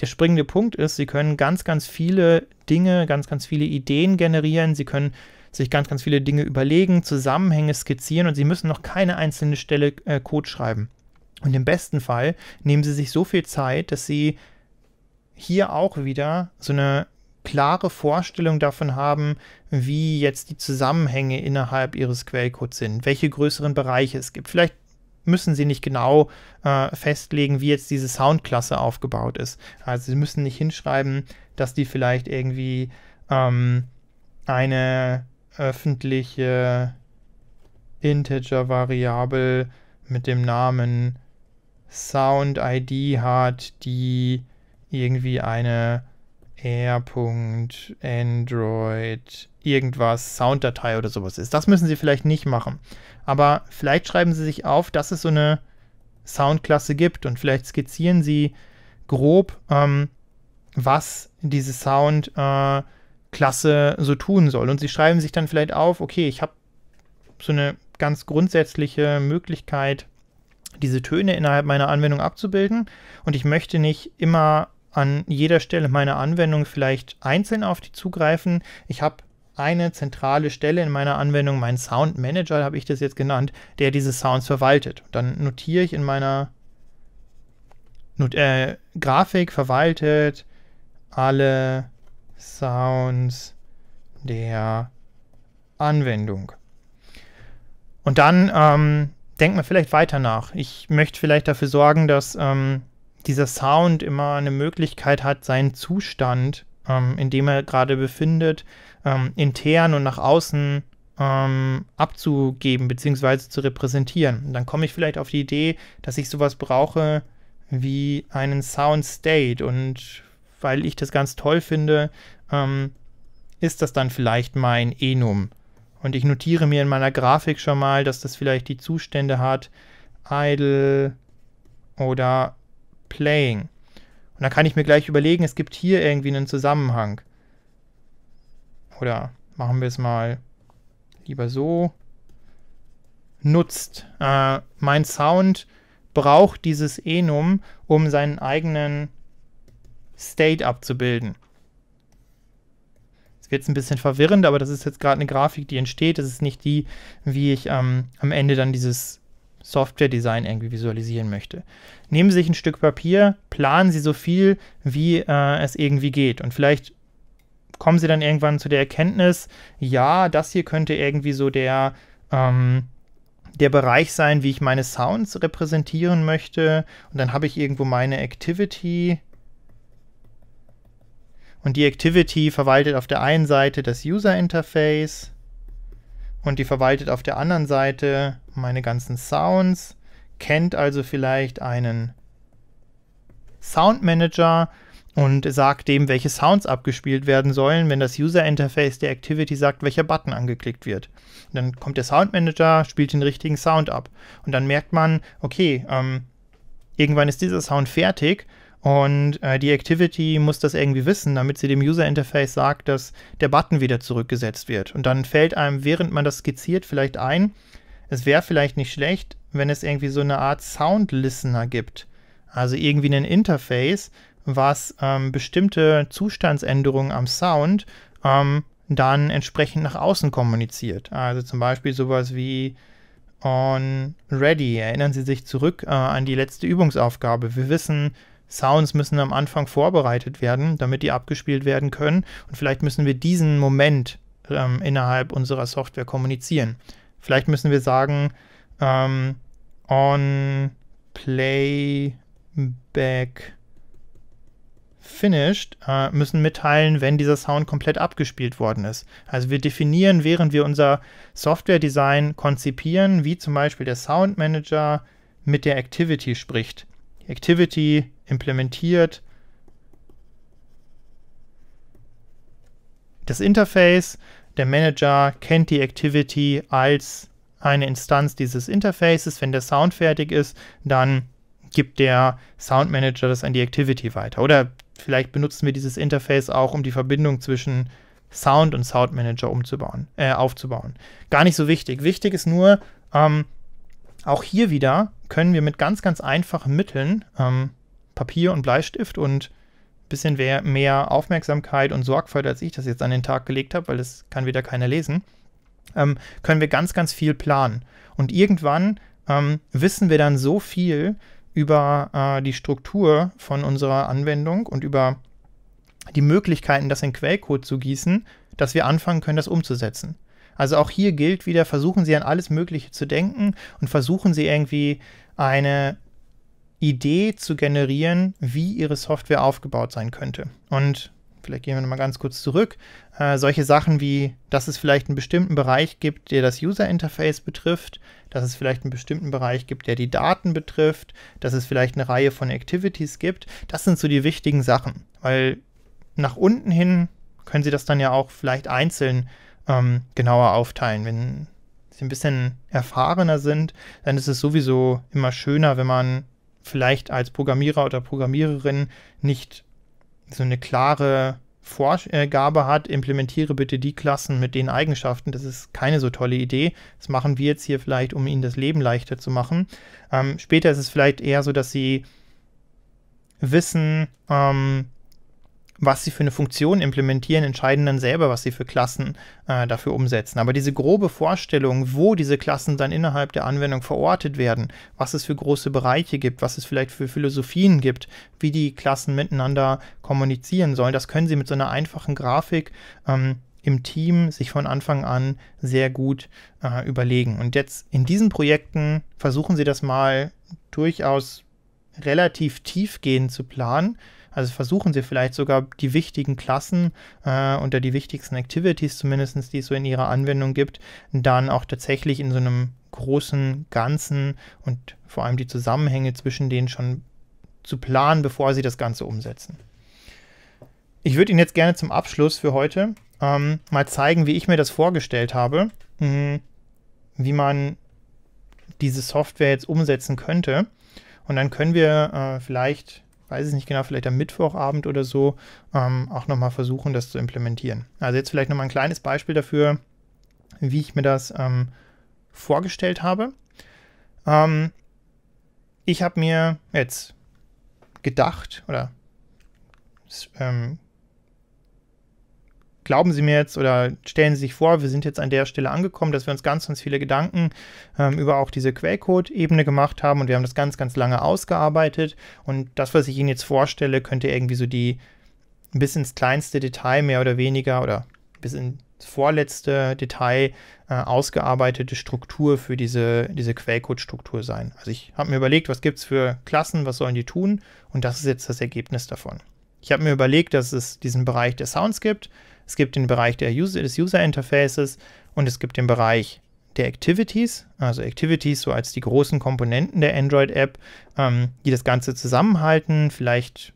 der springende Punkt ist, sie können ganz, ganz viele Dinge, ganz, ganz viele Ideen generieren. Sie können sich ganz, ganz viele Dinge überlegen, Zusammenhänge skizzieren und sie müssen noch keine einzelne Stelle äh, Code schreiben. Und im besten Fall nehmen sie sich so viel Zeit, dass sie hier auch wieder so eine klare Vorstellung davon haben, wie jetzt die Zusammenhänge innerhalb ihres Quellcodes sind, welche größeren Bereiche es gibt. Vielleicht müssen sie nicht genau äh, festlegen, wie jetzt diese Soundklasse aufgebaut ist. Also sie müssen nicht hinschreiben, dass die vielleicht irgendwie ähm, eine öffentliche Integer-Variable mit dem Namen SoundID hat, die irgendwie eine R. irgendwas Sounddatei oder sowas ist. Das müssen Sie vielleicht nicht machen. Aber vielleicht schreiben Sie sich auf, dass es so eine Soundklasse gibt und vielleicht skizzieren Sie grob, ähm, was diese Soundklasse äh, so tun soll. Und Sie schreiben sich dann vielleicht auf, okay, ich habe so eine ganz grundsätzliche Möglichkeit, diese Töne innerhalb meiner Anwendung abzubilden und ich möchte nicht immer an jeder Stelle meiner Anwendung vielleicht einzeln auf die zugreifen. Ich habe eine zentrale Stelle in meiner Anwendung, mein Sound Manager habe ich das jetzt genannt, der diese Sounds verwaltet. Dann notiere ich in meiner Not äh, Grafik verwaltet alle Sounds der Anwendung. Und dann ähm, denkt man vielleicht weiter nach. Ich möchte vielleicht dafür sorgen, dass ähm, dieser Sound immer eine Möglichkeit hat, seinen Zustand, ähm, in dem er gerade befindet, ähm, intern und nach außen ähm, abzugeben bzw. zu repräsentieren. Und dann komme ich vielleicht auf die Idee, dass ich sowas brauche wie einen Sound State. Und weil ich das ganz toll finde, ähm, ist das dann vielleicht mein Enum. Und ich notiere mir in meiner Grafik schon mal, dass das vielleicht die Zustände hat, idle oder playing. Und dann kann ich mir gleich überlegen, es gibt hier irgendwie einen Zusammenhang. Oder machen wir es mal lieber so. Nutzt. Äh, mein Sound braucht dieses Enum, um seinen eigenen State abzubilden. Es wird jetzt ein bisschen verwirrend, aber das ist jetzt gerade eine Grafik, die entsteht. Das ist nicht die, wie ich ähm, am Ende dann dieses Software-Design irgendwie visualisieren möchte. Nehmen Sie sich ein Stück Papier, planen Sie so viel, wie äh, es irgendwie geht. Und vielleicht kommen Sie dann irgendwann zu der Erkenntnis, ja, das hier könnte irgendwie so der, ähm, der Bereich sein, wie ich meine Sounds repräsentieren möchte. Und dann habe ich irgendwo meine Activity. Und die Activity verwaltet auf der einen Seite das User Interface und die verwaltet auf der anderen Seite meine ganzen Sounds, kennt also vielleicht einen Sound Manager und sagt dem, welche Sounds abgespielt werden sollen, wenn das User Interface der Activity sagt, welcher Button angeklickt wird. Und dann kommt der Sound Manager, spielt den richtigen Sound ab. Und dann merkt man, okay, ähm, irgendwann ist dieser Sound fertig und äh, die Activity muss das irgendwie wissen, damit sie dem User Interface sagt, dass der Button wieder zurückgesetzt wird. Und dann fällt einem, während man das skizziert, vielleicht ein, es wäre vielleicht nicht schlecht, wenn es irgendwie so eine Art Sound-Listener gibt. Also irgendwie ein Interface, was ähm, bestimmte Zustandsänderungen am Sound ähm, dann entsprechend nach außen kommuniziert. Also zum Beispiel sowas wie on ready. Erinnern Sie sich zurück äh, an die letzte Übungsaufgabe. Wir wissen, Sounds müssen am Anfang vorbereitet werden, damit die abgespielt werden können. Und vielleicht müssen wir diesen Moment ähm, innerhalb unserer Software kommunizieren. Vielleicht müssen wir sagen, ähm, on playback finished äh, müssen mitteilen, wenn dieser Sound komplett abgespielt worden ist. Also wir definieren, während wir unser Software-Design konzipieren, wie zum Beispiel der Sound Manager mit der Activity spricht. Die Activity implementiert das Interface der Manager kennt die Activity als eine Instanz dieses Interfaces. Wenn der Sound fertig ist, dann gibt der Sound Manager das an die Activity weiter. Oder vielleicht benutzen wir dieses Interface auch, um die Verbindung zwischen Sound und Sound Manager umzubauen, äh, aufzubauen. Gar nicht so wichtig. Wichtig ist nur, ähm, auch hier wieder können wir mit ganz, ganz einfachen Mitteln ähm, Papier und Bleistift und bisschen mehr Aufmerksamkeit und Sorgfalt, als ich das jetzt an den Tag gelegt habe, weil das kann wieder keiner lesen, ähm, können wir ganz, ganz viel planen. Und irgendwann ähm, wissen wir dann so viel über äh, die Struktur von unserer Anwendung und über die Möglichkeiten, das in Quellcode zu gießen, dass wir anfangen können, das umzusetzen. Also auch hier gilt wieder, versuchen Sie an alles Mögliche zu denken und versuchen Sie irgendwie eine Idee zu generieren, wie ihre Software aufgebaut sein könnte. Und vielleicht gehen wir nochmal ganz kurz zurück, äh, solche Sachen wie, dass es vielleicht einen bestimmten Bereich gibt, der das User Interface betrifft, dass es vielleicht einen bestimmten Bereich gibt, der die Daten betrifft, dass es vielleicht eine Reihe von Activities gibt. Das sind so die wichtigen Sachen, weil nach unten hin können Sie das dann ja auch vielleicht einzeln ähm, genauer aufteilen. Wenn Sie ein bisschen erfahrener sind, dann ist es sowieso immer schöner, wenn man vielleicht als Programmierer oder Programmiererin nicht so eine klare Vorgabe hat, implementiere bitte die Klassen mit den Eigenschaften. Das ist keine so tolle Idee. Das machen wir jetzt hier vielleicht, um ihnen das Leben leichter zu machen. Ähm, später ist es vielleicht eher so, dass sie wissen, ähm, was sie für eine Funktion implementieren, entscheiden dann selber, was sie für Klassen äh, dafür umsetzen. Aber diese grobe Vorstellung, wo diese Klassen dann innerhalb der Anwendung verortet werden, was es für große Bereiche gibt, was es vielleicht für Philosophien gibt, wie die Klassen miteinander kommunizieren sollen, das können sie mit so einer einfachen Grafik ähm, im Team sich von Anfang an sehr gut äh, überlegen. Und jetzt in diesen Projekten versuchen sie das mal durchaus relativ tiefgehend zu planen also versuchen sie vielleicht sogar die wichtigen Klassen äh, unter die wichtigsten Activities zumindest, die es so in ihrer Anwendung gibt, dann auch tatsächlich in so einem großen Ganzen und vor allem die Zusammenhänge zwischen denen schon zu planen, bevor sie das Ganze umsetzen. Ich würde Ihnen jetzt gerne zum Abschluss für heute ähm, mal zeigen, wie ich mir das vorgestellt habe, mh, hm, wie man diese Software jetzt umsetzen könnte. Und dann können wir äh, vielleicht weiß es nicht genau, vielleicht am Mittwochabend oder so, ähm, auch nochmal versuchen, das zu implementieren. Also jetzt vielleicht nochmal ein kleines Beispiel dafür, wie ich mir das ähm, vorgestellt habe. Ähm, ich habe mir jetzt gedacht oder ähm, glauben Sie mir jetzt oder stellen Sie sich vor, wir sind jetzt an der Stelle angekommen, dass wir uns ganz, ganz viele Gedanken ähm, über auch diese Quellcode-Ebene gemacht haben und wir haben das ganz, ganz lange ausgearbeitet. Und das, was ich Ihnen jetzt vorstelle, könnte irgendwie so die bis ins kleinste Detail mehr oder weniger oder bis ins vorletzte Detail äh, ausgearbeitete Struktur für diese, diese Quellcode-Struktur sein. Also ich habe mir überlegt, was gibt es für Klassen, was sollen die tun und das ist jetzt das Ergebnis davon. Ich habe mir überlegt, dass es diesen Bereich der Sounds gibt, es gibt den Bereich User, des User Interfaces und es gibt den Bereich der Activities, also Activities so als die großen Komponenten der Android-App, ähm, die das Ganze zusammenhalten. Vielleicht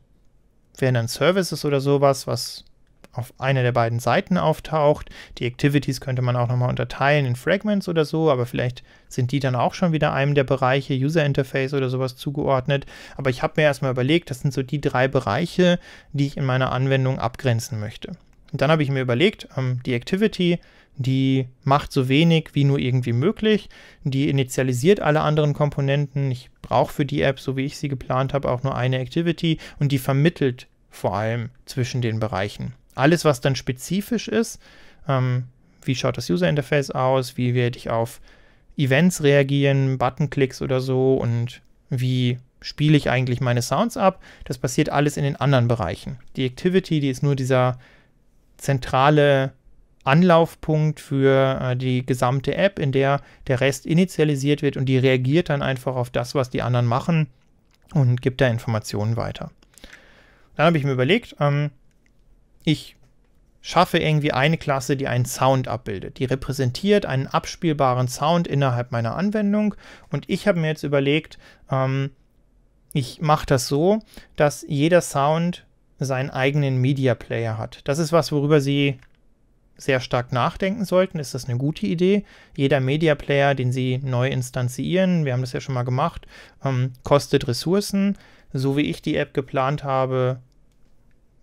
wären dann Services oder sowas, was auf einer der beiden Seiten auftaucht. Die Activities könnte man auch nochmal unterteilen in Fragments oder so, aber vielleicht sind die dann auch schon wieder einem der Bereiche User Interface oder sowas zugeordnet. Aber ich habe mir erstmal überlegt, das sind so die drei Bereiche, die ich in meiner Anwendung abgrenzen möchte. Und dann habe ich mir überlegt, ähm, die Activity, die macht so wenig wie nur irgendwie möglich, die initialisiert alle anderen Komponenten, ich brauche für die App, so wie ich sie geplant habe, auch nur eine Activity und die vermittelt vor allem zwischen den Bereichen. Alles, was dann spezifisch ist, ähm, wie schaut das User Interface aus, wie werde ich auf Events reagieren, Buttonklicks oder so und wie spiele ich eigentlich meine Sounds ab. Das passiert alles in den anderen Bereichen. Die Activity, die ist nur dieser zentrale Anlaufpunkt für äh, die gesamte App, in der der Rest initialisiert wird und die reagiert dann einfach auf das, was die anderen machen und gibt da Informationen weiter. Dann habe ich mir überlegt, ähm, ich schaffe irgendwie eine Klasse, die einen Sound abbildet. Die repräsentiert einen abspielbaren Sound innerhalb meiner Anwendung und ich habe mir jetzt überlegt, ähm, ich mache das so, dass jeder Sound seinen eigenen Media Player hat. Das ist was, worüber Sie sehr stark nachdenken sollten. Ist das eine gute Idee? Jeder Media Player, den Sie neu instanzieren, wir haben das ja schon mal gemacht, ähm, kostet Ressourcen. So wie ich die App geplant habe,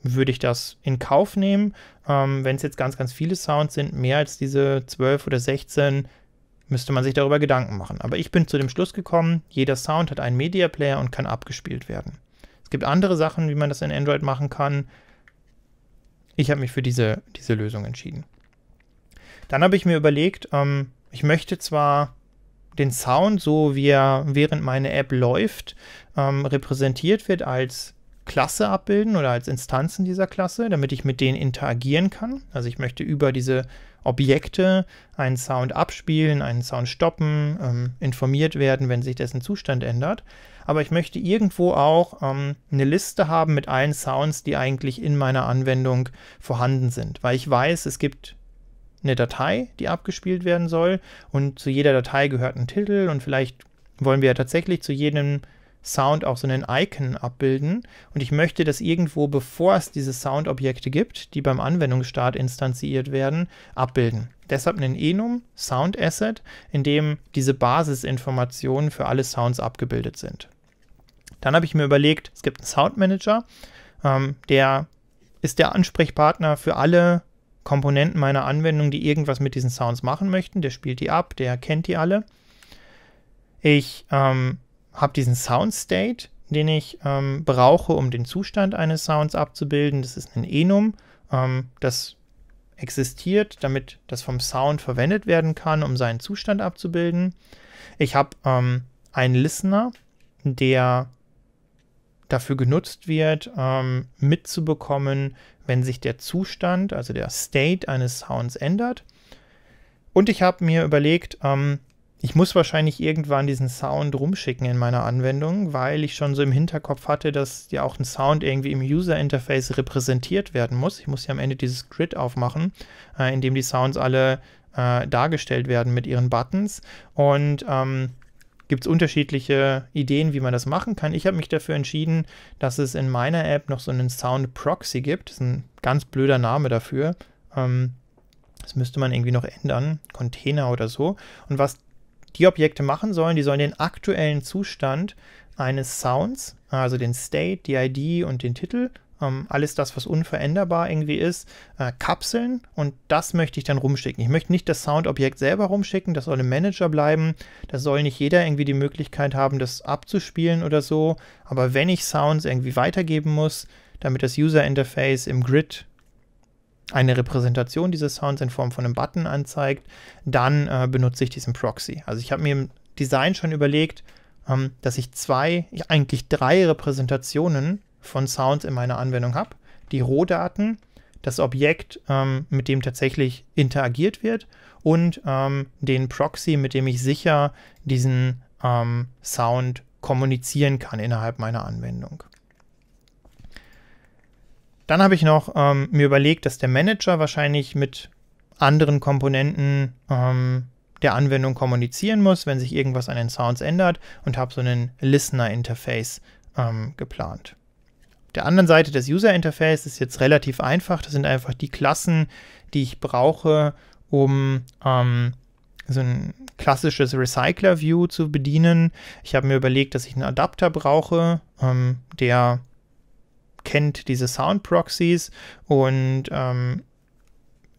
würde ich das in Kauf nehmen. Ähm, Wenn es jetzt ganz, ganz viele Sounds sind, mehr als diese 12 oder 16, müsste man sich darüber Gedanken machen. Aber ich bin zu dem Schluss gekommen, jeder Sound hat einen Media Player und kann abgespielt werden gibt andere Sachen, wie man das in Android machen kann. Ich habe mich für diese, diese Lösung entschieden. Dann habe ich mir überlegt, ähm, ich möchte zwar den Sound, so wie er während meine App läuft, ähm, repräsentiert wird als Klasse abbilden oder als Instanzen dieser Klasse, damit ich mit denen interagieren kann. Also ich möchte über diese Objekte einen Sound abspielen, einen Sound stoppen, ähm, informiert werden, wenn sich dessen Zustand ändert aber ich möchte irgendwo auch ähm, eine Liste haben mit allen Sounds, die eigentlich in meiner Anwendung vorhanden sind, weil ich weiß, es gibt eine Datei, die abgespielt werden soll und zu jeder Datei gehört ein Titel und vielleicht wollen wir ja tatsächlich zu jedem Sound auch so einen Icon abbilden und ich möchte, dass irgendwo, bevor es diese Soundobjekte gibt, die beim Anwendungsstart instanziert werden, abbilden. Deshalb einen Enum Sound Asset, in dem diese Basisinformationen für alle Sounds abgebildet sind. Dann habe ich mir überlegt, es gibt einen Soundmanager, ähm, der ist der Ansprechpartner für alle Komponenten meiner Anwendung, die irgendwas mit diesen Sounds machen möchten. Der spielt die ab, der kennt die alle. Ich ähm, habe diesen Sound State, den ich ähm, brauche, um den Zustand eines Sounds abzubilden. Das ist ein Enum, ähm, das existiert, damit das vom Sound verwendet werden kann, um seinen Zustand abzubilden. Ich habe ähm, einen Listener, der dafür genutzt wird, ähm, mitzubekommen, wenn sich der Zustand, also der State eines Sounds ändert. Und ich habe mir überlegt, ähm, ich muss wahrscheinlich irgendwann diesen Sound rumschicken in meiner Anwendung, weil ich schon so im Hinterkopf hatte, dass ja auch ein Sound irgendwie im User-Interface repräsentiert werden muss. Ich muss ja am Ende dieses Grid aufmachen, äh, in dem die Sounds alle äh, dargestellt werden mit ihren Buttons. Und ähm, gibt es unterschiedliche Ideen, wie man das machen kann. Ich habe mich dafür entschieden, dass es in meiner App noch so einen Sound Proxy gibt. Das ist ein ganz blöder Name dafür. Ähm, das müsste man irgendwie noch ändern. Container oder so. Und was die Objekte machen sollen, die sollen den aktuellen Zustand eines Sounds, also den State, die ID und den Titel ähm, alles das, was unveränderbar irgendwie ist, äh, kapseln und das möchte ich dann rumschicken. Ich möchte nicht das Soundobjekt selber rumschicken, das soll im Manager bleiben, da soll nicht jeder irgendwie die Möglichkeit haben, das abzuspielen oder so, aber wenn ich Sounds irgendwie weitergeben muss, damit das User Interface im Grid eine Repräsentation dieses Sounds in Form von einem Button anzeigt, dann äh, benutze ich diesen Proxy. Also ich habe mir im Design schon überlegt, ähm, dass ich zwei, eigentlich drei Repräsentationen von Sounds in meiner Anwendung habe, die Rohdaten, das Objekt, ähm, mit dem tatsächlich interagiert wird und ähm, den Proxy, mit dem ich sicher diesen ähm, Sound kommunizieren kann innerhalb meiner Anwendung. Dann habe ich noch ähm, mir überlegt, dass der Manager wahrscheinlich mit anderen Komponenten ähm, der Anwendung kommunizieren muss, wenn sich irgendwas an den Sounds ändert und habe so einen Listener-Interface ähm, geplant der anderen Seite des User Interface ist jetzt relativ einfach. Das sind einfach die Klassen, die ich brauche, um ähm, so ein klassisches Recycler View zu bedienen. Ich habe mir überlegt, dass ich einen Adapter brauche, ähm, der kennt diese Sound Proxies und ähm,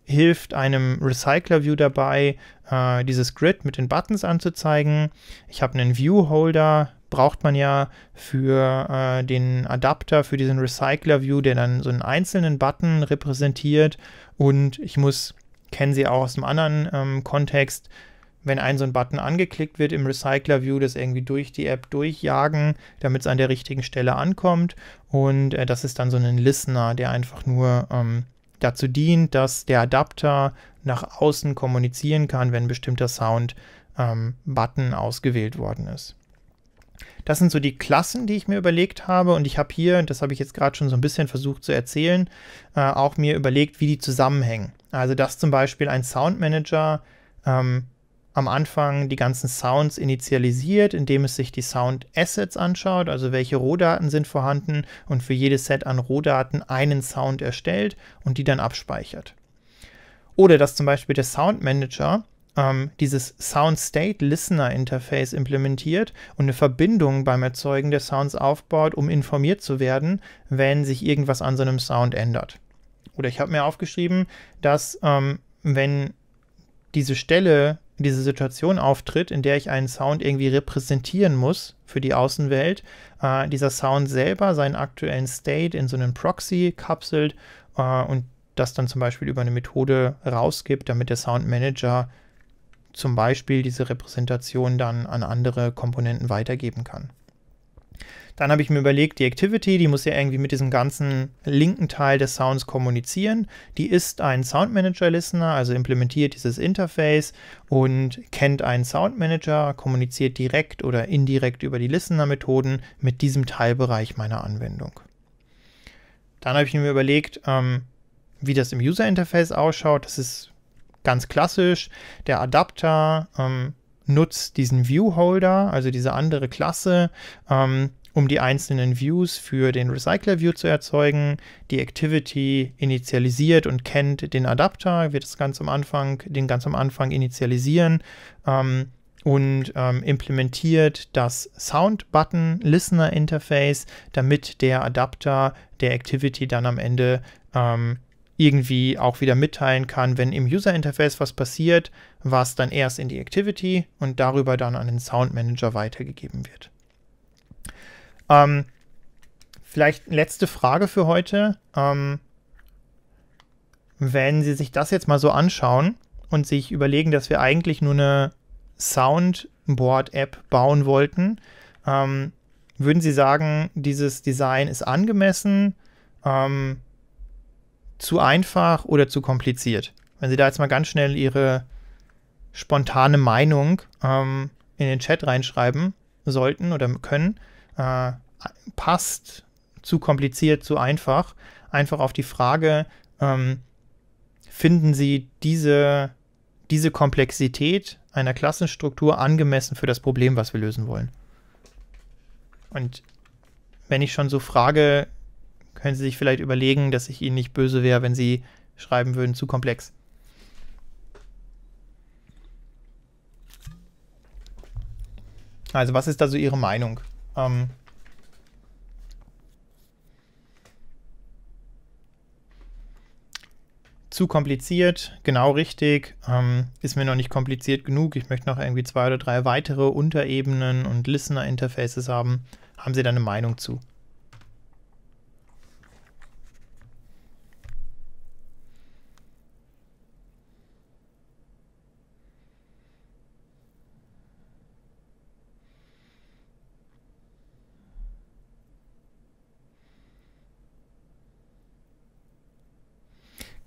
hilft einem Recycler View dabei, äh, dieses Grid mit den Buttons anzuzeigen. Ich habe einen View Holder, braucht man ja für äh, den Adapter, für diesen Recycler View, der dann so einen einzelnen Button repräsentiert. Und ich muss, kennen Sie auch aus einem anderen ähm, Kontext, wenn ein so ein Button angeklickt wird im Recycler View, das irgendwie durch die App durchjagen, damit es an der richtigen Stelle ankommt. Und äh, das ist dann so ein Listener, der einfach nur ähm, dazu dient, dass der Adapter nach außen kommunizieren kann, wenn ein bestimmter Sound ähm, Button ausgewählt worden ist. Das sind so die Klassen, die ich mir überlegt habe. Und ich habe hier, das habe ich jetzt gerade schon so ein bisschen versucht zu erzählen, äh, auch mir überlegt, wie die zusammenhängen. Also, dass zum Beispiel ein Soundmanager ähm, am Anfang die ganzen Sounds initialisiert, indem es sich die Sound Assets anschaut, also welche Rohdaten sind vorhanden und für jedes Set an Rohdaten einen Sound erstellt und die dann abspeichert. Oder dass zum Beispiel der Sound Manager ähm, dieses Sound-State-Listener-Interface implementiert und eine Verbindung beim Erzeugen der Sounds aufbaut, um informiert zu werden, wenn sich irgendwas an so einem Sound ändert. Oder ich habe mir aufgeschrieben, dass ähm, wenn diese Stelle, diese Situation auftritt, in der ich einen Sound irgendwie repräsentieren muss für die Außenwelt, äh, dieser Sound selber seinen aktuellen State in so einen Proxy kapselt äh, und das dann zum Beispiel über eine Methode rausgibt, damit der Sound Manager zum Beispiel diese Repräsentation dann an andere Komponenten weitergeben kann. Dann habe ich mir überlegt, die Activity, die muss ja irgendwie mit diesem ganzen linken Teil des Sounds kommunizieren. Die ist ein Sound Manager Listener, also implementiert dieses Interface und kennt einen Sound Manager, kommuniziert direkt oder indirekt über die Listener Methoden mit diesem Teilbereich meiner Anwendung. Dann habe ich mir überlegt, ähm, wie das im User Interface ausschaut. Das ist ganz klassisch, der Adapter ähm, nutzt diesen Viewholder, also diese andere Klasse, ähm, um die einzelnen Views für den Recycler-View zu erzeugen. Die Activity initialisiert und kennt den Adapter, wird es ganz am Anfang, den ganz am Anfang initialisieren ähm, und ähm, implementiert das Sound-Button Listener Interface, damit der Adapter der Activity dann am Ende ähm, irgendwie auch wieder mitteilen kann, wenn im User Interface was passiert, was dann erst in die Activity und darüber dann an den Sound Manager weitergegeben wird. Ähm, vielleicht letzte Frage für heute. Ähm, wenn Sie sich das jetzt mal so anschauen und sich überlegen, dass wir eigentlich nur eine Soundboard-App bauen wollten, ähm, würden Sie sagen, dieses Design ist angemessen? Ähm, zu einfach oder zu kompliziert. Wenn Sie da jetzt mal ganz schnell Ihre spontane Meinung ähm, in den Chat reinschreiben sollten oder können, äh, passt zu kompliziert, zu einfach. Einfach auf die Frage, ähm, finden Sie diese, diese Komplexität einer Klassenstruktur angemessen für das Problem, was wir lösen wollen? Und wenn ich schon so frage, können Sie sich vielleicht überlegen, dass ich Ihnen nicht böse wäre, wenn Sie schreiben würden, zu komplex. Also was ist da so Ihre Meinung? Ähm, zu kompliziert, genau richtig, ähm, ist mir noch nicht kompliziert genug. Ich möchte noch irgendwie zwei oder drei weitere Unterebenen und Listener-Interfaces haben. Haben Sie da eine Meinung zu?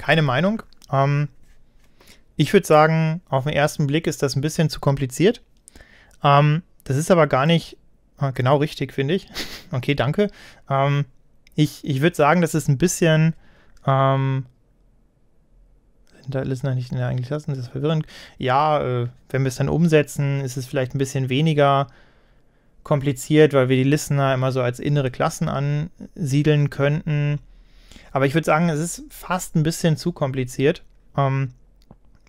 keine Meinung. Ähm, ich würde sagen, auf den ersten Blick ist das ein bisschen zu kompliziert. Ähm, das ist aber gar nicht äh, genau richtig, finde ich. okay, danke. Ähm, ich ich würde sagen, das ist ein bisschen. Ähm, da ist noch nicht in der eigentlich lassen, das ist verwirrend. Ja, äh, wenn wir es dann umsetzen, ist es vielleicht ein bisschen weniger kompliziert, weil wir die Listener immer so als innere Klassen ansiedeln könnten. Aber ich würde sagen, es ist fast ein bisschen zu kompliziert. Ähm,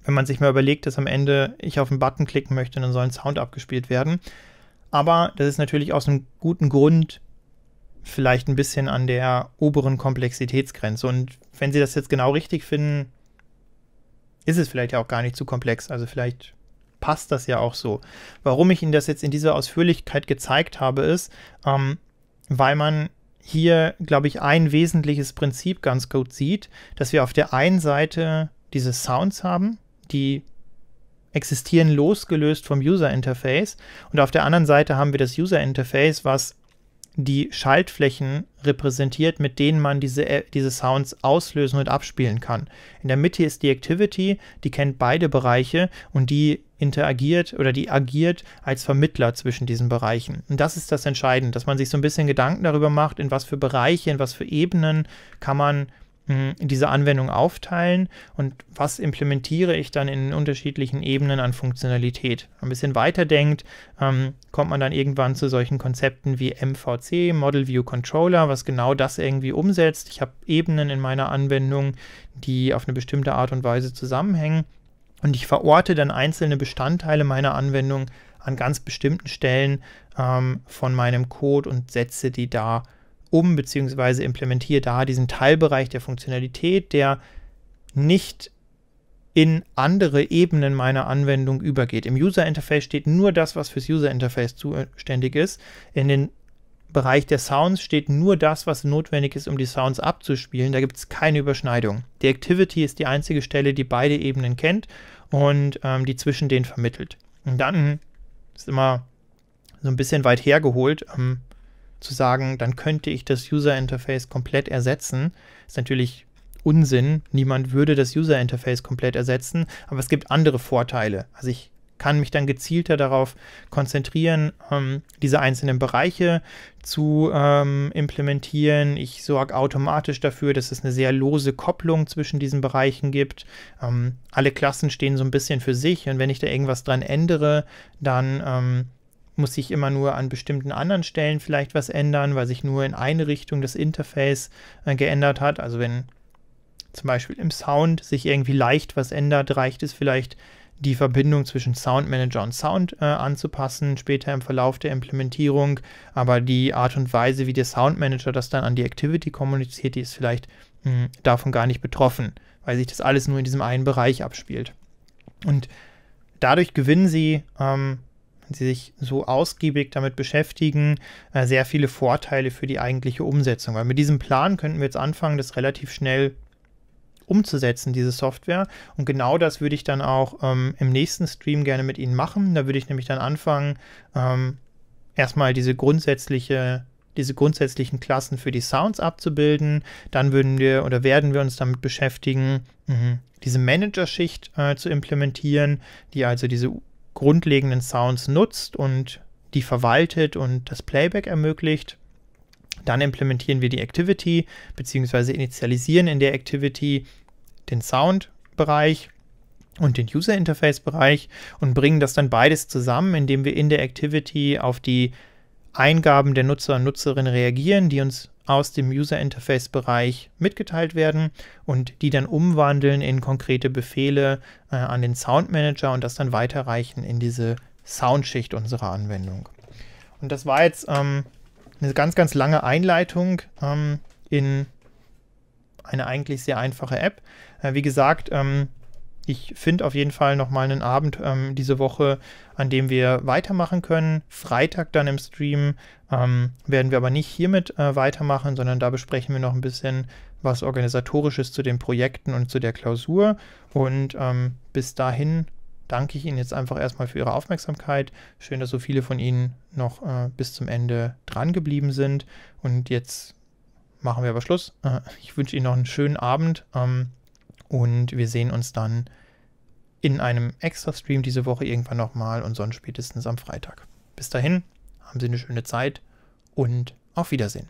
wenn man sich mal überlegt, dass am Ende ich auf einen Button klicken möchte, dann soll ein Sound abgespielt werden. Aber das ist natürlich aus einem guten Grund vielleicht ein bisschen an der oberen Komplexitätsgrenze. Und wenn Sie das jetzt genau richtig finden, ist es vielleicht ja auch gar nicht zu komplex. Also vielleicht passt das ja auch so. Warum ich Ihnen das jetzt in dieser Ausführlichkeit gezeigt habe, ist, ähm, weil man hier, glaube ich, ein wesentliches Prinzip ganz gut sieht, dass wir auf der einen Seite diese Sounds haben, die existieren losgelöst vom User Interface und auf der anderen Seite haben wir das User Interface, was die Schaltflächen repräsentiert, mit denen man diese, äh, diese Sounds auslösen und abspielen kann. In der Mitte ist die Activity, die kennt beide Bereiche und die interagiert oder die agiert als Vermittler zwischen diesen Bereichen. Und das ist das Entscheidende, dass man sich so ein bisschen Gedanken darüber macht, in was für Bereiche, in was für Ebenen kann man Mhm. diese Anwendung aufteilen und was implementiere ich dann in unterschiedlichen Ebenen an Funktionalität. Ein bisschen weiterdenkt, ähm, kommt man dann irgendwann zu solchen Konzepten wie MVC, Model View Controller, was genau das irgendwie umsetzt. Ich habe Ebenen in meiner Anwendung, die auf eine bestimmte Art und Weise zusammenhängen und ich verorte dann einzelne Bestandteile meiner Anwendung an ganz bestimmten Stellen ähm, von meinem Code und setze die da um bzw. implementiere da diesen Teilbereich der Funktionalität, der nicht in andere Ebenen meiner Anwendung übergeht. Im User Interface steht nur das, was fürs User Interface zuständig ist. In den Bereich der Sounds steht nur das, was notwendig ist, um die Sounds abzuspielen. Da gibt es keine Überschneidung. Die Activity ist die einzige Stelle, die beide Ebenen kennt und ähm, die zwischen denen vermittelt. Und dann ist immer so ein bisschen weit hergeholt. Ähm, zu sagen, dann könnte ich das User Interface komplett ersetzen. Ist natürlich Unsinn. Niemand würde das User Interface komplett ersetzen, aber es gibt andere Vorteile. Also ich kann mich dann gezielter darauf konzentrieren, ähm, diese einzelnen Bereiche zu ähm, implementieren. Ich sorge automatisch dafür, dass es eine sehr lose Kopplung zwischen diesen Bereichen gibt. Ähm, alle Klassen stehen so ein bisschen für sich und wenn ich da irgendwas dran ändere, dann ähm, muss sich immer nur an bestimmten anderen Stellen vielleicht was ändern, weil sich nur in eine Richtung das Interface äh, geändert hat. Also wenn zum Beispiel im Sound sich irgendwie leicht was ändert, reicht es vielleicht, die Verbindung zwischen Sound Manager und Sound äh, anzupassen, später im Verlauf der Implementierung. Aber die Art und Weise, wie der Sound Manager das dann an die Activity kommuniziert, die ist vielleicht mh, hm, davon gar nicht betroffen, weil sich das alles nur in diesem einen Bereich abspielt. Und dadurch gewinnen sie ähm, wenn Sie sich so ausgiebig damit beschäftigen, äh, sehr viele Vorteile für die eigentliche Umsetzung. Weil mit diesem Plan könnten wir jetzt anfangen, das relativ schnell umzusetzen, diese Software. Und genau das würde ich dann auch ähm, im nächsten Stream gerne mit Ihnen machen. Da würde ich nämlich dann anfangen, ähm, erstmal diese grundsätzliche diese grundsätzlichen Klassen für die Sounds abzubilden. Dann würden wir oder werden wir uns damit beschäftigen, mhm, diese Manager-Schicht äh, zu implementieren, die also diese grundlegenden Sounds nutzt und die verwaltet und das Playback ermöglicht. Dann implementieren wir die Activity bzw. initialisieren in der Activity den Sound-Bereich und den User Interface Bereich und bringen das dann beides zusammen, indem wir in der Activity auf die Eingaben der Nutzer und Nutzerinnen reagieren, die uns aus dem User Interface Bereich mitgeteilt werden und die dann umwandeln in konkrete Befehle äh, an den Sound Manager und das dann weiterreichen in diese Soundschicht unserer Anwendung. Und das war jetzt ähm, eine ganz, ganz lange Einleitung ähm, in eine eigentlich sehr einfache App. Äh, wie gesagt, ähm, ich finde auf jeden Fall nochmal einen Abend ähm, diese Woche, an dem wir weitermachen können. Freitag dann im Stream ähm, werden wir aber nicht hiermit äh, weitermachen, sondern da besprechen wir noch ein bisschen was organisatorisches zu den Projekten und zu der Klausur. Und ähm, bis dahin danke ich Ihnen jetzt einfach erstmal für Ihre Aufmerksamkeit. Schön, dass so viele von Ihnen noch äh, bis zum Ende dran geblieben sind. Und jetzt machen wir aber Schluss. Äh, ich wünsche Ihnen noch einen schönen Abend. Ähm, und wir sehen uns dann in einem extra Stream diese Woche irgendwann nochmal und sonst spätestens am Freitag. Bis dahin, haben Sie eine schöne Zeit und auf Wiedersehen.